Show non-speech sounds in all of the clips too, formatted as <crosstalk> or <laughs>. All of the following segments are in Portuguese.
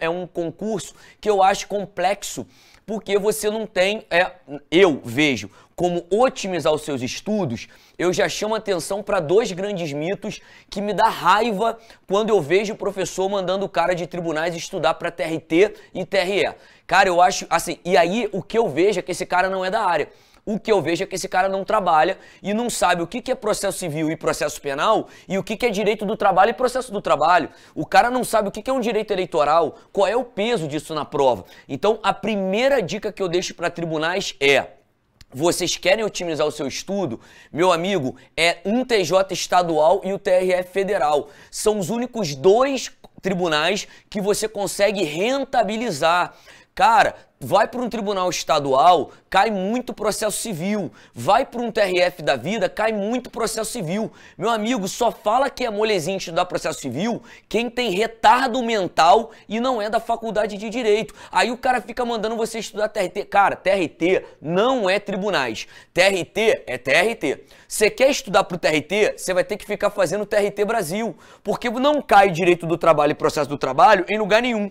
é um concurso que eu acho complexo, porque você não tem, é, eu vejo, como otimizar os seus estudos, eu já chamo atenção para dois grandes mitos que me dá raiva quando eu vejo o professor mandando o cara de tribunais estudar para TRT e TRE. Cara, eu acho assim, e aí o que eu vejo é que esse cara não é da área o que eu vejo é que esse cara não trabalha e não sabe o que, que é processo civil e processo penal e o que, que é direito do trabalho e processo do trabalho. O cara não sabe o que, que é um direito eleitoral, qual é o peso disso na prova. Então, a primeira dica que eu deixo para tribunais é. Vocês querem otimizar o seu estudo? Meu amigo, é um TJ estadual e o TRF federal. São os únicos dois tribunais que você consegue rentabilizar. Cara, vai para um tribunal estadual, cai muito processo civil. Vai para um TRF da vida, cai muito processo civil. Meu amigo, só fala que é molezinha estudar processo civil quem tem retardo mental e não é da faculdade de direito. Aí o cara fica mandando você estudar TRT. Cara, TRT não é tribunais. TRT é TRT. Você quer estudar para o TRT, você vai ter que ficar fazendo TRT Brasil, porque não cai direito do trabalho e processo do trabalho em lugar nenhum.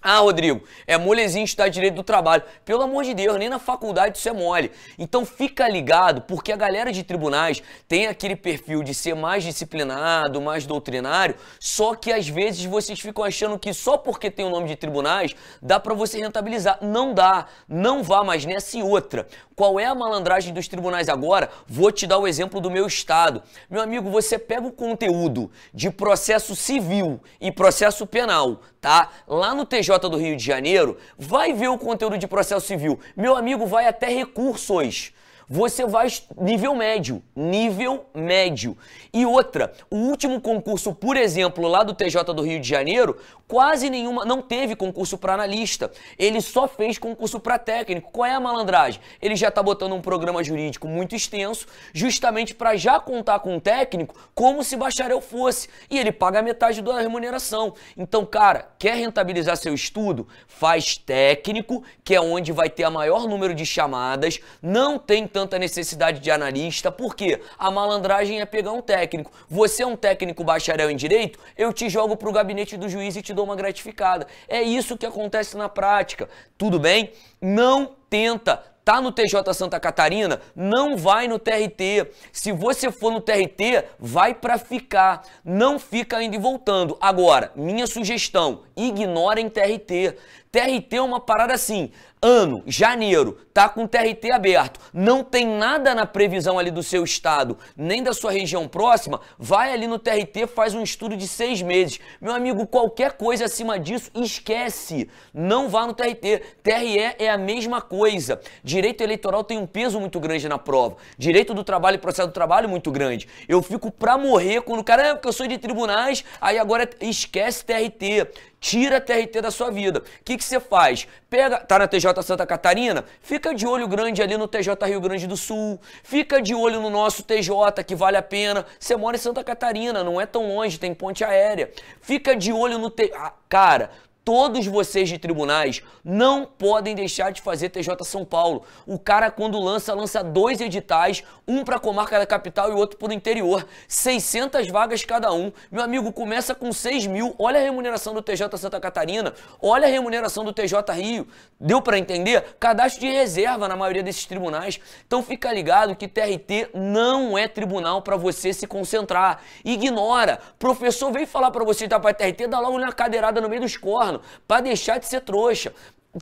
Ah, Rodrigo, é molezinho estudar direito do trabalho. Pelo amor de Deus, nem na faculdade isso é mole. Então fica ligado, porque a galera de tribunais tem aquele perfil de ser mais disciplinado, mais doutrinário, só que às vezes vocês ficam achando que só porque tem o nome de tribunais dá para você rentabilizar. Não dá, não vá mais nessa e outra. Qual é a malandragem dos tribunais agora? Vou te dar o exemplo do meu estado. Meu amigo, você pega o conteúdo de processo civil e processo penal, tá? Lá no TJ do Rio de Janeiro, vai ver o conteúdo de processo civil. Meu amigo, vai até recursos. Você vai nível médio, nível médio. E outra, o último concurso, por exemplo, lá do TJ do Rio de Janeiro, quase nenhuma, não teve concurso para analista. Ele só fez concurso para técnico. Qual é a malandragem? Ele já está botando um programa jurídico muito extenso, justamente para já contar com o técnico como se bacharel fosse. E ele paga metade da remuneração. Então, cara, quer rentabilizar seu estudo? Faz técnico, que é onde vai ter a maior número de chamadas, não tem tanto tanta necessidade de analista, porque a malandragem é pegar um técnico. Você é um técnico bacharel em direito, eu te jogo pro gabinete do juiz e te dou uma gratificada. É isso que acontece na prática. Tudo bem? Não tenta tá no TJ Santa Catarina, não vai no TRT. Se você for no TRT, vai para ficar. Não fica indo e voltando. Agora, minha sugestão, ignorem TRT. TRT é uma parada assim, ano, janeiro, tá com TRT aberto, não tem nada na previsão ali do seu estado, nem da sua região próxima, vai ali no TRT, faz um estudo de seis meses. Meu amigo, qualquer coisa acima disso, esquece. Não vá no TRT. TRE é a mesma coisa. Direito eleitoral tem um peso muito grande na prova. Direito do trabalho e processo do trabalho muito grande. Eu fico pra morrer quando o cara, é porque eu sou de tribunais, aí agora esquece TRT. Tira a TRT da sua vida. O que, que você faz? Pega, tá na TJ Santa Catarina? Fica de olho grande ali no TJ Rio Grande do Sul. Fica de olho no nosso TJ, que vale a pena. Você mora em Santa Catarina, não é tão longe, tem ponte aérea. Fica de olho no. TJ. Ah, cara, Todos vocês de tribunais não podem deixar de fazer TJ São Paulo. O cara, quando lança, lança dois editais, um para a comarca da capital e outro para o interior. 600 vagas cada um. Meu amigo, começa com 6 mil. Olha a remuneração do TJ Santa Catarina. Olha a remuneração do TJ Rio. Deu para entender? Cadastro de reserva na maioria desses tribunais. Então fica ligado que TRT não é tribunal para você se concentrar. Ignora. Professor vem falar para você, tá para TRT, dá logo uma cadeirada no meio dos cornos para deixar de ser trouxa.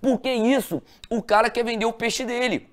Porque isso, o cara quer vender o peixe dele.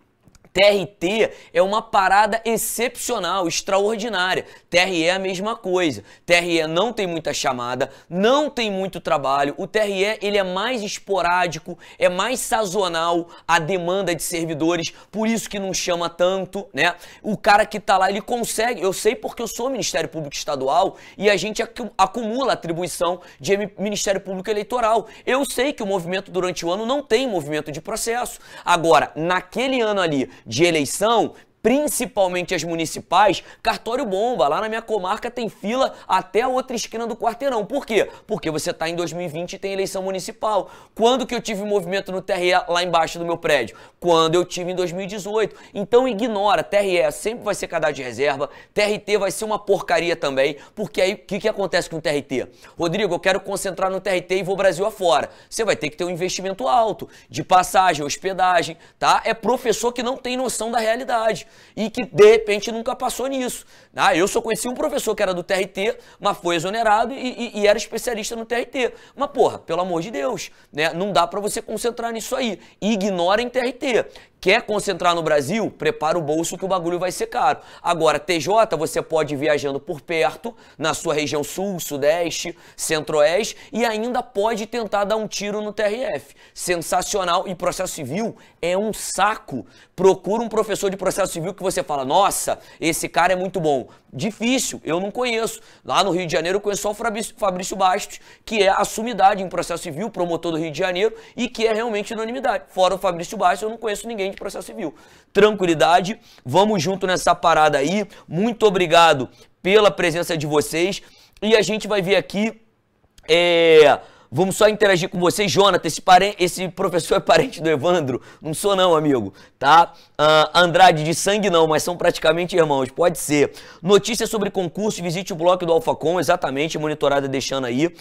TRT é uma parada excepcional, extraordinária. TRE é a mesma coisa. TRE não tem muita chamada, não tem muito trabalho. O TRE ele é mais esporádico, é mais sazonal a demanda de servidores, por isso que não chama tanto, né? O cara que tá lá, ele consegue, eu sei porque eu sou Ministério Público Estadual e a gente acumula atribuição de Ministério Público Eleitoral. Eu sei que o movimento durante o ano não tem movimento de processo. Agora, naquele ano ali de eleição principalmente as municipais, cartório bomba. Lá na minha comarca tem fila até a outra esquina do quarteirão. Por quê? Porque você está em 2020 e tem eleição municipal. Quando que eu tive movimento no TRE lá embaixo do meu prédio? Quando eu tive em 2018. Então ignora, TRE sempre vai ser cadastro de reserva, TRT vai ser uma porcaria também, porque aí o que, que acontece com o TRT? Rodrigo, eu quero concentrar no TRT e vou Brasil afora. Você vai ter que ter um investimento alto, de passagem, hospedagem, tá? É professor que não tem noção da realidade e que de repente nunca passou nisso. Ah, eu só conheci um professor que era do TRT, mas foi exonerado e, e, e era especialista no TRT. Mas porra, pelo amor de Deus, né? não dá para você concentrar nisso aí. Ignorem TRT. Quer concentrar no Brasil? Prepara o bolso que o bagulho vai ser caro. Agora, TJ, você pode ir viajando por perto, na sua região sul, sudeste, centro-oeste, e ainda pode tentar dar um tiro no TRF. Sensacional. E processo civil é um saco. Procura um professor de processo civil que você fala, nossa, esse cara é muito bom. Difícil, eu não conheço. Lá no Rio de Janeiro eu conheço só o Fabrício Bastos, que é a sumidade em processo civil, promotor do Rio de Janeiro, e que é realmente unanimidade. Fora o Fabrício Bastos, eu não conheço ninguém processo civil. Tranquilidade, vamos junto nessa parada aí. Muito obrigado pela presença de vocês. E a gente vai ver aqui. É Vamos só interagir com você, Jonathan. Esse, pare... esse professor é parente do Evandro? Não sou, não, amigo. Tá? Uh, Andrade, de sangue não, mas são praticamente irmãos. Pode ser. Notícias sobre concurso, visite o blog do Alfacom, exatamente, monitorada deixando aí. Uh,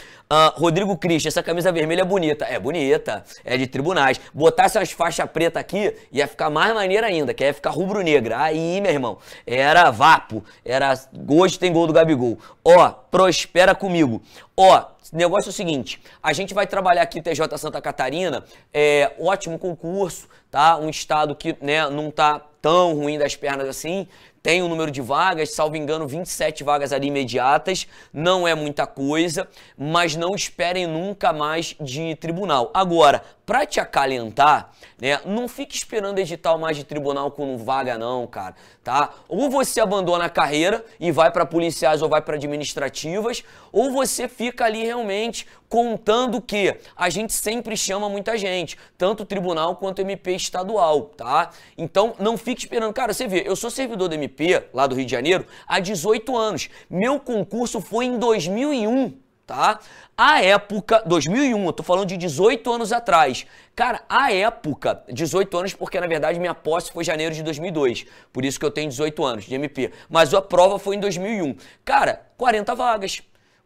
Rodrigo Cristo, essa camisa vermelha é bonita. É bonita, é de tribunais. Botar essas faixas preta aqui ia ficar mais maneira ainda, que ia ficar rubro-negra. Aí, meu irmão, era vapo. Era hoje tem gol do Gabigol. Ó, prospera comigo. Ó, negócio é o seguinte: a gente vai trabalhar aqui TJ Santa Catarina, é ótimo concurso, tá? Um estado que né, não tá tão ruim das pernas assim tem um número de vagas, salvo engano, 27 vagas ali imediatas. Não é muita coisa, mas não esperem nunca mais de tribunal. Agora, para te acalentar, né, não fique esperando edital mais de tribunal com vaga não, cara, tá? Ou você abandona a carreira e vai para policiais ou vai para administrativas, ou você fica ali realmente contando que a gente sempre chama muita gente, tanto tribunal quanto MP estadual, tá? Então não fique esperando. Cara, você vê, eu sou servidor do MP lá do Rio de Janeiro há 18 anos. Meu concurso foi em 2001 tá? A época, 2001, eu tô falando de 18 anos atrás. Cara, a época, 18 anos porque na verdade minha posse foi janeiro de 2002, por isso que eu tenho 18 anos de MP, mas a prova foi em 2001. Cara, 40 vagas.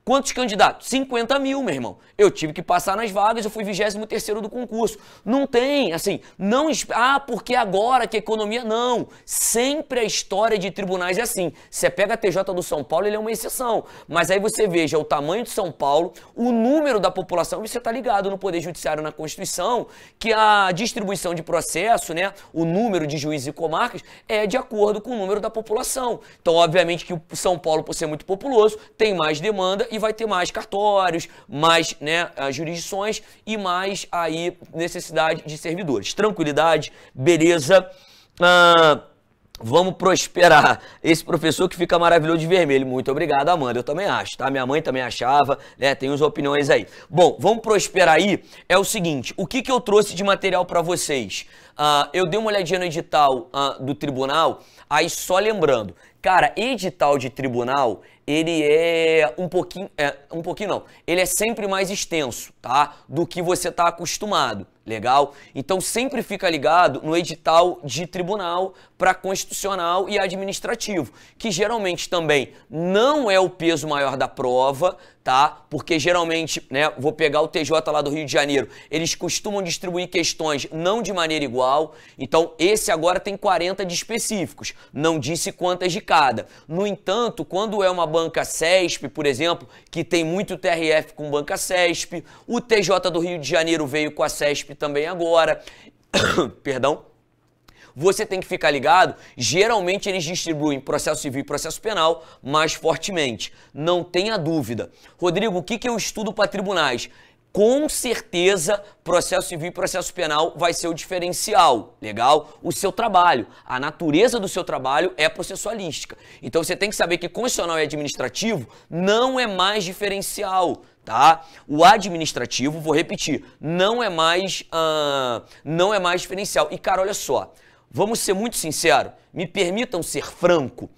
Quantos candidatos? 50 mil, meu irmão. Eu tive que passar nas vagas, eu fui 23 do concurso. Não tem, assim, não. Ah, porque agora que economia. Não. Sempre a história de tribunais é assim. Você pega a TJ do São Paulo, ele é uma exceção. Mas aí você veja o tamanho de São Paulo, o número da população, e você está ligado no Poder Judiciário, na Constituição, que a distribuição de processo, né, o número de juízes e comarcas, é de acordo com o número da população. Então, obviamente, que o São Paulo, por ser muito populoso, tem mais demanda e e vai ter mais cartórios, mais né, ah, jurisdições e mais aí necessidade de servidores. Tranquilidade, beleza. Ah, Vamos prosperar. Esse professor que fica maravilhoso de vermelho. Muito obrigado, Amanda. Eu também acho, tá? Minha mãe também achava, né? Tem as opiniões aí. Bom, vamos prosperar aí. É o seguinte: o que, que eu trouxe de material para vocês? Uh, eu dei uma olhadinha no edital uh, do tribunal, aí só lembrando, cara, edital de tribunal ele é um pouquinho, é, um pouquinho não, ele é sempre mais extenso, tá? Do que você está acostumado. Legal? Então sempre fica ligado no edital de tribunal para constitucional e administrativo, que geralmente também não é o peso maior da prova, tá? Porque geralmente, né, vou pegar o TJ lá do Rio de Janeiro, eles costumam distribuir questões não de maneira igual. Então, esse agora tem 40 de específicos, não disse quantas de cada. No entanto, quando é uma banca CESP, por exemplo, que tem muito TRF com banca CESP, o TJ do Rio de Janeiro veio com a CESP também agora. <coughs> Perdão você tem que ficar ligado. Geralmente eles distribuem processo civil e processo penal mais fortemente. Não tenha dúvida. Rodrigo, o que, que eu estudo para tribunais? Com certeza, processo civil e processo penal vai ser o diferencial, legal? O seu trabalho, a natureza do seu trabalho é processualística. Então você tem que saber que constitucional e administrativo não é mais diferencial tá? O administrativo, vou repetir, não é mais uh, não é mais diferencial. E cara, olha só, vamos ser muito sincero, me permitam ser franco.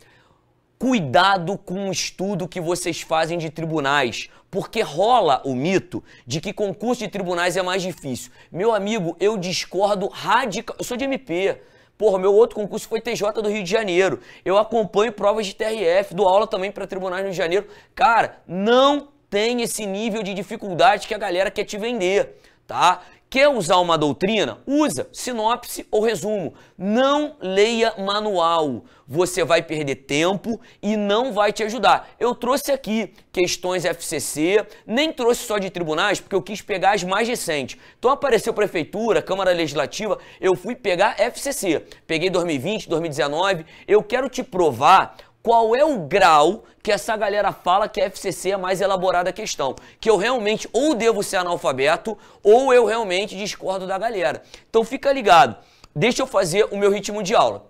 Cuidado com o estudo que vocês fazem de tribunais, porque rola o mito de que concurso de tribunais é mais difícil. Meu amigo, eu discordo radical. Eu sou de MP. Porra, meu outro concurso foi TJ do Rio de Janeiro. Eu acompanho provas de TRF, dou aula também para tribunais no Rio de Janeiro. Cara, não tem esse nível de dificuldade que a galera quer te vender, tá? Quer usar uma doutrina? Usa sinopse ou resumo. Não leia manual. Você vai perder tempo e não vai te ajudar. Eu trouxe aqui questões FCC, nem trouxe só de tribunais, porque eu quis pegar as mais recentes. Então apareceu prefeitura, Câmara Legislativa, eu fui pegar FCC. Peguei 2020, 2019. Eu quero te provar qual é o grau que essa galera fala que a FCC é mais elaborada a questão. Que eu realmente ou devo ser analfabeto ou eu realmente discordo da galera. Então fica ligado. Deixa eu fazer o meu ritmo de aula.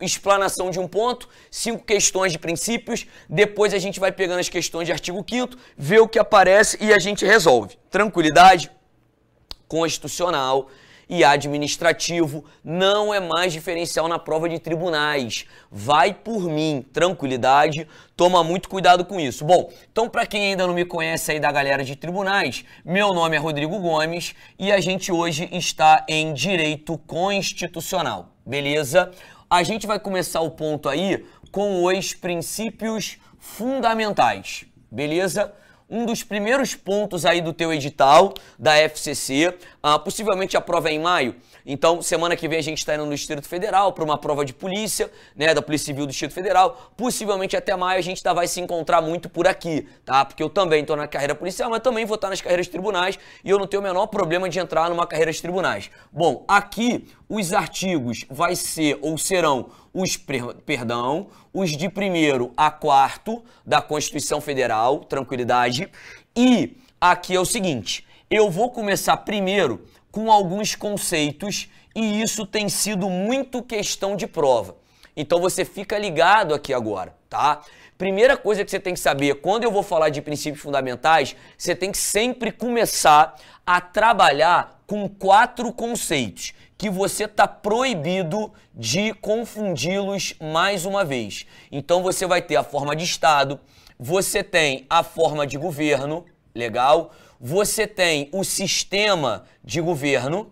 Explanação de um ponto, cinco questões de princípios, depois a gente vai pegando as questões de artigo 5 vê o que aparece e a gente resolve. Tranquilidade constitucional e administrativo não é mais diferencial na prova de tribunais. Vai por mim, tranquilidade, toma muito cuidado com isso. Bom, então para quem ainda não me conhece aí da galera de tribunais, meu nome é Rodrigo Gomes e a gente hoje está em direito constitucional. Beleza? A gente vai começar o ponto aí com os princípios fundamentais. Beleza? um dos primeiros pontos aí do teu edital da FCC, ah, possivelmente a prova é em maio. Então, semana que vem a gente está indo no Distrito Federal para uma prova de polícia, né? Da Polícia Civil do Distrito Federal. Possivelmente até maio a gente tá, vai se encontrar muito por aqui, tá? Porque eu também estou na carreira policial, mas também vou estar tá nas carreiras tribunais e eu não tenho o menor problema de entrar numa carreira de tribunais. Bom, aqui os artigos vai ser ou serão os, perdão, os de primeiro a quarto da Constituição Federal, tranquilidade. E aqui é o seguinte, eu vou começar primeiro com alguns conceitos e isso tem sido muito questão de prova. Então você fica ligado aqui agora, tá? Primeira coisa que você tem que saber, quando eu vou falar de princípios fundamentais, você tem que sempre começar a trabalhar com quatro conceitos que você está proibido de confundi-los mais uma vez. Então você vai ter a forma de Estado, você tem a forma de governo, legal? você tem o sistema de governo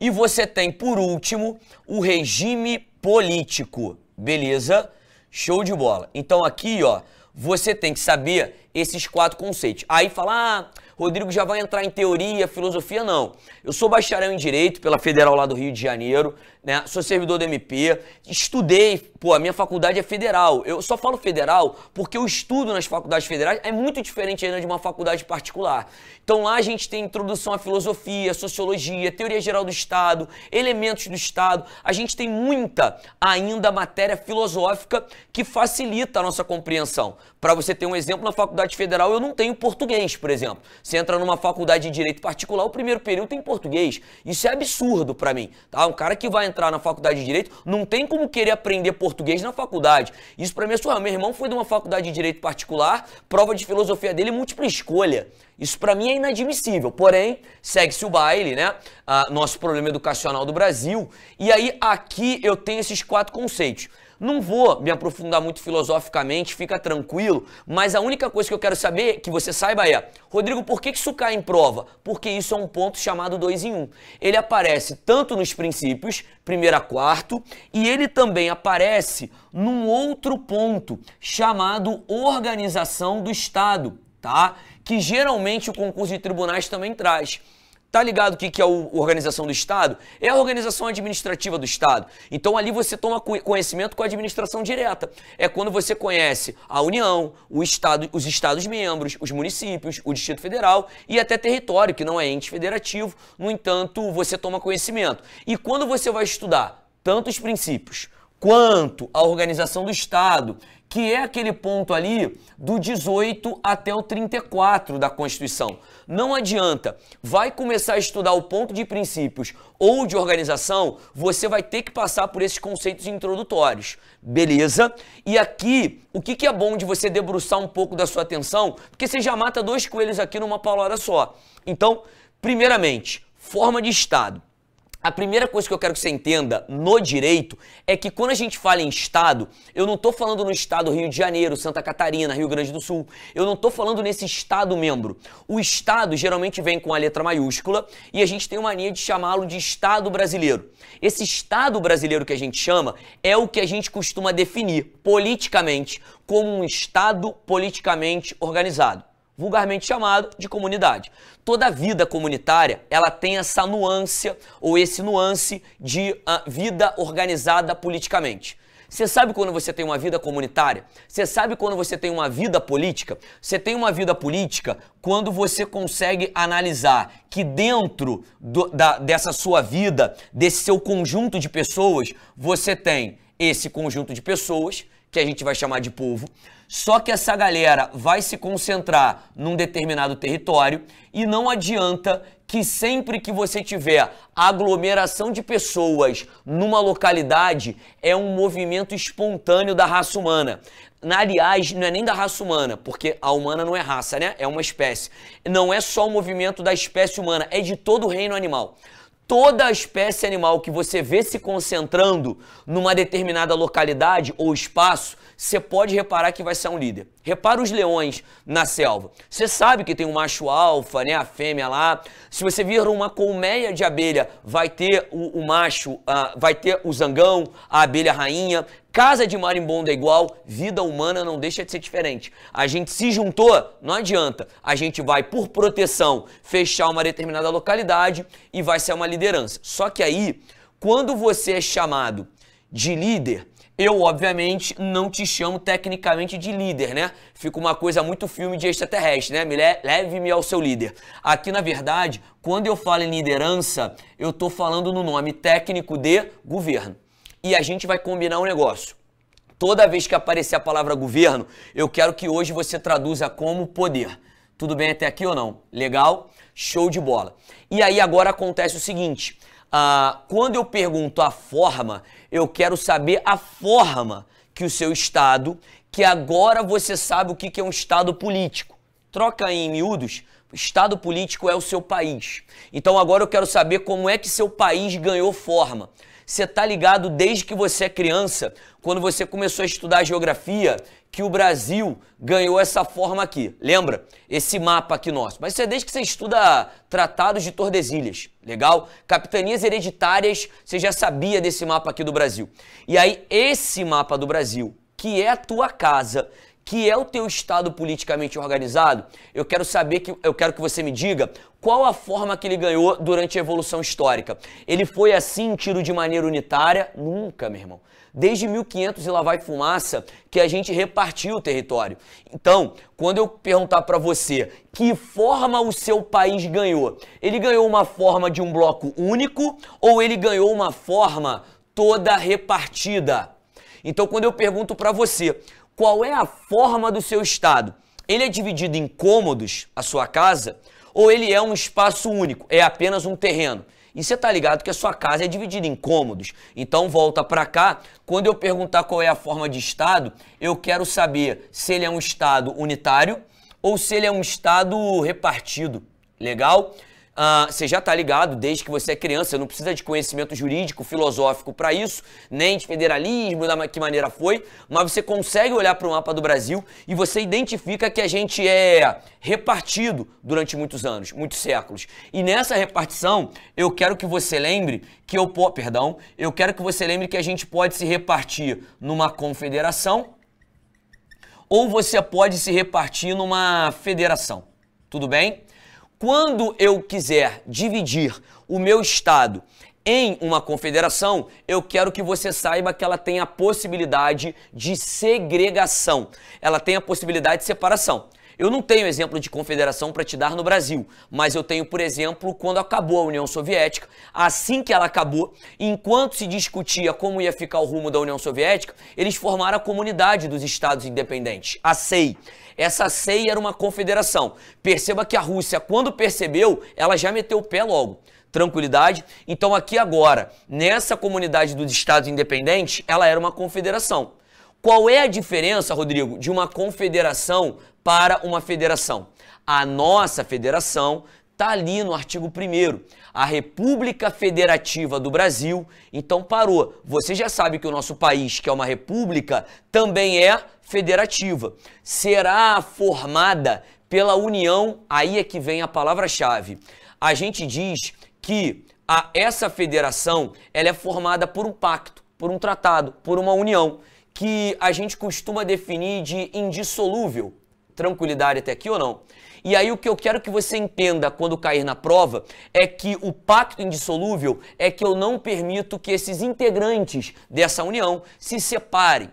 e você tem, por último, o regime político. Beleza? Show de bola. Então aqui, ó, você tem que saber esses quatro conceitos. Aí falar, ah, Rodrigo já vai entrar em teoria, filosofia, não. Eu sou bacharel em Direito pela Federal lá do Rio de Janeiro, né? Sou servidor do MP, estudei, pô, a minha faculdade é federal. Eu só falo federal porque o estudo nas faculdades federais é muito diferente ainda de uma faculdade particular. Então lá a gente tem introdução à filosofia, sociologia, teoria geral do Estado, elementos do Estado. A gente tem muita ainda matéria filosófica que facilita a nossa compreensão. Para você ter um exemplo, na faculdade federal eu não tenho português, por exemplo. Você entra numa faculdade de direito particular, o primeiro período tem português. Isso é absurdo para mim, tá? Um cara que vai entrar na faculdade de Direito, não tem como querer aprender português na faculdade. Isso para mim é surreal. Meu irmão foi de uma faculdade de Direito particular, prova de filosofia dele múltipla escolha. Isso para mim é inadmissível. Porém, segue-se o baile, né? Ah, nosso problema educacional do Brasil. E aí, aqui eu tenho esses quatro conceitos. Não vou me aprofundar muito filosoficamente, fica tranquilo, mas a única coisa que eu quero saber, que você saiba é, Rodrigo, por que isso cai em prova? Porque isso é um ponto chamado 2 em 1. Um. Ele aparece tanto nos princípios, primeiro a quarto, e ele também aparece num outro ponto chamado organização do Estado, tá? Que geralmente o concurso de tribunais também traz. Tá ligado o que, que é a organização do Estado? É a organização administrativa do Estado. Então ali você toma conhecimento com a administração direta. É quando você conhece a União, o Estado, os Estados-membros, os municípios, o Distrito Federal e até território, que não é ente federativo. No entanto, você toma conhecimento. E quando você vai estudar tanto os princípios quanto a organização do Estado, que é aquele ponto ali do 18 até o 34 da Constituição. Não adianta. Vai começar a estudar o ponto de princípios ou de organização, você vai ter que passar por esses conceitos introdutórios. Beleza? E aqui, o que, que é bom de você debruçar um pouco da sua atenção? Porque você já mata dois coelhos aqui numa paulada só. Então, primeiramente, forma de estado. A primeira coisa que eu quero que você entenda no direito é que quando a gente fala em Estado, eu não estou falando no Estado Rio de Janeiro, Santa Catarina, Rio Grande do Sul. Eu não estou falando nesse Estado membro. O Estado geralmente vem com a letra maiúscula e a gente tem uma mania de chamá-lo de Estado brasileiro. Esse Estado brasileiro que a gente chama é o que a gente costuma definir politicamente como um Estado politicamente organizado vulgarmente chamado de comunidade. Toda vida comunitária, ela tem essa nuance ou esse nuance de ah, vida organizada politicamente. Você sabe quando você tem uma vida comunitária? Você sabe quando você tem uma vida política? Você tem uma vida política quando você consegue analisar que dentro do, da, dessa sua vida, desse seu conjunto de pessoas, você tem esse conjunto de pessoas que a gente vai chamar de povo. Só que essa galera vai se concentrar num determinado território e não adianta que sempre que você tiver aglomeração de pessoas numa localidade, é um movimento espontâneo da raça humana. Aliás, não é nem da raça humana, porque a humana não é raça, né? É uma espécie. Não é só o movimento da espécie humana, é de todo o reino animal toda a espécie animal que você vê se concentrando numa determinada localidade ou espaço, você pode reparar que vai ser um líder. Repara os leões na selva. Você sabe que tem um macho alfa, né, a fêmea lá. Se você vir uma colmeia de abelha, vai ter o, o macho, uh, vai ter o zangão, a abelha rainha. Casa de marimbondo é igual, vida humana não deixa de ser diferente. A gente se juntou, não adianta. A gente vai, por proteção, fechar uma determinada localidade e vai ser uma liderança. Só que aí, quando você é chamado de líder, eu, obviamente, não te chamo tecnicamente de líder, né? Fica uma coisa muito filme de extraterrestre, né? Me le leve-me ao seu líder. Aqui, na verdade, quando eu falo em liderança, eu estou falando no nome técnico de governo e a gente vai combinar um negócio. Toda vez que aparecer a palavra governo, eu quero que hoje você traduza como poder. Tudo bem até aqui ou não? Legal? Show de bola. E aí agora acontece o seguinte: ah, quando eu pergunto a forma, eu quero saber a forma que o seu estado, que agora você sabe o que é um estado político. Troca em miúdos, Estado político é o seu país. Então agora eu quero saber como é que seu país ganhou forma. Você tá ligado desde que você é criança, quando você começou a estudar geografia, que o Brasil ganhou essa forma aqui. Lembra? Esse mapa aqui nosso. Mas isso é desde que você estuda Tratados de Tordesilhas, legal? Capitanias hereditárias, você já sabia desse mapa aqui do Brasil. E aí, esse mapa do Brasil, que é a tua casa, que é o teu estado politicamente organizado, eu quero saber que eu quero que você me diga qual a forma que ele ganhou durante a evolução histórica. Ele foi assim tiro de maneira unitária? Nunca, meu irmão. Desde 1500 e lá vai fumaça que a gente repartiu o território. Então, quando eu perguntar para você que forma o seu país ganhou, ele ganhou uma forma de um bloco único ou ele ganhou uma forma toda repartida? Então, quando eu pergunto para você qual é a forma do seu estado. Ele é dividido em cômodos, a sua casa, ou ele é um espaço único, é apenas um terreno. E você tá ligado que a sua casa é dividida em cômodos. Então volta para cá. Quando eu perguntar qual é a forma de estado, eu quero saber se ele é um estado unitário ou se ele é um estado repartido. Legal? Ah, você já está ligado desde que você é criança, não precisa de conhecimento jurídico, filosófico para isso, nem de federalismo, da que maneira foi, mas você consegue olhar para o mapa do Brasil e você identifica que a gente é repartido durante muitos anos, muitos séculos. E nessa repartição, eu quero que você lembre que eu, perdão, eu quero que você lembre que a gente pode se repartir numa confederação ou você pode se repartir numa federação. Tudo bem? Quando eu quiser dividir o meu estado em uma confederação, eu quero que você saiba que ela tem a possibilidade de segregação, ela tem a possibilidade de separação. Eu não tenho exemplo de confederação para te dar no Brasil, mas eu tenho, por exemplo, quando acabou a União Soviética. Assim que ela acabou, enquanto se discutia como ia ficar o rumo da União Soviética, eles formaram a Comunidade dos Estados Independentes, a SEI. Essa SEI era uma confederação. Perceba que a Rússia, quando percebeu, ela já meteu o pé logo tranquilidade. Então, aqui agora, nessa comunidade dos Estados Independentes, ela era uma confederação. Qual é a diferença, Rodrigo, de uma confederação para uma federação? A nossa federação está ali no artigo 1 a República Federativa do Brasil. Então parou. Você já sabe que o nosso país, que é uma república, também é federativa. Será formada pela União, aí é que vem a palavra-chave. A gente diz que a, essa federação ela é formada por um pacto, por um tratado, por uma união que a gente costuma definir de indissolúvel. Tranquilidade até aqui ou não? E aí o que eu quero que você entenda quando cair na prova é que o pacto indissolúvel é que eu não permito que esses integrantes dessa união se separem,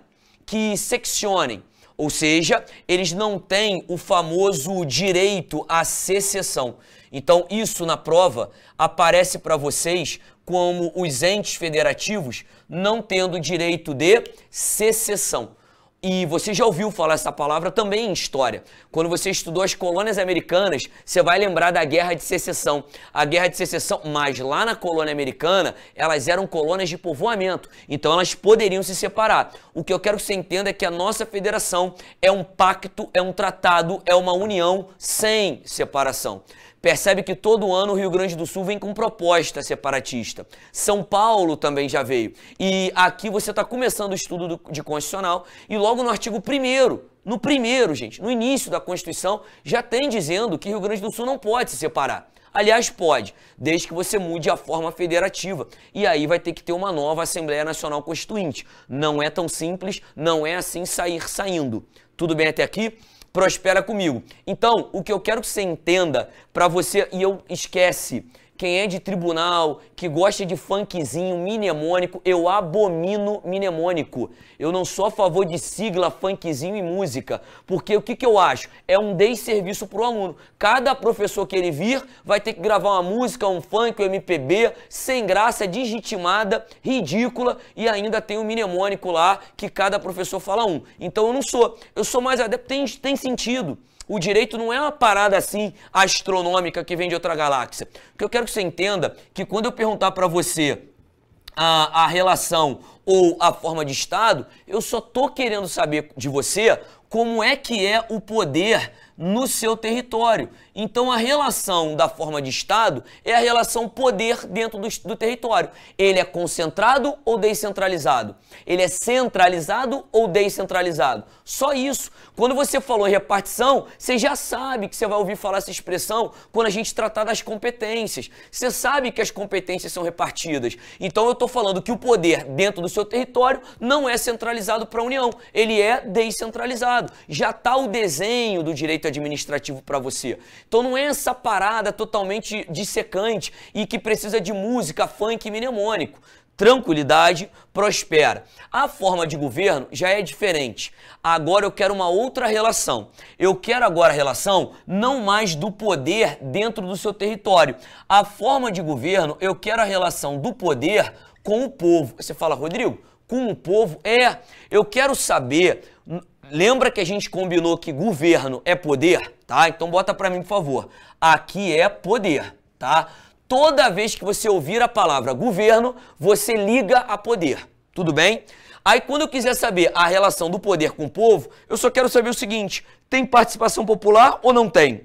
que seccionem, ou seja, eles não têm o famoso direito à secessão. Então, isso na prova aparece para vocês como os entes federativos não tendo direito de secessão. E você já ouviu falar essa palavra também em história. Quando você estudou as colônias americanas, você vai lembrar da Guerra de Secessão. A Guerra de Secessão, mas lá na colônia americana, elas eram colônias de povoamento, então elas poderiam se separar. O que eu quero que você entenda é que a nossa federação é um pacto, é um tratado, é uma união sem separação percebe que todo ano o Rio Grande do Sul vem com proposta separatista. São Paulo também já veio. E aqui você está começando o estudo de constitucional e logo no artigo 1 no primeiro, gente, no início da Constituição, já tem dizendo que Rio Grande do Sul não pode se separar. Aliás, pode, desde que você mude a forma federativa. E aí vai ter que ter uma nova Assembleia Nacional Constituinte. Não é tão simples, não é assim sair saindo. Tudo bem até aqui? prospera comigo. Então, o que eu quero que você entenda para você e eu esquece quem é de tribunal, que gosta de funkzinho, mnemônico, eu abomino mnemônico. Eu não sou a favor de sigla, funkzinho e música, porque o que, que eu acho? É um desserviço para o aluno. Cada professor que ele vir vai ter que gravar uma música, um funk, um MPB, sem graça, digitimada, ridícula, e ainda tem um mnemônico lá que cada professor fala um. Então eu não sou. Eu sou mais adepto, tem, tem sentido. O direito não é uma parada assim astronômica que vem de outra galáxia. O que eu quero que você entenda é que quando eu perguntar para você a, a relação ou a forma de Estado, eu só tô querendo saber de você como é que é o poder no seu território. Então a relação da forma de Estado é a relação poder dentro do, do território. Ele é concentrado ou descentralizado? Ele é centralizado ou descentralizado? Só isso. Quando você falou em repartição, você já sabe que você vai ouvir falar essa expressão quando a gente tratar das competências. Você sabe que as competências são repartidas. Então eu estou falando que o poder dentro do seu território não é centralizado para a União, ele é descentralizado. Já está o desenho do direito direito administrativo para você. Então não é essa parada totalmente dissecante e que precisa de música, funk e mnemônico tranquilidade, prospera. A forma de governo já é diferente. Agora eu quero uma outra relação. Eu quero agora a relação não mais do poder dentro do seu território. A forma de governo, eu quero a relação do poder com o povo. Você fala, Rodrigo, com o povo? É, eu quero saber Lembra que a gente combinou que governo é poder, tá? Então bota para mim, por favor. Aqui é poder, tá? Toda vez que você ouvir a palavra governo, você liga a poder. Tudo bem? Aí quando eu quiser saber a relação do poder com o povo, eu só quero saber o seguinte: tem participação popular ou não tem?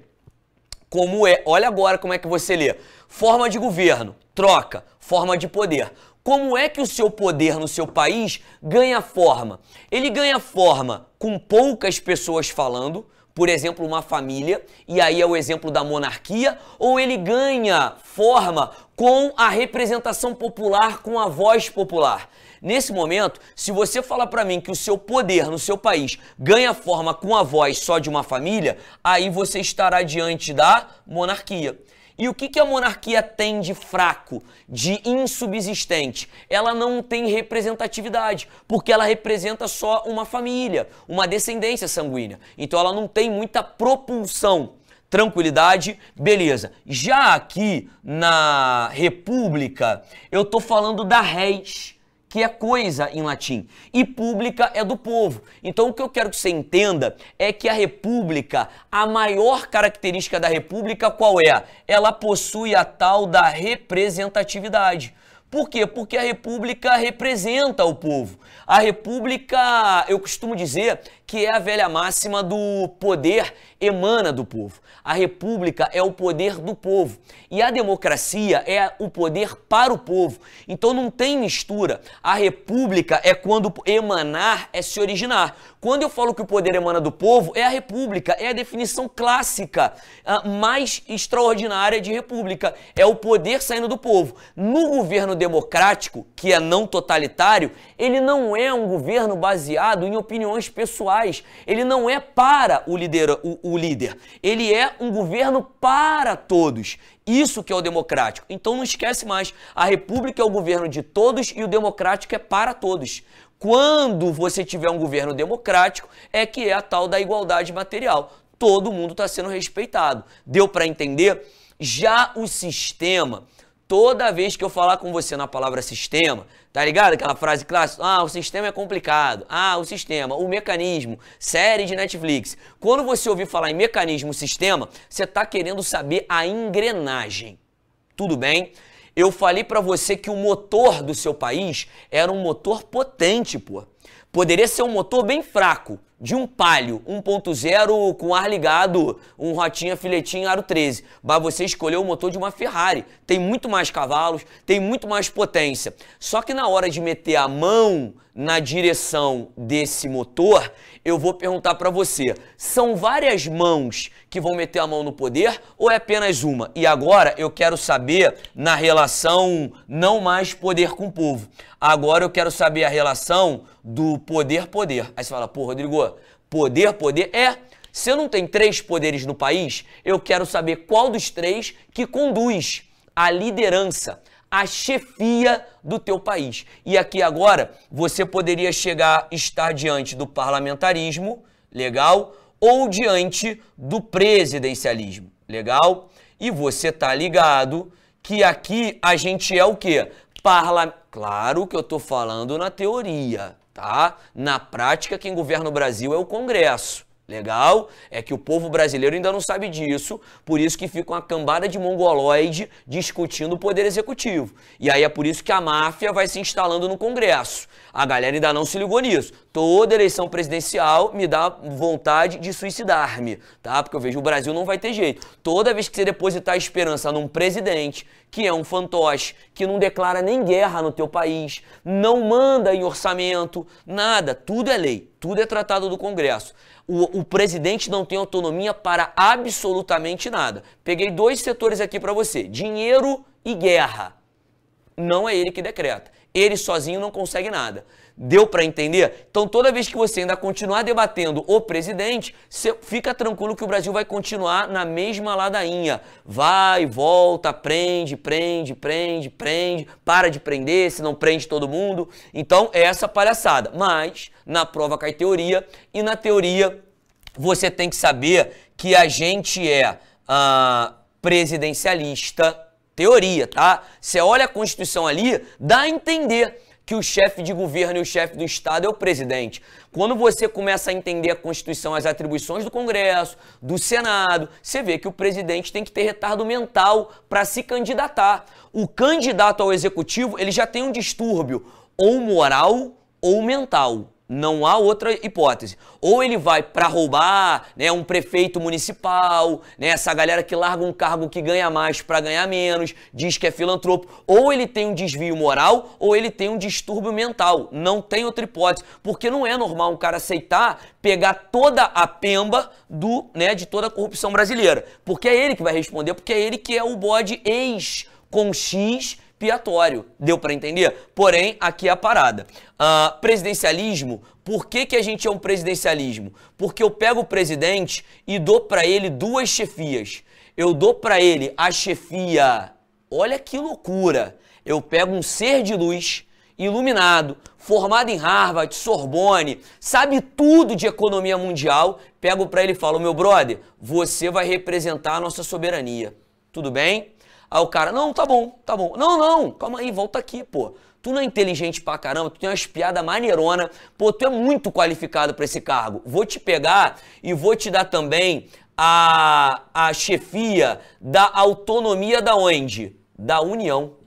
Como é? Olha agora como é que você lê. Forma de governo, troca, forma de poder. Como é que o seu poder no seu país ganha forma? Ele ganha forma com poucas pessoas falando, por exemplo, uma família, e aí é o exemplo da monarquia, ou ele ganha forma com a representação popular, com a voz popular. Nesse momento, se você falar para mim que o seu poder no seu país ganha forma com a voz só de uma família, aí você estará diante da monarquia. E o que, que a monarquia tem de fraco, de insubsistente? Ela não tem representatividade, porque ela representa só uma família, uma descendência sanguínea. Então ela não tem muita propulsão tranquilidade, beleza. Já aqui na República, eu tô falando da réis que é coisa em latim, e pública é do povo. Então o que eu quero que você entenda é que a república, a maior característica da república qual é? Ela possui a tal da representatividade. Por quê? Porque a república representa o povo. A república, eu costumo dizer que é a velha máxima do poder emana do povo. A república é o poder do povo e a democracia é o poder para o povo. Então não tem mistura. A república é quando emanar é se originar. Quando eu falo que o poder emana do povo, é a república, é a definição clássica ah, mais extraordinária de república, é o poder saindo do povo. No governo democrático, que é não totalitário, ele não é um governo baseado em opiniões pessoais faz, ele não é para o, líder, o, o líder, ele é um governo para todos. Isso que é o democrático. Então não esquece mais, a república é o governo de todos e o democrático é para todos. Quando você tiver um governo democrático, é que é a tal da igualdade material. Todo mundo está sendo respeitado. Deu para entender? Já o sistema, toda vez que eu falar com você na palavra sistema, Tá ligado? Aquela frase clássica: ah, o sistema é complicado. Ah, o sistema, o mecanismo, série de Netflix. Quando você ouvir falar em mecanismo, sistema, você tá querendo saber a engrenagem. Tudo bem? Eu falei para você que o motor do seu país era um motor potente, pô. Poderia ser um motor bem fraco, de um Palio 1.0 com ar ligado, um rotinha filetinho aro 13, mas você escolheu o motor de uma Ferrari, tem muito mais cavalos, tem muito mais potência. Só que na hora de meter a mão na direção desse motor, eu vou perguntar para você, são várias mãos que vão meter a mão no poder ou é apenas uma? E agora eu quero saber na relação não mais poder com o povo. Agora eu quero saber a relação do poder, poder. Aí você fala, pô, Rodrigo, poder, poder é. Se eu não tenho três poderes no país, eu quero saber qual dos três que conduz a liderança, a chefia do teu país. E aqui agora você poderia chegar estar diante do parlamentarismo, legal, ou diante do presidencialismo, legal? E você tá ligado que aqui a gente é o quê? Parla... Claro que eu tô falando na teoria. Tá? Na prática, quem governa o Brasil é o Congresso. Legal? É que o povo brasileiro ainda não sabe disso, por isso que fica uma cambada de mongoloide discutindo o poder executivo. E aí é por isso que a máfia vai se instalando no Congresso. A galera ainda não se ligou nisso. Toda eleição presidencial me dá vontade de suicidar-me, tá? Porque eu vejo o Brasil não vai ter jeito. Toda vez que você depositar esperança num presidente que é um fantoche, que não declara nem guerra no teu país, não manda em orçamento, nada, tudo é lei. Tudo é tratado do Congresso. O, o presidente não tem autonomia para absolutamente nada. Peguei dois setores aqui para você: dinheiro e guerra. Não é ele que decreta. Ele sozinho não consegue nada. Deu para entender? Então, toda vez que você ainda continuar debatendo o presidente, fica tranquilo que o Brasil vai continuar na mesma ladainha. Vai, volta, prende, prende, prende, prende, para de prender, se não prende todo mundo. Então, é essa palhaçada. Mas, na prova cai teoria, e na teoria você tem que saber que a gente é ah, presidencialista, teoria, tá? Você olha a Constituição ali, dá a entender que o chefe de governo e o chefe do Estado é o presidente. Quando você começa a entender a Constituição, as atribuições do Congresso, do Senado, você vê que o presidente tem que ter retardo mental para se candidatar. O candidato ao executivo, ele já tem um distúrbio ou moral ou mental. Não há outra hipótese. Ou ele vai para roubar, né, um prefeito municipal, né, essa galera que larga um cargo que ganha mais para ganhar menos, diz que é filantropo, ou ele tem um desvio moral, ou ele tem um distúrbio mental. Não tem outra hipótese, porque não é normal um cara aceitar pegar toda a pemba do, né, de toda a corrupção brasileira, porque é ele que vai responder, porque é ele que é o bode ex com X expiatório. Deu para entender? Porém, aqui é a parada. Uh, presidencialismo, por que, que a gente é um presidencialismo? Porque eu pego o presidente e dou para ele duas chefias. Eu dou para ele a chefia. Olha que loucura! Eu pego um ser de luz, iluminado, formado em Harvard, Sorbonne, sabe tudo de economia mundial, pego para ele e falo: meu brother, você vai representar a nossa soberania. Tudo bem? Aí o cara, não, tá bom, tá bom. Não, não, calma aí, volta aqui, pô. Tu não é inteligente pra caramba, tu tem umas piadas maneirona, pô, tu é muito qualificado para esse cargo. Vou te pegar e vou te dar também a, a chefia da autonomia da onde? Da União.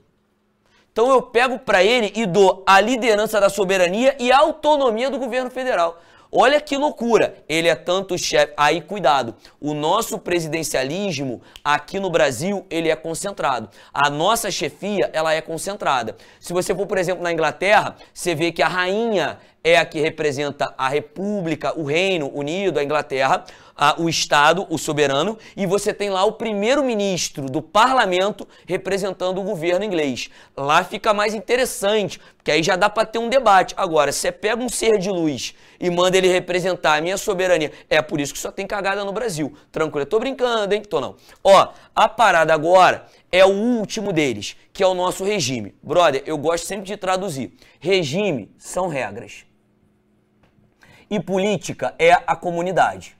Então eu pego para ele e dou a liderança da soberania e a autonomia do governo federal. Olha que loucura! Ele é tanto chefe. Aí, cuidado. O nosso presidencialismo aqui no Brasil, ele é concentrado. A nossa chefia, ela é concentrada. Se você for, por exemplo, na Inglaterra, você vê que a rainha é a que representa a república, o Reino Unido, a Inglaterra o Estado, o soberano, e você tem lá o primeiro-ministro do parlamento representando o governo inglês. Lá fica mais interessante, porque aí já dá para ter um debate. Agora, você pega um ser de luz e manda ele representar a minha soberania, é por isso que só tem cagada no Brasil. Tranquilo, eu tô brincando, hein? Tô não. Ó, a parada agora é o último deles, que é o nosso regime. Brother, eu gosto sempre de traduzir. Regime são regras. E política é a comunidade.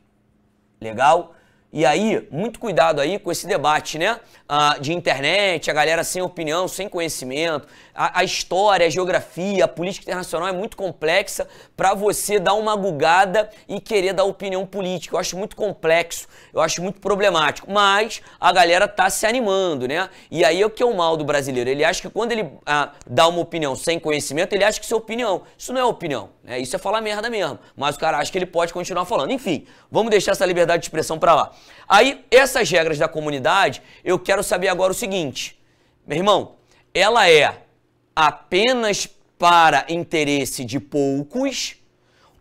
Legal? E aí, muito cuidado aí com esse debate, né? Ah, de internet, a galera sem opinião, sem conhecimento, a, a história, a geografia, a política internacional é muito complexa para você dar uma gugada e querer dar opinião política. Eu acho muito complexo, eu acho muito problemático. Mas a galera tá se animando, né? E aí é o que é o mal do brasileiro. Ele acha que quando ele ah, dá uma opinião sem conhecimento, ele acha que isso é opinião. Isso não é opinião, né? Isso é falar merda mesmo. Mas o cara acha que ele pode continuar falando. Enfim, vamos deixar essa liberdade de expressão para lá. Aí, essas regras da comunidade, eu quero saber agora o seguinte. Meu irmão, ela é apenas para interesse de poucos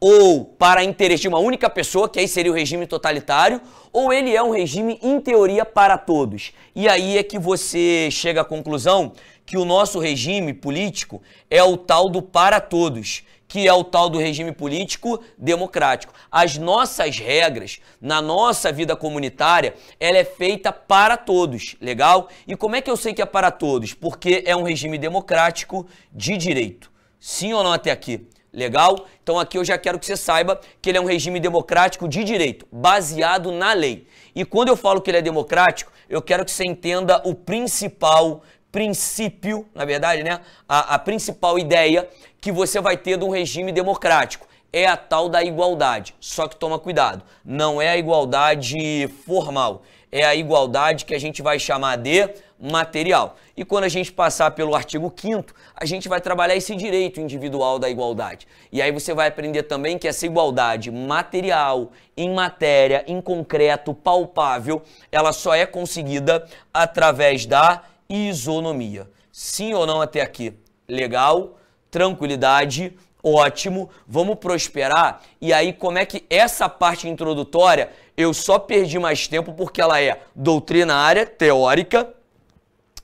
ou para interesse de uma única pessoa, que aí seria o regime totalitário, ou ele é um regime, em teoria, para todos. E aí é que você chega à conclusão que o nosso regime político é o tal do para todos que é o tal do regime político democrático. As nossas regras na nossa vida comunitária, ela é feita para todos, legal? E como é que eu sei que é para todos? Porque é um regime democrático de direito. Sim ou não até aqui? Legal? Então aqui eu já quero que você saiba que ele é um regime democrático de direito, baseado na lei. E quando eu falo que ele é democrático, eu quero que você entenda o principal princípio, na verdade, né, a, a principal ideia que você vai ter de um regime democrático é a tal da igualdade. Só que toma cuidado, não é a igualdade formal, é a igualdade que a gente vai chamar de material. E quando a gente passar pelo artigo 5 a gente vai trabalhar esse direito individual da igualdade. E aí você vai aprender também que essa igualdade material, em matéria, em concreto, palpável, ela só é conseguida através da isonomia. Sim ou não até aqui? Legal, tranquilidade, ótimo, vamos prosperar. E aí, como é que essa parte introdutória eu só perdi mais tempo porque ela é doutrinária, teórica,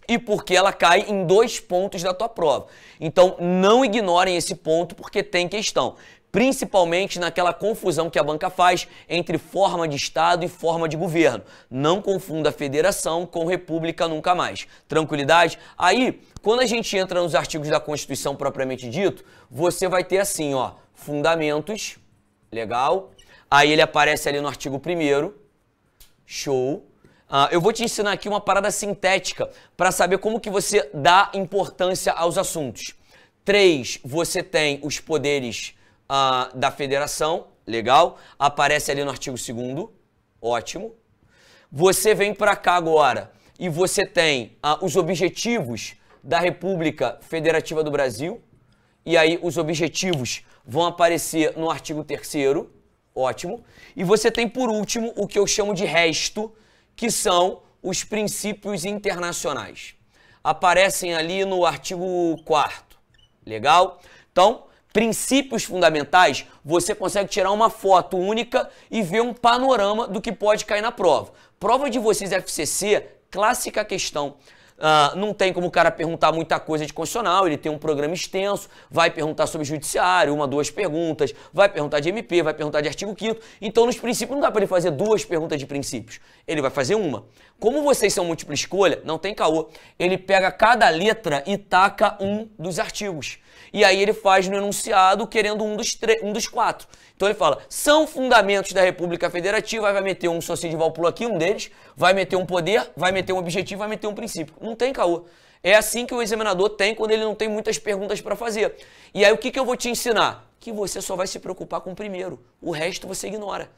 e porque ela cai em dois pontos da tua prova. Então, não ignorem esse ponto porque tem questão principalmente naquela confusão que a banca faz entre forma de Estado e forma de governo. Não confunda federação com república nunca mais. Tranquilidade? Aí, quando a gente entra nos artigos da Constituição propriamente dito, você vai ter assim, ó, fundamentos, legal. Aí ele aparece ali no artigo 1 show. Uh, eu vou te ensinar aqui uma parada sintética para saber como que você dá importância aos assuntos. Três, você tem os poderes da federação, legal. Aparece ali no artigo 2 ótimo. Você vem para cá agora e você tem os objetivos da República Federativa do Brasil. E aí os objetivos vão aparecer no artigo 3 ótimo. E você tem por último o que eu chamo de resto, que são os princípios internacionais. Aparecem ali no artigo 4 legal? Então, princípios fundamentais, você consegue tirar uma foto única e ver um panorama do que pode cair na prova. Prova de vocês é FCC, clássica questão. Uh, não tem como o cara perguntar muita coisa de constitucional, ele tem um programa extenso, vai perguntar sobre judiciário, uma, duas perguntas, vai perguntar de MP, vai perguntar de artigo 5 Então, nos princípios, não dá para ele fazer duas perguntas de princípios. Ele vai fazer uma. Como vocês são múltipla escolha, não tem caô. Ele pega cada letra e taca um dos artigos. E aí ele faz no enunciado querendo um dos, um dos quatro. Então ele fala: são fundamentos da República Federativa, vai meter um de valpulo aqui, um deles, vai meter um poder, vai meter um objetivo, vai meter um princípio. Não tem caô. É assim que o examinador tem quando ele não tem muitas perguntas para fazer. E aí o que, que eu vou te ensinar? Que você só vai se preocupar com o primeiro, o resto você ignora.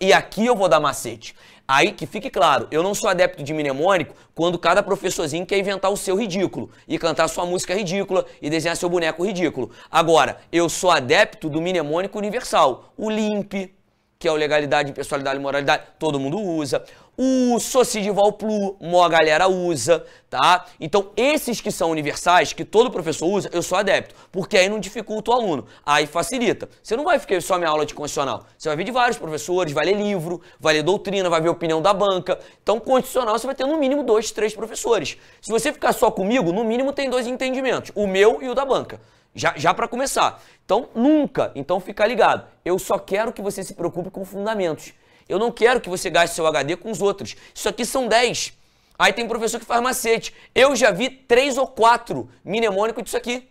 E aqui eu vou dar macete. Aí que fique claro, eu não sou adepto de mnemônico quando cada professorzinho quer inventar o seu ridículo e cantar sua música ridícula e desenhar seu boneco ridículo. Agora, eu sou adepto do mnemônico universal, o LIMP, que é o legalidade, impessoalidade e moralidade, todo mundo usa o Sossidival Plu, mó galera usa, tá? Então, esses que são universais, que todo professor usa, eu sou adepto, porque aí não dificulta o aluno, aí facilita. Você não vai ficar só minha aula de constitucional, você vai ver de vários professores, vai ler livro, vai ler doutrina, vai ver opinião da banca. Então, constitucional você vai ter no mínimo dois, três professores. Se você ficar só comigo, no mínimo tem dois entendimentos, o meu e o da banca. Já, já para começar. Então, nunca. Então, fica ligado. Eu só quero que você se preocupe com fundamentos eu não quero que você gaste seu HD com os outros. Isso aqui são 10. Aí tem professor que faz macete. Eu já vi três ou quatro mnemônicos disso aqui.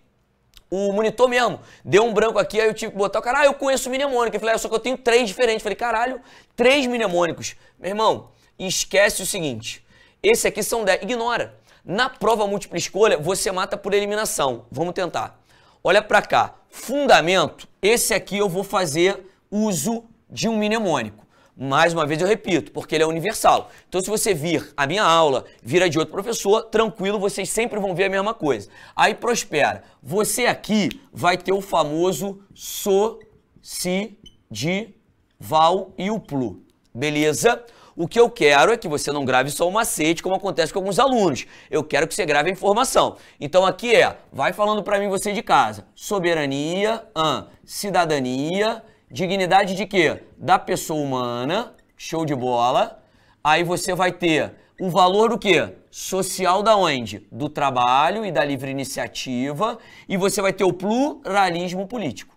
O monitor mesmo. Deu um branco aqui, aí eu tive que botar o cara, ah, eu conheço mnemônico. Eu falei, ah, só que eu tenho três diferentes. Eu falei, caralho, três mnemônicos. Meu irmão, esquece o seguinte. Esse aqui são 10. Ignora. Na prova múltipla escolha, você mata por eliminação. Vamos tentar. Olha para cá. Fundamento. Esse aqui eu vou fazer uso de um mnemônico. Mais uma vez eu repito, porque ele é universal. Então, se você vir a minha aula, vira de outro professor, tranquilo, vocês sempre vão ver a mesma coisa. Aí prospera. Você aqui vai ter o famoso so, si, de, val e o plu. Beleza? O que eu quero é que você não grave só o macete, como acontece com alguns alunos. Eu quero que você grave a informação. Então aqui é, vai falando para mim você de casa. Soberania, an, cidadania, Dignidade de quê? Da pessoa humana, show de bola. Aí você vai ter o valor do quê? Social da onde? Do trabalho e da livre iniciativa. E você vai ter o pluralismo político.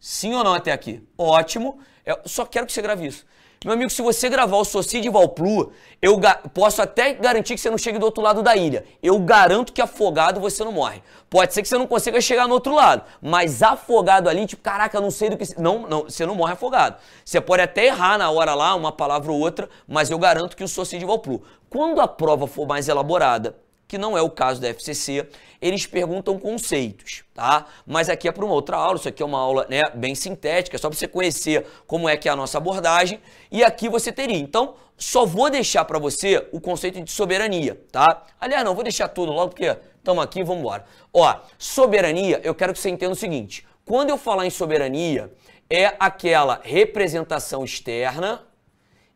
Sim ou não até aqui? Ótimo. Eu só quero que você grave isso. Meu amigo, se você gravar o Soci de Valplu, eu posso até garantir que você não chegue do outro lado da ilha. Eu garanto que afogado você não morre. Pode ser que você não consiga chegar no outro lado, mas afogado ali, tipo, caraca, não sei do que. Não, não, você não morre afogado. Você pode até errar na hora lá, uma palavra ou outra, mas eu garanto que o Soci de Valplu. Quando a prova for mais elaborada, que não é o caso da FCC, eles perguntam conceitos, tá? Mas aqui é para uma outra aula, isso aqui é uma aula né, bem sintética, só para você conhecer como é que é a nossa abordagem, e aqui você teria. Então, só vou deixar para você o conceito de soberania, tá? Aliás, não, vou deixar tudo logo, porque estamos aqui, vamos embora. Ó, soberania, eu quero que você entenda o seguinte, quando eu falar em soberania, é aquela representação externa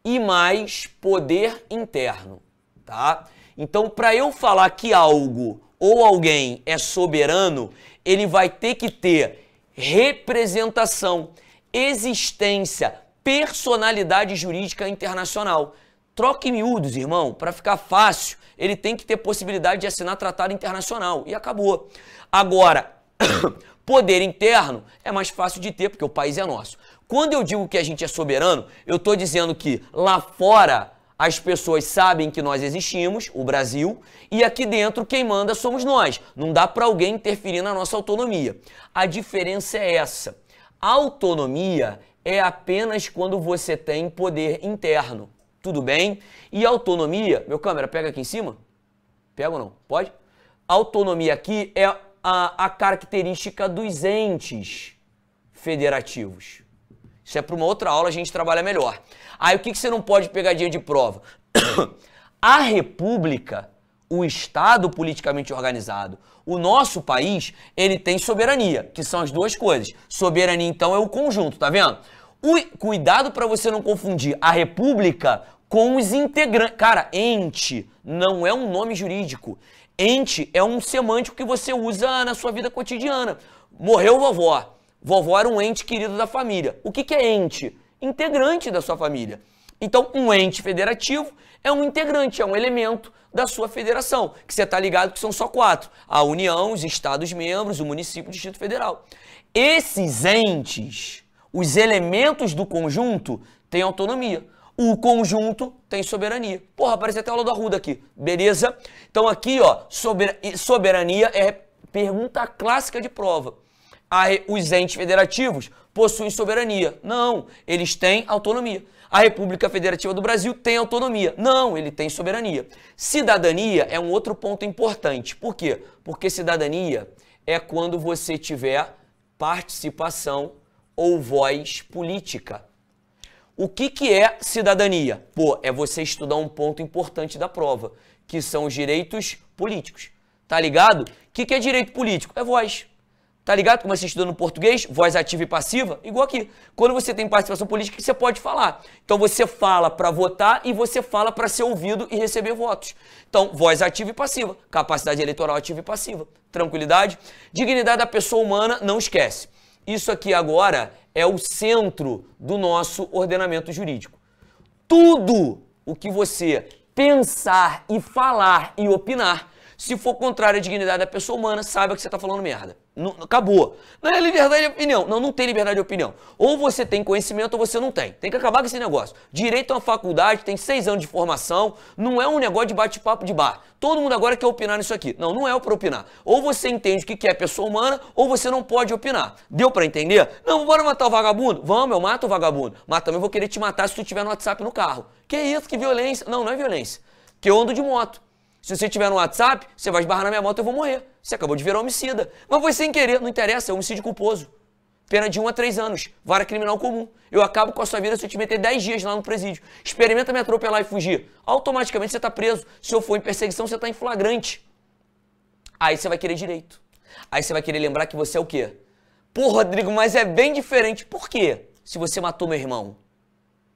e mais poder interno, Tá? Então, para eu falar que algo ou alguém é soberano, ele vai ter que ter representação, existência, personalidade jurídica internacional. Troque miúdos, irmão, para ficar fácil, ele tem que ter possibilidade de assinar tratado internacional. E acabou. Agora, <coughs> poder interno é mais fácil de ter, porque o país é nosso. Quando eu digo que a gente é soberano, eu estou dizendo que lá fora as pessoas sabem que nós existimos, o Brasil, e aqui dentro quem manda somos nós. Não dá para alguém interferir na nossa autonomia. A diferença é essa. autonomia é apenas quando você tem poder interno. Tudo bem? E autonomia, meu câmera, pega aqui em cima. Pega ou não? Pode? Autonomia aqui é a, a característica dos entes federativos. Isso é para uma outra aula a gente trabalha melhor. Aí o que, que você não pode pegar dia de prova? <coughs> a república, o Estado politicamente organizado, o nosso país, ele tem soberania, que são as duas coisas. Soberania, então, é o conjunto, tá vendo? O, cuidado para você não confundir a república com os integrantes. Cara, ente não é um nome jurídico. Ente é um semântico que você usa na sua vida cotidiana. Morreu vovó. Vovó era um ente querido da família. O que, que é ente? Integrante da sua família. Então, um ente federativo é um integrante, é um elemento da sua federação, que você está ligado que são só quatro: a União, os Estados-membros, o município e o Distrito Federal. Esses entes, os elementos do conjunto, têm autonomia. O conjunto tem soberania. Porra, parece até aula da Ruda aqui. Beleza? Então aqui, ó, soberania é pergunta clássica de prova a, os entes federativos possuem soberania. Não, eles têm autonomia. A República Federativa do Brasil tem autonomia. Não, ele tem soberania. Cidadania é um outro ponto importante. Por quê? Porque cidadania é quando você tiver participação ou voz política. O que, que é cidadania? Pô, é você estudar um ponto importante da prova, que são os direitos políticos. Tá ligado? O que, que é direito político? É voz. Tá ligado como você tá estudou no português? Voz ativa e passiva? Igual aqui. Quando você tem participação política, você pode falar. Então você fala para votar e você fala para ser ouvido e receber votos. Então, voz ativa e passiva. Capacidade eleitoral ativa e passiva. Tranquilidade. Dignidade da pessoa humana, não esquece. Isso aqui agora é o centro do nosso ordenamento jurídico. Tudo o que você pensar e falar e opinar se for contrário à dignidade da pessoa humana, saiba que você está falando merda. Não, acabou. Não é liberdade de opinião. Não, não tem liberdade de opinião. Ou você tem conhecimento ou você não tem. Tem que acabar com esse negócio. Direito à é faculdade, tem seis anos de formação, não é um negócio de bate-papo de bar. Todo mundo agora quer opinar nisso aqui. Não, não é para opinar. Ou você entende o que é pessoa humana, ou você não pode opinar. Deu para entender? Não, bora matar o vagabundo? Vamos, eu mato o vagabundo. Mas também vou querer te matar se tu tiver no WhatsApp no carro. Que isso, que violência. Não, não é violência. Que eu ando de moto. Se você estiver no WhatsApp, você vai esbarrar na minha moto e eu vou morrer. Você acabou de virar homicida. Mas foi sem querer, não interessa, é homicídio culposo. Pena de 1 um a 3 anos, vara criminal comum. Eu acabo com a sua vida se eu te meter 10 dias lá no presídio. Experimenta me atropelar e fugir. Automaticamente você está preso. Se eu for em perseguição, você está em flagrante. Aí você vai querer direito. Aí você vai querer lembrar que você é o quê? Pô, Rodrigo, mas é bem diferente. Por quê? Se você matou meu irmão.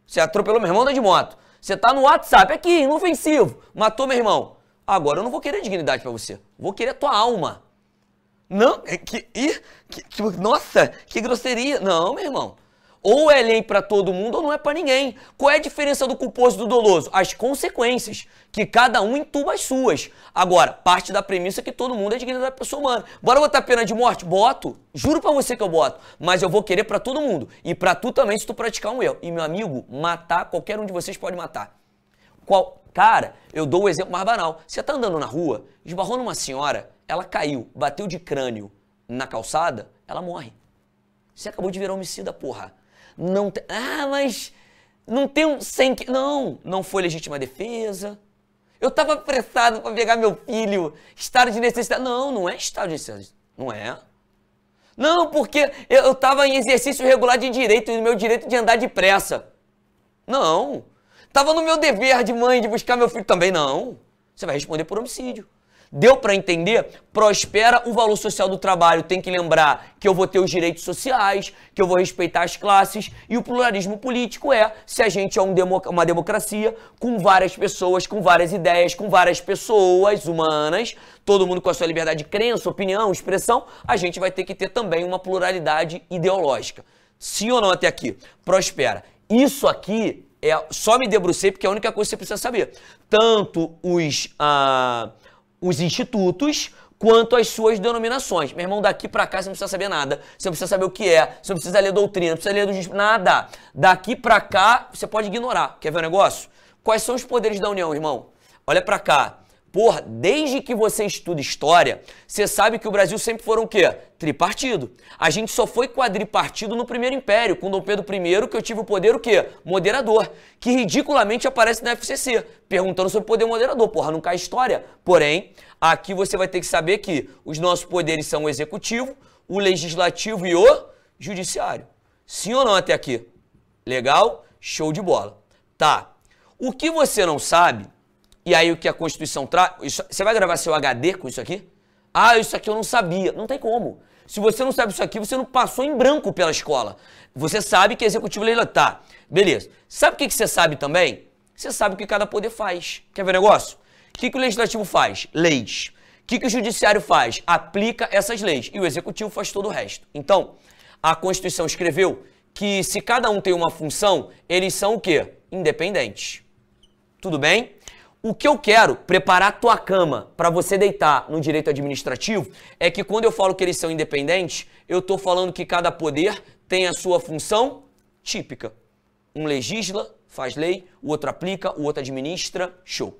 Você atropelou meu irmão, da tá de moto. Você tá no WhatsApp, aqui, inofensivo. Matou meu irmão. Agora eu não vou querer dignidade para você. Vou querer a tua alma. Não, é que, que, que, tipo, Nossa, que grosseria. Não, meu irmão. Ou é lei para todo mundo ou não é para ninguém. Qual é a diferença do culposo e do doloso? As consequências, que cada um entuba as suas. Agora, parte da premissa é que todo mundo é dignidade da pessoa humana. Bora botar pena de morte? Boto. Juro para você que eu boto. Mas eu vou querer para todo mundo. E para tu também se tu praticar um erro. E meu amigo, matar, qualquer um de vocês pode matar. Qual, Cara, eu dou o um exemplo mais banal. Você está andando na rua, esbarrou numa senhora, ela caiu, bateu de crânio na calçada, ela morre. Você acabou de virar homicida, porra. Não tem. Ah, mas não tem um sem que. Não, não foi legítima defesa. Eu estava apressado para pegar meu filho. Estado de necessidade. Não, não é estado de necessidade. Não é. Não, porque eu estava em exercício regular de direito, e meu direito de andar depressa. Não. Tava no meu dever de mãe de buscar meu filho também não. Você vai responder por homicídio. Deu para entender? Prospera o valor social do trabalho. Tem que lembrar que eu vou ter os direitos sociais, que eu vou respeitar as classes. E o pluralismo político é se a gente é um uma democracia com várias pessoas, com várias ideias, com várias pessoas humanas, todo mundo com a sua liberdade de crença, opinião, expressão, a gente vai ter que ter também uma pluralidade ideológica. Sim ou não até aqui? Prospera. Isso aqui é, só me debrucei porque é a única coisa que você precisa saber. Tanto os, ah, os institutos quanto as suas denominações. Meu irmão, daqui para cá você não precisa saber nada. Você não precisa saber o que é, você não precisa ler doutrina, não precisa ler nada. Daqui para cá você pode ignorar. Quer ver o negócio? Quais são os poderes da União, irmão? Olha para cá. Porra, desde que você estuda história, você sabe que o Brasil sempre foram o quê? Tripartido. A gente só foi quadripartido no primeiro império, com Dom Pedro I, que eu tive o poder o quê? Moderador, que ridiculamente aparece na FCC, perguntando sobre o poder moderador. Porra, não cai história. Porém, aqui você vai ter que saber que os nossos poderes são o executivo, o legislativo e o judiciário. Sim ou não até aqui? Legal? Show de bola. Tá. O que você não sabe e aí o que a Constituição traz. Você vai gravar seu HD com isso aqui? Ah, isso aqui eu não sabia. Não tem como. Se você não sabe isso aqui, você não passou em branco pela escola. Você sabe que é executivo legislativo. Tá, beleza. Sabe o que, que você sabe também? Você sabe o que cada poder faz. Quer ver o negócio? O que, que o legislativo faz? Leis. O que, que o judiciário faz? Aplica essas leis. E o executivo faz todo o resto. Então, a Constituição escreveu que se cada um tem uma função, eles são o quê? Independentes. Tudo bem? O que eu quero preparar a tua cama para você deitar no direito administrativo é que quando eu falo que eles são independentes, eu estou falando que cada poder tem a sua função típica. Um legisla, faz lei, o outro aplica, o outro administra, show.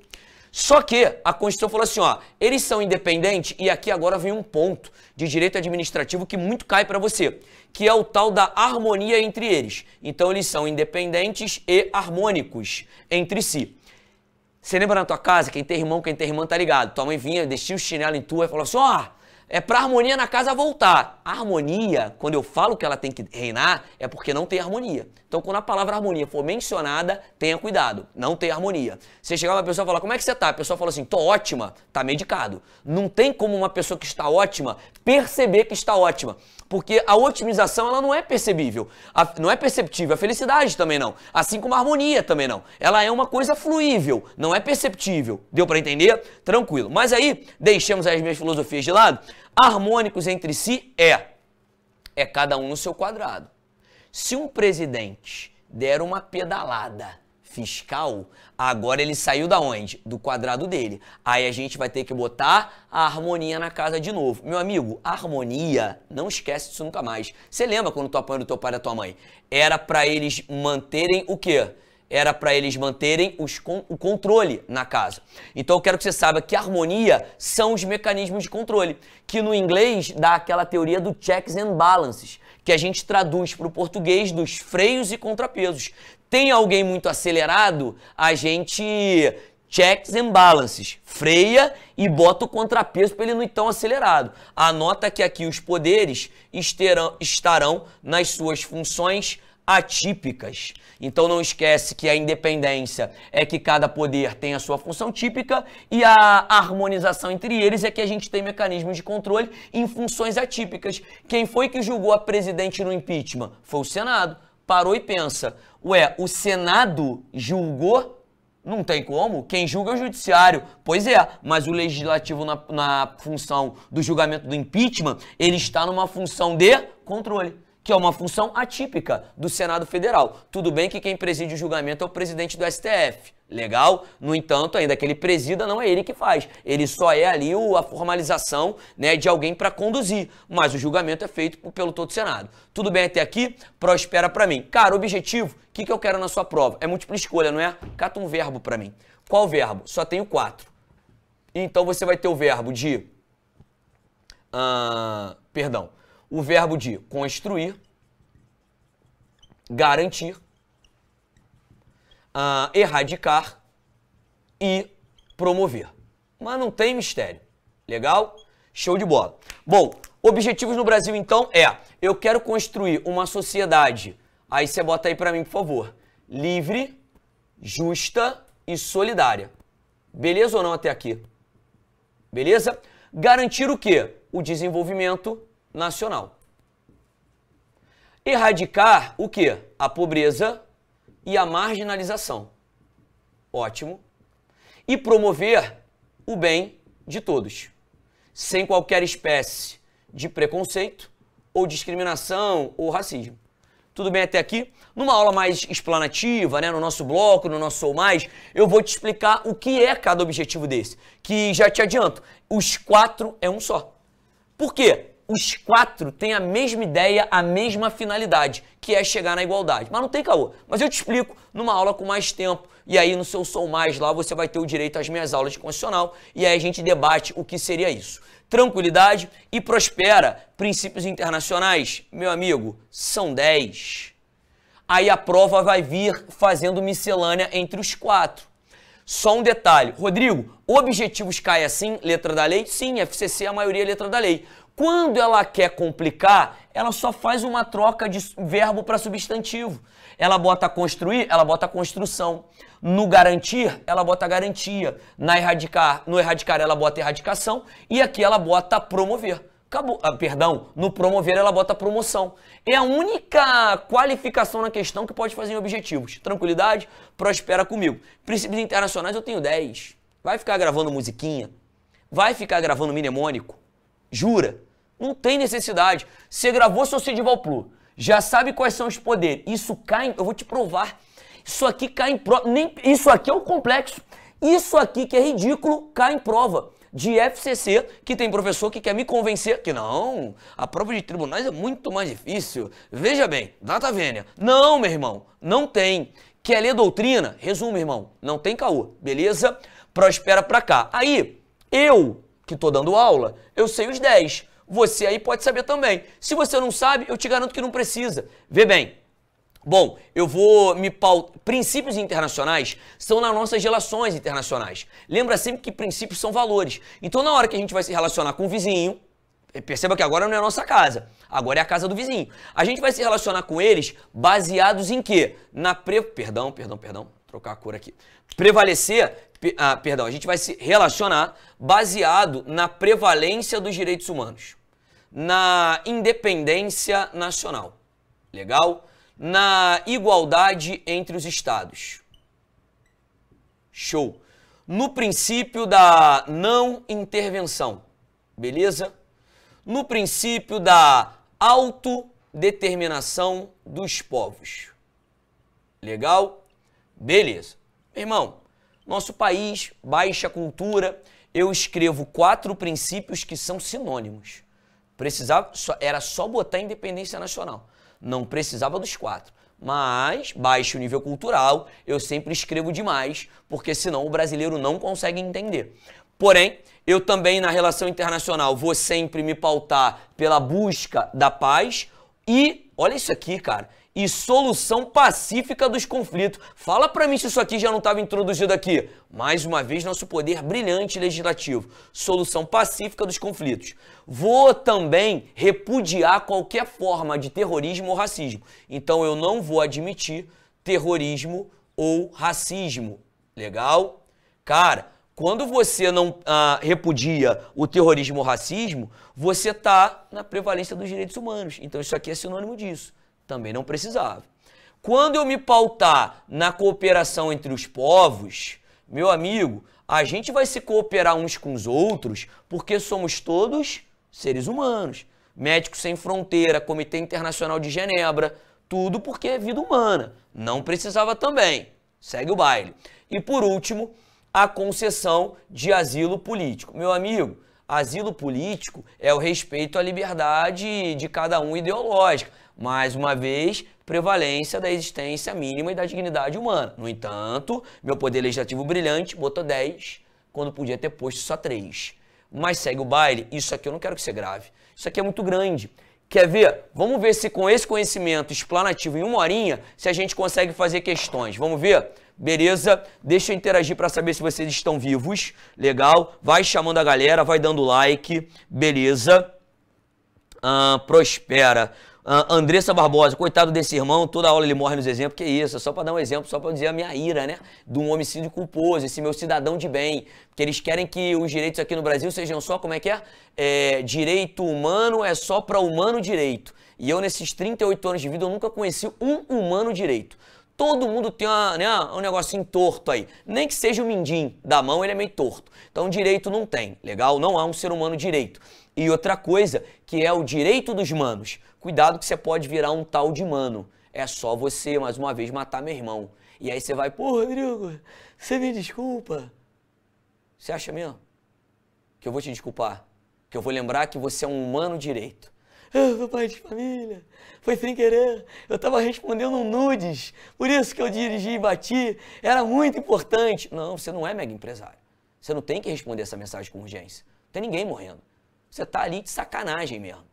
Só que a Constituição falou assim, ó, eles são independentes e aqui agora vem um ponto de direito administrativo que muito cai para você, que é o tal da harmonia entre eles. Então eles são independentes e harmônicos entre si. Você lembra na tua casa, quem tem irmão, quem tem irmã tá ligado. Tua mãe vinha, deixia o chinelo em tua e falou assim, ó, oh, é pra harmonia na casa voltar. A harmonia, quando eu falo que ela tem que reinar, é porque não tem harmonia. Então quando a palavra harmonia for mencionada, tenha cuidado, não tem harmonia. Você chegar pra pessoa e falar, como é que você tá? A pessoa fala assim, tô ótima, tá medicado. Não tem como uma pessoa que está ótima perceber que está ótima porque a otimização ela não é percebível, a, não é perceptível, a felicidade também não, assim como a harmonia também não. Ela é uma coisa fluível, não é perceptível. Deu para entender? Tranquilo. Mas aí, deixemos as minhas filosofias de lado. Harmônicos entre si é é cada um no seu quadrado. Se um presidente der uma pedalada fiscal, agora ele saiu da onde? Do quadrado dele. Aí a gente vai ter que botar a harmonia na casa de novo. Meu amigo, harmonia, não esquece disso nunca mais. Você lembra quando tu apanhou do teu pai e da tua mãe? Era para eles manterem o quê? Era para eles manterem os, o controle na casa. Então eu quero que você saiba que harmonia são os mecanismos de controle, que no inglês dá aquela teoria do checks and balances, que a gente traduz para o português dos freios e contrapesos. Tem alguém muito acelerado, a gente checks and balances, freia e bota o contrapeso para ele não ir tão acelerado. Anota que aqui os poderes esterão, estarão nas suas funções atípicas. Então não esquece que a independência é que cada poder tem a sua função típica e a harmonização entre eles é que a gente tem mecanismos de controle em funções atípicas. Quem foi que julgou a presidente no impeachment? Foi o Senado parou e pensa: ué, o Senado julgou? Não tem como. Quem julga é o judiciário. Pois é, mas o legislativo, na, na função do julgamento do impeachment, ele está numa função de controle que é uma função atípica do Senado Federal. Tudo bem que quem preside o julgamento é o presidente do STF. Legal? No entanto, ainda que ele presida, não é ele que faz. Ele só é ali o, a formalização né, de alguém para conduzir. Mas o julgamento é feito pelo todo Senado. Tudo bem até aqui? Prospera para mim. Cara, objetivo, o que, que eu quero na sua prova? É múltipla escolha, não é? Cata um verbo para mim. Qual verbo? Só tenho quatro. Então você vai ter o verbo de. Uh, perdão o verbo de construir, garantir, uh, erradicar e promover. Mas não tem mistério. Legal? Show de bola. Bom, objetivos no Brasil então é: eu quero construir uma sociedade. Aí você bota aí para mim, por favor. Livre, justa e solidária. Beleza ou não até aqui? Beleza? Garantir o quê? O desenvolvimento nacional. Erradicar o que? A pobreza e a marginalização. Ótimo. E promover o bem de todos, sem qualquer espécie de preconceito ou discriminação ou racismo. Tudo bem até aqui? Numa aula mais explanativa, né, no nosso bloco, no nosso Sou Mais, eu vou te explicar o que é cada objetivo desse. Que já te adianto, os quatro é um só. Por quê? os quatro têm a mesma ideia, a mesma finalidade, que é chegar na igualdade. Mas não tem caô. Mas eu te explico numa aula com mais tempo. E aí no seu Sou Mais lá você vai ter o direito às minhas aulas de constitucional. E aí a gente debate o que seria isso. Tranquilidade e prospera. Princípios internacionais, meu amigo, são 10. Aí a prova vai vir fazendo miscelânea entre os quatro. Só um detalhe. Rodrigo, objetivos caem assim, letra da lei? Sim, FCC é a maioria é letra da lei. Quando ela quer complicar, ela só faz uma troca de verbo para substantivo. Ela bota construir, ela bota construção. No garantir, ela bota garantia. Na erradicar, no erradicar, ela bota erradicação. E aqui ela bota promover. Acabou. Ah, perdão, no promover ela bota promoção. É a única qualificação na questão que pode fazer em objetivos. Tranquilidade, prospera comigo. Princípios internacionais eu tenho 10. Vai ficar gravando musiquinha? Vai ficar gravando mnemônico? Jura? Não tem necessidade. Você gravou seu Cid plu, já sabe quais são os poderes. Isso cai, em, eu vou te provar. Isso aqui cai em prova, nem isso aqui é um complexo. Isso aqui que é ridículo cai em prova de FCC, que tem professor que quer me convencer que não, a prova de tribunais é muito mais difícil. Veja bem, data vênia. Não, meu irmão, não tem. Quer ler doutrina? Resumo, irmão, não tem caô, beleza? Prospera pra cá. Aí, eu que estou dando aula, eu sei os 10. Você aí pode saber também. Se você não sabe, eu te garanto que não precisa. Vê bem. Bom, eu vou me pautar. Princípios internacionais são nas nossas relações internacionais. Lembra sempre que princípios são valores. Então, na hora que a gente vai se relacionar com o vizinho, eh, perceba que agora não é a nossa casa, agora é a casa do vizinho. A gente vai se relacionar com eles baseados em quê? Na pre... Perdão, perdão, perdão trocar a cor aqui. Prevalecer ah, perdão, a gente vai se relacionar baseado na prevalência dos direitos humanos, na independência nacional, legal? Na igualdade entre os estados. Show. No princípio da não intervenção, beleza? No princípio da autodeterminação dos povos. Legal? Beleza. irmão, nosso país, baixa cultura, eu escrevo quatro princípios que são sinônimos. Precisava, era só botar independência nacional. Não precisava dos quatro. Mas, baixo nível cultural, eu sempre escrevo demais, porque senão o brasileiro não consegue entender. Porém, eu também na relação internacional vou sempre me pautar pela busca da paz e olha isso aqui, cara e solução pacífica dos conflitos. Fala para mim se isso aqui já não estava introduzido aqui. Mais uma vez, nosso poder brilhante legislativo. Solução pacífica dos conflitos. Vou também repudiar qualquer forma de terrorismo ou racismo. Então, eu não vou admitir terrorismo ou racismo. Legal? Cara, quando você não ah, repudia o terrorismo ou racismo, você está na prevalência dos direitos humanos. Então, isso aqui é sinônimo disso. Também não precisava. Quando eu me pautar na cooperação entre os povos, meu amigo, a gente vai se cooperar uns com os outros porque somos todos seres humanos. Médicos Sem Fronteira, Comitê Internacional de Genebra, tudo porque é vida humana. Não precisava também. Segue o baile. E por último, a concessão de asilo político. Meu amigo, asilo político é o respeito à liberdade de cada um ideológica mais uma vez, prevalência da existência mínima e da dignidade humana. No entanto, meu poder legislativo brilhante botou 10 quando podia ter posto só 3. Mas segue o baile, isso aqui eu não quero que você grave. Isso aqui é muito grande. Quer ver? Vamos ver se com esse conhecimento explanativo em uma horinha, se a gente consegue fazer questões. Vamos ver? Beleza? Deixa eu interagir para saber se vocês estão vivos. Legal? Vai chamando a galera, vai dando like. Beleza? Ah, prospera. Ah, Andressa Barbosa, coitado desse irmão, toda aula ele morre nos exemplos. Que isso, só para dar um exemplo, só para dizer a minha ira, né? De um homicídio culposo, esse meu cidadão de bem. Porque eles querem que os direitos aqui no Brasil sejam só, como é que é? é direito humano é só para humano direito. E eu, nesses 38 anos de vida, eu nunca conheci um humano direito. Todo mundo tem uma, né, um negocinho torto aí. Nem que seja o mindim da mão, ele é meio torto. Então, direito não tem, legal? Não há um ser humano direito. E outra coisa, que é o direito dos manos. Cuidado que você pode virar um tal de mano. É só você, mais uma vez, matar meu irmão. E aí você vai, pô, Rodrigo, você me desculpa. Você acha mesmo que eu vou te desculpar? Que eu vou lembrar que você é um humano direito. <laughs> Eu sou pai de família, foi sem querer. Eu estava respondendo um nudes, por isso que eu dirigi e bati. Era muito importante. Não, você não é mega empresário. Você não tem que responder essa mensagem com urgência. Não tem ninguém morrendo. Você tá ali de sacanagem mesmo.